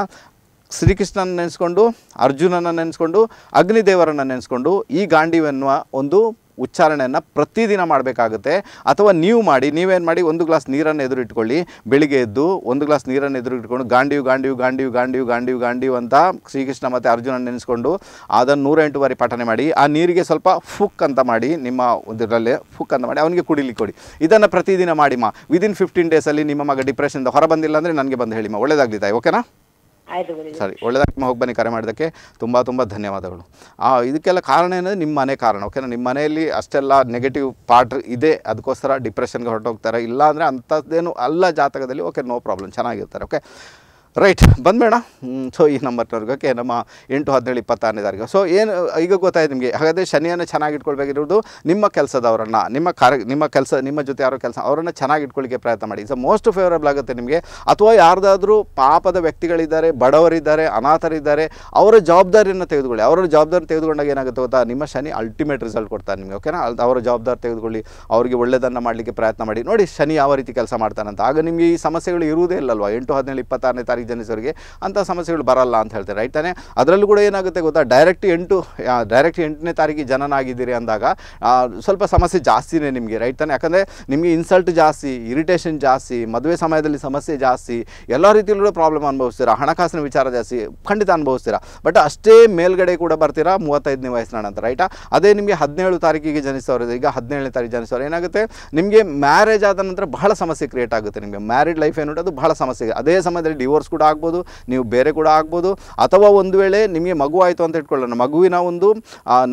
ಶ್ರೀಕೃಷ್ಣನ ನೆನೆಸ್ಕೊಂಡು ಅರ್ಜುನನ ನೆನೆಸ್ಕೊಂಡು ಅಗ್ನಿದೇವರನ್ನು ನೆನೆಸ್ಕೊಂಡು ಈ ಗಾಂಡೀವ್ ಎನ್ನುವ ಒಂದು ಉಚ್ಚಾರಣೆಯನ್ನು ಪ್ರತಿದಿನ ಮಾಡಬೇಕಾಗುತ್ತೆ ಅಥವಾ ನೀವು ಮಾಡಿ ನೀವೇನು ಮಾಡಿ ಒಂದು ಗ್ಲಾಸ್ ನೀರನ್ನು ಎದುರಿಟ್ಕೊಳ್ಳಿ ಇಟ್ಕೊಳ್ಳಿ ಬೆಳಿಗ್ಗೆ ಎದ್ದು ಒಂದು ಗ್ಲಾಸ್ ನೀರನ್ನು ಎದುರು ಇಟ್ಕೊಂಡು ಗಾಂಡಿಯು ಗಾಂಡಿಯು ಗಾಂಡಿಯು ಗಾಂಡಿಯು ಗಾಂಡಿಯು ಗಾಂಡಿಯು ಅಂತ ಶ್ರೀಕೃಷ್ಣ ಮತ್ತು ಅರ್ಜುನ ನೆನೆಸ್ಕೊಂಡು ಅದನ್ನು ನೂರ ಬಾರಿ ಪಠನೆ ಮಾಡಿ ಆ ನೀರಿಗೆ ಸ್ವಲ್ಪ ಫುಕ್ ಅಂತ ಮಾಡಿ ನಿಮ್ಮ ಒಂದರಲ್ಲೇ ಫುಕ್ ಅಂತ ಮಾಡಿ ಅವನಿಗೆ ಕುಡಿಲಿಕ್ಕೆ ಕೊಡಿ ಇದನ್ನು ಪ್ರತಿದಿನ ಮಾಡಿ ಮಾ ವಿದಿನ್ ಫಿಫ್ಟೀನ್ ಡೇಸಲ್ಲಿ ನಿಮ್ಮ ಮಗ ಡಿಪ್ರೆಷನ್ದ ಹೊರ ಬಂದಿಲ್ಲ ಅಂದರೆ ನನಗೆ ಬಂದು ಹೇಳಿ ಮಾ ಓಕೆನಾ ಸರಿ ಒಳ್ಳೆದಾಗಿ ಹೋಗಿ ಬನ್ನಿ ಕರೆ ಮಾಡೋದಕ್ಕೆ ತುಂಬ ತುಂಬ ಧನ್ಯವಾದಗಳು ಇದಕ್ಕೆಲ್ಲ ಕಾರಣ ಏನಂದರೆ ನಿಮ್ಮ ಮನೆ ಕಾರಣ ಓಕೆನಾ ನಿಮ್ಮ ಮನೆಯಲ್ಲಿ ಅಷ್ಟೆಲ್ಲ ನೆಗೆಟಿವ್ ಪಾರ್ಟ್ ಇದೆ ಅದಕ್ಕೋಸ್ಕರ ಡಿಪ್ರೆಷನ್ಗೆ ಹೊರಟೋಗ್ತಾರೆ ಇಲ್ಲ ಅಂದರೆ ಅಂಥದ್ದೇನು ಅಲ್ಲ ಜಾತಕದಲ್ಲಿ ಓಕೆ ನೋ ಪ್ರಾಬ್ಲಮ್ ಚೆನ್ನಾಗಿರ್ತಾರೆ ಓಕೆ ರೈಟ್ ಬಂದ್ಬೇಡ ಸೊ ಈ ನಂಬರ್ ವರ್ಗಕ್ಕೆ ನಮ್ಮ ಎಂಟು ಹದಿನೇಳು ಇಪ್ಪತ್ತಾರನೇ ತಾರೀಕು ಸೊ ಏನು ಈಗ ಗೊತ್ತಾಯ್ತು ನಿಮಗೆ ಹಾಗಾದರೆ ಶನಿಯನ್ನು ಚೆನ್ನಾಗಿ ಇಟ್ಕೊಳ್ಬೇಕಿರೋದು ನಿಮ್ಮ ಕೆಲಸದವರನ್ನು ನಿಮ್ಮ ಕಾರ್ಯ ನಿಮ್ಮ ಕೆಲಸ ನಿಮ್ಮ ಜೊತೆ ಯಾರೋ ಕೆಲಸ ಅವರನ್ನು ಚೆನ್ನಾಗಿ ಇಟ್ಕೊಳ್ಳಿಕ್ಕೆ ಪ್ರಯತ್ನ ಮಾಡಿ ಸೊ ಮೋಸ್ಟ್ ಫೇವರಬಲ್ ಆಗುತ್ತೆ ನಿಮಗೆ ಅಥವಾ ಯಾರ್ದಾದರೂ ಪಾಪದ ವ್ಯಕ್ತಿಗಳಿದ್ದಾರೆ ಬಡವರಿದ್ದಾರೆ ಅನಾಥರಿದ್ದಾರೆ ಅವರ ಜವಾಬ್ದಾರಿಯನ್ನು ತೆಗೆದುಕೊಳ್ಳಿ ಅವರ ಜವಾಬ್ದಾರಿ ತೆಗೆದುಕೊಂಡಾಗ ಏನಾಗುತ್ತೆ ಗೊತ್ತಾ ನಿಮ್ಮ ಶನಿ ಅಲ್ಟಿಮೇಟ್ ರಿಸಲ್ಟ್ ಕೊಡ್ತಾರೆ ನಿಮಗೆ ಓಕೆನಾ ಅವರ ಜವಾಬ್ದಾರಿ ತೆಗೆದುಕೊಳ್ಳಿ ಅವರಿಗೆ ಒಳ್ಳೆಯದನ್ನು ಮಾಡಲಿಕ್ಕೆ ಪ್ರಯತ್ನ ಮಾಡಿ ನೋಡಿ ಶನಿ ಯಾವ ರೀತಿ ಕೆಲಸ ಮಾಡ್ತಾನಂತ ಆಗ ನಿಮಗೆ ಈ ಸಮಸ್ಯೆಗಳು ಇರುವುದೇ ಇಲ್ಲಲ್ವಾ ಎಂಟು ಹದಿನೇಳು ಇಪ್ಪತ್ತಾರನೇ ತಾರೀಕು ಸಾರಿಗೆ ಅಂತ ಸಮಸ್ಯೆಗಳು ಬರಲ್ಲ ಅಂತ ಹೇಳ್ತಾರೆ ರೈಟ್ ತಾನೆ ಅದರಲ್ಲೂ ಕೂಡ ಏನಾಗುತ್ತೆ ಗೊತ್ತಾ ಡೈರೆಕ್ಟ್ ಎಂಟು ಡೈರೆಕ್ಟ್ ಎಂಟನೇ ತಾರೀಕಿಗೆ ಜನನಾಗಿದ್ದೀರಿ ಅಂದಾಗ ಸ್ವಲ್ಪ ಸಮಸ್ಯೆ ಜಾಸ್ತಿನೇ ನಿಮಗೆ ರೈಟ್ ತಾನೆ ಯಾಕಂದರೆ ನಿಮಗೆ ಇನ್ಸಲ್ಟ್ ಜಾಸ್ತಿ ಇರಿಟೇಷನ್ ಜಾಸ್ತಿ ಮದುವೆ ಸಮಯದಲ್ಲಿ ಸಮಸ್ಯೆ ಜಾಸ್ತಿ ಎಲ್ಲ ರೀತಿಯಲ್ಲೂ ಕೂಡ ಪ್ರಾಬ್ಲಮ್ ಅನುಭವಿಸ್ತೀರಾ ಹಣಕಾಸಿನ ವಿಚಾರ ಜಾಸ್ತಿ ಖಂಡಿತ ಅನುಭವಿಸ್ತೀರಾ ಬಟ್ ಅಷ್ಟೇ ಮೇಲ್ಗಡೆ ಕೂಡ ಬರ್ತೀರಾ ಮೂವತ್ತೈದನೇ ವಯಸ್ಸಿನ ನಂತರ ರೈಟ್ ಅದೇ ನಿಮಗೆ ಹದಿನೇಳು ತಾರೀಕಿಗೆ ಜನಿಸೋರು ಈಗ ಹದಿನೇಳನೇ ತಾರೀಕು ಜನಿಸೋರು ಏನಾಗುತ್ತೆ ನಿಮಗೆ ಮ್ಯಾರೇಜ್ ಆದ ನಂತರ ಬಹಳ ಸಮಸ್ಯೆ ಕ್ರಿಯೇಟ್ ಆಗುತ್ತೆ ನಿಮಗೆ ಮ್ಯಾರಿಡ್ ಲೈಫ್ ಏನು ಅದು ಬಹಳ ಸಮಸ್ಯೆ ಅದೇ ಸಮಯದಲ್ಲಿ ಡಿವೋರ್ಸ್ ಕೂಡ ಆಗ್ಬೋದು ನೀವು ಬೇರೆ ಕೂಡ ಆಗ್ಬೋದು ಅಥವಾ ಒಂದು ವೇಳೆ ನಿಮಗೆ ಮಗು ಆಯಿತು ಅಂತ ಇಟ್ಕೊಳ್ಳೋಣ ಮಗುವಿನ ಒಂದು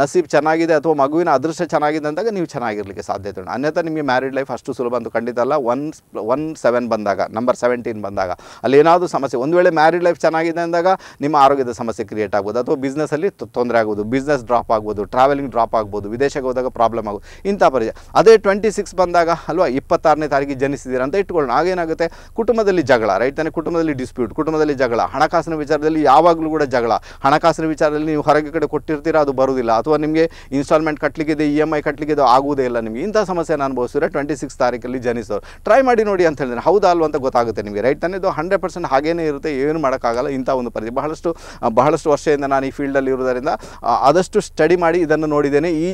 ನಸೀಬ್ ಚೆನ್ನಾಗಿದೆ ಅಥವಾ ಮಗುವಿನ ಅದೃಷ್ಟ ಚೆನ್ನಾಗಿದೆ ಅಂದಾಗ ನೀವು ಚೆನ್ನಾಗಿರಲಿಕ್ಕೆ ಸಾಧ್ಯತೆ ಉಂಟು ಅನ್ಯಥ ನಿಮಗೆ ಮ್ಯಾರಿಡ್ ಲೈಫ್ ಅಷ್ಟು ಸುಲಭ ಅಂತ ಖಂಡಿತ ಅಲ್ಲ ಒನ್ ಒನ್ ಸೆವೆನ್ ಬಂದಾಗ ನಂಬರ್ ಸೆವೆಂಟೀನ್ ಬಂದಾಗ ಅಲ್ಲಿ ಏನಾದರೂ ಸಮಸ್ಯೆ ಒಂದು ವೇಳೆ ಮ್ಯಾರಿಡ್ ಲೈಫ್ ಚೆನ್ನಾಗಿದೆ ಅಂದಾಗ ನಿಮ್ಮ ಆರೋಗ್ಯದ ಸಮಸ್ಯೆ ಕ್ರಿಯೇಟ್ ಆಗ್ಬೋದು ಅಥವಾ ಬಿಸ್ನೆಸ್ಸಲ್ಲಿ ತೊಂದರೆ ಆಗ್ಬೋದು ಬಿಸ್ನೆಸ್ ಡ್ರಾಪ್ ಆಗ್ಬೋದು ಟ್ರಾವೆಲಿಂಗ್ ಡ್ರಾಪ್ ಆಗ್ಬೋದು ವಿದೇಶಕ್ಕೆ ಹೋದಾಗ ಪ್ರಾಬ್ಲಮ್ ಆಗೋದು ಇಂಥ ಪರಿಚಯ ಅದೇ ಟ್ವೆಂಟಿ ಸಿಕ್ಸ್ ಬಂದಾಗ ಅಲ್ವಾ ಇಪ್ಪತ್ತಾರನೇ ತಾರೀಕಿಗೆ ಜನಿಸಿದ್ದೀರಾ ಅಂತ ಇಟ್ಕೊಳ್ಳೋಣ ಆಗೇನಾಗುತ್ತೆ ಕುಟುಂಬದಲ್ಲಿ ಜಗಳ ರೈತನೇ ಕುಟುಂಬದಲ್ಲಿ ಡಿಸ್ಪ್ಯೂಟ್ ಕುಟುಂಬದಲ್ಲಿ ಜಗಳ ಹಣಕಾಸಿನ ವಿಚಾರದಲ್ಲಿ ಯಾವಾಗಲೂ ಕೂಡ ಜಗಳ ಹಣಕಾಸಿನ ವಿಚಾರದಲ್ಲಿ ನೀವು ಹೊರಗೆ ಕಡೆ ಕೊಟ್ಟಿರ್ತೀರಾ ಅದು ಬರುವುದಿಲ್ಲ ಅಥವಾ ನಿಮಗೆ ಇನ್ಸ್ಟಾಲ್ಮೆಂಟ್ ಕಟ್ಟಲಿಕ್ಕಿದೆ ಇ e ಎಮ್ ಐ ಕಟ್ಟಲಿಕ್ಕಿದೆ ಆಗುವುದೇ ಇಲ್ಲ ನಿಮಗೆ ಇಂಥ ಸಮಸ್ಯೆನ ಅನುಭವಿಸಿದ್ರೆ ಟ್ವೆಂಟಿ ಸಿಕ್ಸ್ ತಾರೀಕಲ್ಲಿ ಜನಿಸೋರು ಟ್ರೈ ಮಾಡಿ ನೋಡಿ ಅಂತ ಹೇಳಿದ್ರೆ ಹೌದಾ ಅಲ್ವಂತ ಅಂತ ಗೊತ್ತಾಗುತ್ತೆ ನಿಮಗೆ ರೈಟ್ ತಾನೇ ಇದು ಹಂಡ್ರೆಡ್ ಪರ್ಸೆಂಟ್ ಹಾಗೇನೇ ಇರುತ್ತೆ ಏನು ಮಾಡೋಕ್ಕಾಗಲ್ಲ ಇಂಥ ಒಂದು ಪರಿಧಿ ಬಹಳಷ್ಟು ಬಹಳಷ್ಟು ವರ್ಷದಿಂದ ನಾನು ಈ ಫೀಲ್ಡಲ್ಲಿ ಇರುವುದರಿಂದ ಆದಷ್ಟು ಸ್ಟಡಿ ಮಾಡಿ ಇದನ್ನು ನೋಡಿದ್ದೇನೆ ಈ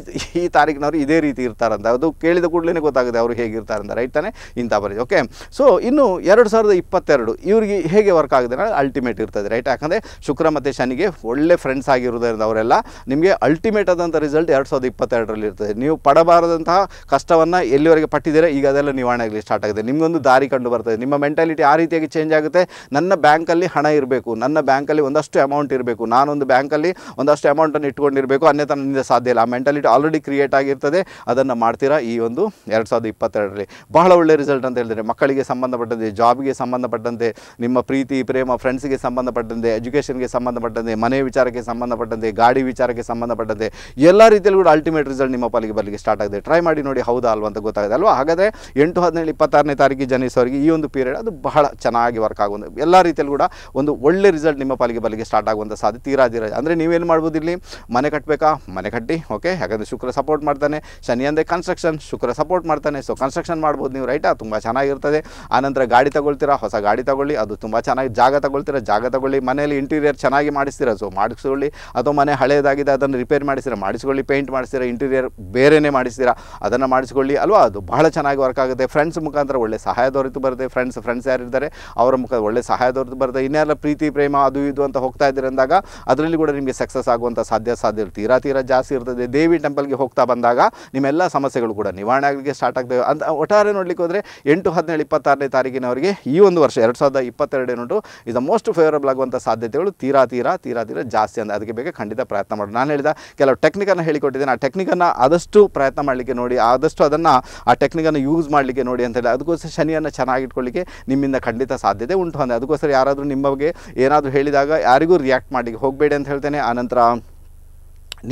ಈ ತಾರೀಕಿನವರು ಇದೇ ರೀತಿ ಇರ್ತಾರಂತ ಅದು ಕೇಳಿದ ಕೂಡಲೇ ಗೊತ್ತಾಗುತ್ತೆ ಅವರು ಹೇಗಿರ್ತಾರಂತ ರೈಟ್ ತಾನೇ ಇಂಥ ಪರಿಧಿ ಓಕೆ ಸೊ ಇನ್ನು ಎರಡು ಸಾವಿರದ ಇಪ್ಪತ್ತೆರಡು ಇವರಿಗೆ ಹೇಗೆ ವರ್ಕ್ ಅಲ್ಟಿಮೇಟ್ ಇರ್ತದೆ ರೈಟ್ ಯಾಕಂದರೆ ಶುಕ್ರ ಮತ್ತು ಶನಿಗೆ ಒಳ್ಳೆ ಫ್ರೆಂಡ್ಸ್ ಆಗಿರೋದ್ರಿಂದ ಅವರೆಲ್ಲ ನಿಮಗೆ ಅಲ್ಟಿಮೇಟ್ ಆದಂಥ ರಿಸಲ್ಟ್ ಎರಡು ಸಾವಿರದ ಇಪ್ಪತ್ತೆರಡರಲ್ಲಿ ಇರ್ತದೆ ನೀವು ಪಡಬಾರದಂತಹ ಕಷ್ಟವನ್ನು ಎಲ್ಲಿವರೆಗೆ ಪಟ್ಟಿದ್ದೀರಾ ಈಗ ಅದೆಲ್ಲ ನಿವಾರಣೆ ಆಗಲಿ ಸ್ಟಾರ್ಟ್ ಆಗಿದೆ ನಿಮಗೊಂದು ದಾರಿ ಕಂಡು ಬರ್ತದೆ ನಿಮ್ಮ ಮೆಂಟಾಲಿಟಿ ಆ ರೀತಿಯಾಗಿ ಚೇಂಜ್ ಆಗುತ್ತೆ ನನ್ನ ಬ್ಯಾಂಕಲ್ಲಿ ಹಣ ಇರಬೇಕು ನನ್ನ ಬ್ಯಾಂಕಲ್ಲಿ ಒಂದಷ್ಟು ಅಮೌಂಟ್ ಇರಬೇಕು ನಾನೊಂದು ಬ್ಯಾಂಕಲ್ಲಿ ಒಂದಷ್ಟು ಅಮೌಂಟನ್ನು ಇಟ್ಕೊಂಡಿರಬೇಕು ಅನ್ಯತಾ ನನ್ನಿಂದ ಸಾಧ್ಯ ಇಲ್ಲ ಆ ಮೆಂಟಾಲಿಟಿ ಆಲ್ರೆಡಿ ಕ್ರಿಯೇಟ್ ಆಗಿರ್ತದೆ ಅದನ್ನು ಮಾಡ್ತೀರಾ ಈ ಒಂದು ಎರಡು ಸಾವಿರದ ಇಪ್ಪತ್ತೆರಡರಲ್ಲಿ ಬಹಳ ಒಳ್ಳೆ ರಿಸಲ್ಟ್ ಅಂತ ಹೇಳಿದರೆ ಮಕ್ಕಳಿಗೆ ಸಂಬಂಧಪಟ್ಟಂತೆ ಜಾಬ್ಗೆ ಸಂಬಂಧಪಟ್ಟಂತೆ ನಿಮ್ಮ ಪ್ರೀತಿ ಪ್ರೀತಿ ಪ್ರೇಮ ಫ್ರೆಂಡ್ಸ್ಗೆ ಸಂಬಂಧಪಟ್ಟಂತೆ ಎಜುಕೇಷನ್ಗೆ ಸಂಬಂಧಪಟ್ಟಂತೆ ಮನೆ ವಿಚಾರಕ್ಕೆ ಸಂಬಂಧಪಟ್ಟಂತೆ ಗಾಡಿ ವಿಚಾರಕ್ಕೆ ಸಂಬಂಧಪಟ್ಟಂತೆ ಎಲ್ಲ ರೀತಿಯಲ್ಲಿ ಕೂಡ ಅಲ್ಟಿಮೇಟ್ ರಿಸಲ್ಟ್ ನಿಮ್ಮ ಪಾಲಿಗೆ ಬರಲಿಕ್ಕೆ ಸ್ಟಾರ್ಟ್ ಆಗಿದೆ ಟ್ರೈ ಮಾಡಿ ನೋಡಿ ಹೌದಾ ಅಲ್ವಾ ಅಂತ ಗೊತ್ತಾಗುತ್ತೆ ಅಲ್ವಾ ಹಾಗಾದರೆ ಎಂಟು ಹದಿನೇಳು ಇಪ್ಪತ್ತಾರನೇ ತಾರೀಕಿಗೆ ಜನಿಸೋರಿಗೆ ಈ ಒಂದು ಪೀರಿಯಡ್ ಅದು ಬಹಳ ಚೆನ್ನಾಗಿ ವರ್ಕ್ ಆಗುವಂಥ ಎಲ್ಲ ರೀತಿಯಲ್ಲಿ ಕೂಡ ಒಂದು ಒಳ್ಳೆ ರಿಸಲ್ಟ್ ನಿಮ್ಮ ಪಾಲಿಗೆ ಬರಲಿಕ್ಕೆ ಸ್ಟಾರ್ಟ್ ಆಗುವಂಥ ಸಾಧ್ಯ ತೀರಾ ಅಂದ್ರೆ ಅಂದರೆ ನೀವೇನು ಮಾಡ್ಬೋದು ಇಲ್ಲಿ ಮನೆ ಕಟ್ಟಬೇಕಾ ಮನೆ ಕಟ್ಟಿ ಓಕೆ ಯಾಕಂದರೆ ಶುಕ್ರ ಸಪೋರ್ಟ್ ಮಾಡ್ತಾನೆ ಶನಿ ಅಂದರೆ ಕನ್ಸ್ಟ್ರಕ್ಷನ್ ಶುಕ್ರ ಸಪೋರ್ಟ್ ಮಾಡ್ತಾನೆ ಸೊ ಕನ್ಸ್ಟ್ರಕ್ಷನ್ ಮಾಡ್ಬೋದು ನೀವು ರೈಟಾ ತುಂಬ ಚೆನ್ನಾಗಿರ್ತದೆ ಆನಂತರ ಗಾಡಿ ತಗೊಳ್ತೀರಾ ಹೊಸ ಗಾಡಿ ತಗೊಳ್ಳಿ ಅದು ತುಂಬ ಚೆನ್ನಾಗಿ ಚೆನ್ನಾಗಿ ಜಾಗ ತಗೊಳ್ತೀರ ಜಾಗ ತಗೊಳ್ಳಿ ಮನೆಯಲ್ಲಿ ಇಂಟೀರಿಯರ್ ಚೆನ್ನಾಗಿ ಮಾಡಿಸ್ತೀರ ಸೊ ಮಾಡಿಸ್ಕೊಳ್ಳಿ ಅಥವಾ ಮನೆ ಹಳೆಯದಾಗಿದೆ ಅದನ್ನು ರಿಪೇರ್ ಮಾಡಿಸ್ತೀರಾ ಮಾಡಿಸ್ಕೊಳ್ಳಿ ಪೇಂಟ್ ಮಾಡಿಸ್ತೀರಾ ಇಂಟೀರಿಯರ್ ಬೇರೆಯೇ ಮಾಡಿಸ್ತೀರಾ ಅದನ್ನು ಮಾಡಿಸ್ಕೊಳ್ಳಿ ಅಲ್ವಾ ಅದು ಬಹಳ ಚೆನ್ನಾಗಿ ವರ್ಕ್ ಆಗುತ್ತೆ ಫ್ರೆಂಡ್ಸ್ ಮುಖಾಂತರ ಒಳ್ಳೆ ಸಹಾಯ ದೊರೆತು ಬರುತ್ತೆ ಫ್ರೆಂಡ್ಸ್ ಫ್ರೆಂಡ್ಸ್ ಯಾರಿದ್ದಾರೆ ಅವರ ಮುಖ ಒಳ್ಳೆ ಸಹಾಯ ದೊರೆತು ಬರುತ್ತೆ ಇನ್ನೆಲ್ಲ ಪ್ರೀತಿ ಪ್ರೇಮ ಅದು ಇದು ಅಂತ ಹೋಗ್ತಾ ಅಂದಾಗ ಅದರಲ್ಲಿ ಕೂಡ ನಿಮಗೆ ಸಕ್ಸಸ್ ಆಗುವಂಥ ಸಾಧ್ಯ ಸಾಧ್ಯ ತೀರಾ ತೀರಾ ಜಾಸ್ತಿ ಇರ್ತದೆ ದೇವಿ ಟೆಂಪಲ್ಗೆ ಹೋಗ್ತಾ ಬಂದಾಗ ನಿಮ್ಮೆಲ್ಲ ಸಮಸ್ಯೆಗಳು ಕೂಡ ನಿವಾರಣೆ ಆಗಲಿಕ್ಕೆ ಸ್ಟಾರ್ಟ್ ಆಗ್ತವೆ ಅಂತ ಒಟ್ಟಾರೆ ನೋಡಲಿಕ್ಕೆ ಹೋದರೆ ಎಂಟು ಹದಿನೇಳು ಇಪ್ಪತ್ತಾರನೇ ತಾರೀಕಿನವರಿಗೆ ಈ ಒಂದು ವರ್ಷ ಎರಡು ಸಾವಿರದ ಇಪ್ಪತ್ತೆರಡು ಉಂಟು ಇದು ಮೋಸ್ಟ್ ಫೇವರಬಲ್ ಆಗುವಂಥ ಸಾಧ್ಯತೆಗಳು ತೀರಾ ತೀರಾ ತೀರಾ ತೀರಾ ಜಾಸ್ತಿ ಅಂದರೆ ಅದಕ್ಕೆ ಬೇಗ ಖಂಡಿತ ಪ್ರಯತ್ನ ಮಾಡೋಣ ನಾನು ಹೇಳಿದ ಕೆಲವು ಟೆಕ್ನಿಕನ್ನು ಹೇಳಿಕೊಟ್ಟಿದ್ದೇನೆ ಆ ಟೆಕ್ನಿಕನ್ನು ಆದಷ್ಟು ಪ್ರಯತ್ನ ಮಾಡಲಿಕ್ಕೆ ನೋಡಿ ಆದಷ್ಟು ಅದನ್ನು ಆ ಟೆಕ್ನಿಕನ್ನು ಯೂಸ್ ಮಾಡಲಿಕ್ಕೆ ನೋಡಿ ಅಂತ ಹೇಳಿ ಅದಕ್ಕೋಸ್ಕರ ಶನಿಯನ್ನು ಚೆನ್ನಾಗಿಟ್ಕೊಳ್ಳಿಕ್ಕೆ ನಿಮ್ಮಿಂದ ಖಂಡಿತ ಸಾಧ್ಯತೆ ಉಂಟು ಅಂದರೆ ಅದಕ್ಕೋಸ್ಕರ ಯಾರಾದರೂ ನಿಮ್ಮ ಬಗ್ಗೆ ಏನಾದರೂ ಹೇಳಿದಾಗ ಯಾರಿಗೂ ರಿಯಾಕ್ಟ್ ಮಾಡಲಿಕ್ಕೆ ಹೋಗಬೇಡಿ ಅಂತ ಹೇಳ್ತೇನೆ ಆನಂತರ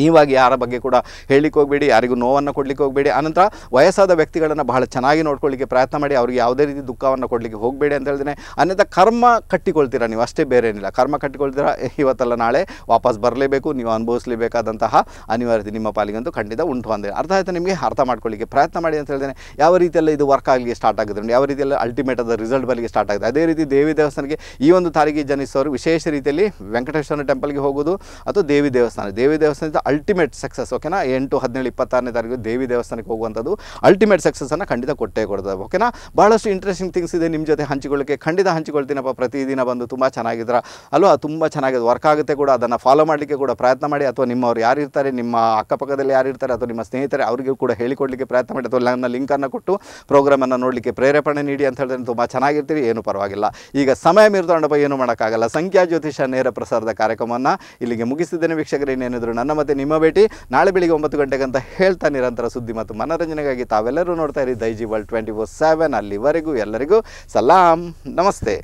ನೀವಾಗಿ ಯಾರ ಬಗ್ಗೆ ಕೂಡ ಹೇಳಲಿಕ್ಕೆ ಹೋಗಬೇಡಿ ಯಾರಿಗೂ ನೋವನ್ನು ಕೊಡಲಿಕ್ಕೆ ಹೋಗಬೇಡಿ ಆನಂತರ ವಯಸ್ಸಾದ ವ್ಯಕ್ತಿಗಳನ್ನು ಬಹಳ ಚೆನ್ನಾಗಿ ನೋಡ್ಕೊಳ್ಳಿಕ್ಕೆ ಪ್ರಯತ್ನ ಮಾಡಿ ಅವ್ರಿಗೆ ಯಾವುದೇ ರೀತಿ ದುಃಖವನ್ನು ಕೊಡಲಿಕ್ಕೆ ಹೋಗಬೇಡಿ ಅಂತ ಹೇಳ್ದೇನೆ ಅನ್ಯಥ ಕರ್ಮ ಕಟ್ಟಿಕೊಳ್ತೀರಾ ನೀವು ಅಷ್ಟೇ ಬೇರೆ ಏನಿಲ್ಲ ಕರ್ಮ ಕಟ್ಟಿಕೊಳ್ತೀರಾ ಇವತ್ತಲ್ಲ ನಾಳೆ ವಾಪಸ್ ಬರಲೇಬೇಕು ನೀವು ಅನುಭವಿಸಲೇಬೇಕಾದಂತಹ ಅನಿವಾರ್ಯತೆ ನಿಮ್ಮ ಪಾಲಿಗಂತೂ ಖಂಡಿತ ಉಂಟು ಅಂದರೆ ಅರ್ಥ ಆಯಿತು ನಿಮಗೆ ಅರ್ಥ ಮಾಡ್ಕೊಳ್ಳಿಕ್ಕೆ ಪ್ರಯತ್ನ ಮಾಡಿ ಅಂತ ಹೇಳ್ದೇನೆ ಯಾವ ರೀತಿಯಲ್ಲ ಇದು ವರ್ಕ್ ಆಗಲಿಕ್ಕೆ ಸ್ಟಾರ್ಟ್ ಆಗುತ್ತೆ ಯಾವ ರೀತಿಯಲ್ಲಿ ಅಲ್ಟಿಮೇಟ್ ಆದ ರಿಸಲ್ಟ್ ಬಲಿಗೆ ಸ್ಟಾರ್ಟ್ ಆಗುತ್ತೆ ಅದೇ ರೀತಿ ದೇವಿ ದೇವಸ್ಥಾನಕ್ಕೆ ಈ ಒಂದು ತಾರೀಕಿಗೆ ಜನಿಸೋರು ವಿಶೇಷ ರೀತಿಯಲ್ಲಿ ವೆಂಕಟೇಶ್ವರ ಟೆಂಪಲ್ಗೆ ಹೋಗೋದು ಅಥವಾ ದೇವಿ ದೇವಸ್ಥಾನ ದೇವಿ ದೇವಸ್ಥಾನದ ಅಲ್ಟಿಮೇಟ್ ಸಕ್ಸಸ್ ಓಕೆನಾ ಎಂಟು ಹದಿನೇಳು ಇಪ್ಪತ್ತಾರನೇ ತಾರೀಕು ದೇವಿ ದೇವಸ್ಥಾನಕ್ಕೆ ಹೋಗುವಂಥದ್ದು ಅಲ್ಟಿಮೇಟ್ ಸಕ್ಸಸ್ಸನ್ನು ಖಂಡಿತ ಕೊಟ್ಟೇ ಕೊಡ್ತದೆ ಓಕೆನಾ ಭಾಳಷ್ಟು ಇಂಟ್ರೆಸ್ಟಿಂಗ್ ಥಿಂಗ್ಸ್ ಇದೆ ನಿಮ್ಮ ಜೊತೆ ಹಂಚಿಕೊಳ್ಳಕ್ಕೆ ಖಂಡಿತ ಹಂಚಿಕೊಳ್ತೀನಪ್ಪ ಪ್ರತಿದಿನ ಬಂದು ತುಂಬ ಚೆನ್ನಾಗಿದ್ರ ಅಲ್ವಾ ತುಂಬ ಚೆನ್ನಾಗಿದೆ ವರ್ಕ್ ಆಗುತ್ತೆ ಕೂಡ ಅದನ್ನು ಫಾಲೋ ಮಾಡಲಿಕ್ಕೆ ಕೂಡ ಪ್ರಯತ್ನ ಮಾಡಿ ಅಥವಾ ನಿಮ್ಮವ್ರು ಯಾರಿರ್ತಾರೆ ನಿಮ್ಮ ಅಕ್ಕಪಕ್ಕದಲ್ಲಿ ಯಾರು ಇರ್ತಾರೆ ಅಥವಾ ನಿಮ್ಮ ಸ್ನೇಹಿತರೆ ಅವರಿಗೂ ಕೂಡ ಹೇಳಿಕೊಡಲಿಕ್ಕೆ ಪ್ರಯತ್ನ ಮಾಡಿ ಅಥವಾ ನನ್ನ ಲಿಂಕನ್ನು ಕೊಟ್ಟು ಪ್ರೋಗ್ರಾಮನ್ನು ನೋಡಲಿಕ್ಕೆ ಪ್ರೇರೇಪಣೆ ನೀಡಿ ಅಂತ ಹೇಳಿದ್ರೆ ತುಂಬ ಚೆನ್ನಾಗಿರ್ತೀರಿ ಏನೂ ಪರವಾಗಿಲ್ಲ ಈಗ ಸಮಯ ಮೀರ್ತಾಂಡಪ್ಪ ಏನು ಮಾಡೋಕ್ಕಾಗಲ್ಲ ಸಂಖ್ಯಾ ಜ್ಯೋತಿಷ ನೇರ ಪ್ರಸಾರದ ಕಾರ್ಯಕ್ರಮವನ್ನು ಇಲ್ಲಿಗೆ ಮುಗಿಸಿದ್ದೇನೆ ವೀಕ್ಷಕರು ಏನೇನಿದ್ರು ನನ್ನ ಮತ್ತೆ ಮತ್ತೆ ನಿಮ್ಮ ಭೇಟಿ ನಾಳೆ ಬೆಳಿಗ್ಗೆ ಒಂಬತ್ತು ಗಂಟೆಗೆ ಅಂತ ಹೇಳ್ತಾ ನಿರಂತರ ಸುದ್ದಿ ಮತ್ತು ಮನರಂಜನೆಗಾಗಿ ತಾವೆಲ್ಲರೂ ನೋಡ್ತಾ ಇರಿ Daiji world twenty four seven ಅಲ್ಲಿವರೆಗೂ ಎಲ್ಲರಿಗೂ ಸಲಾಂ ನಮಸ್ತೆ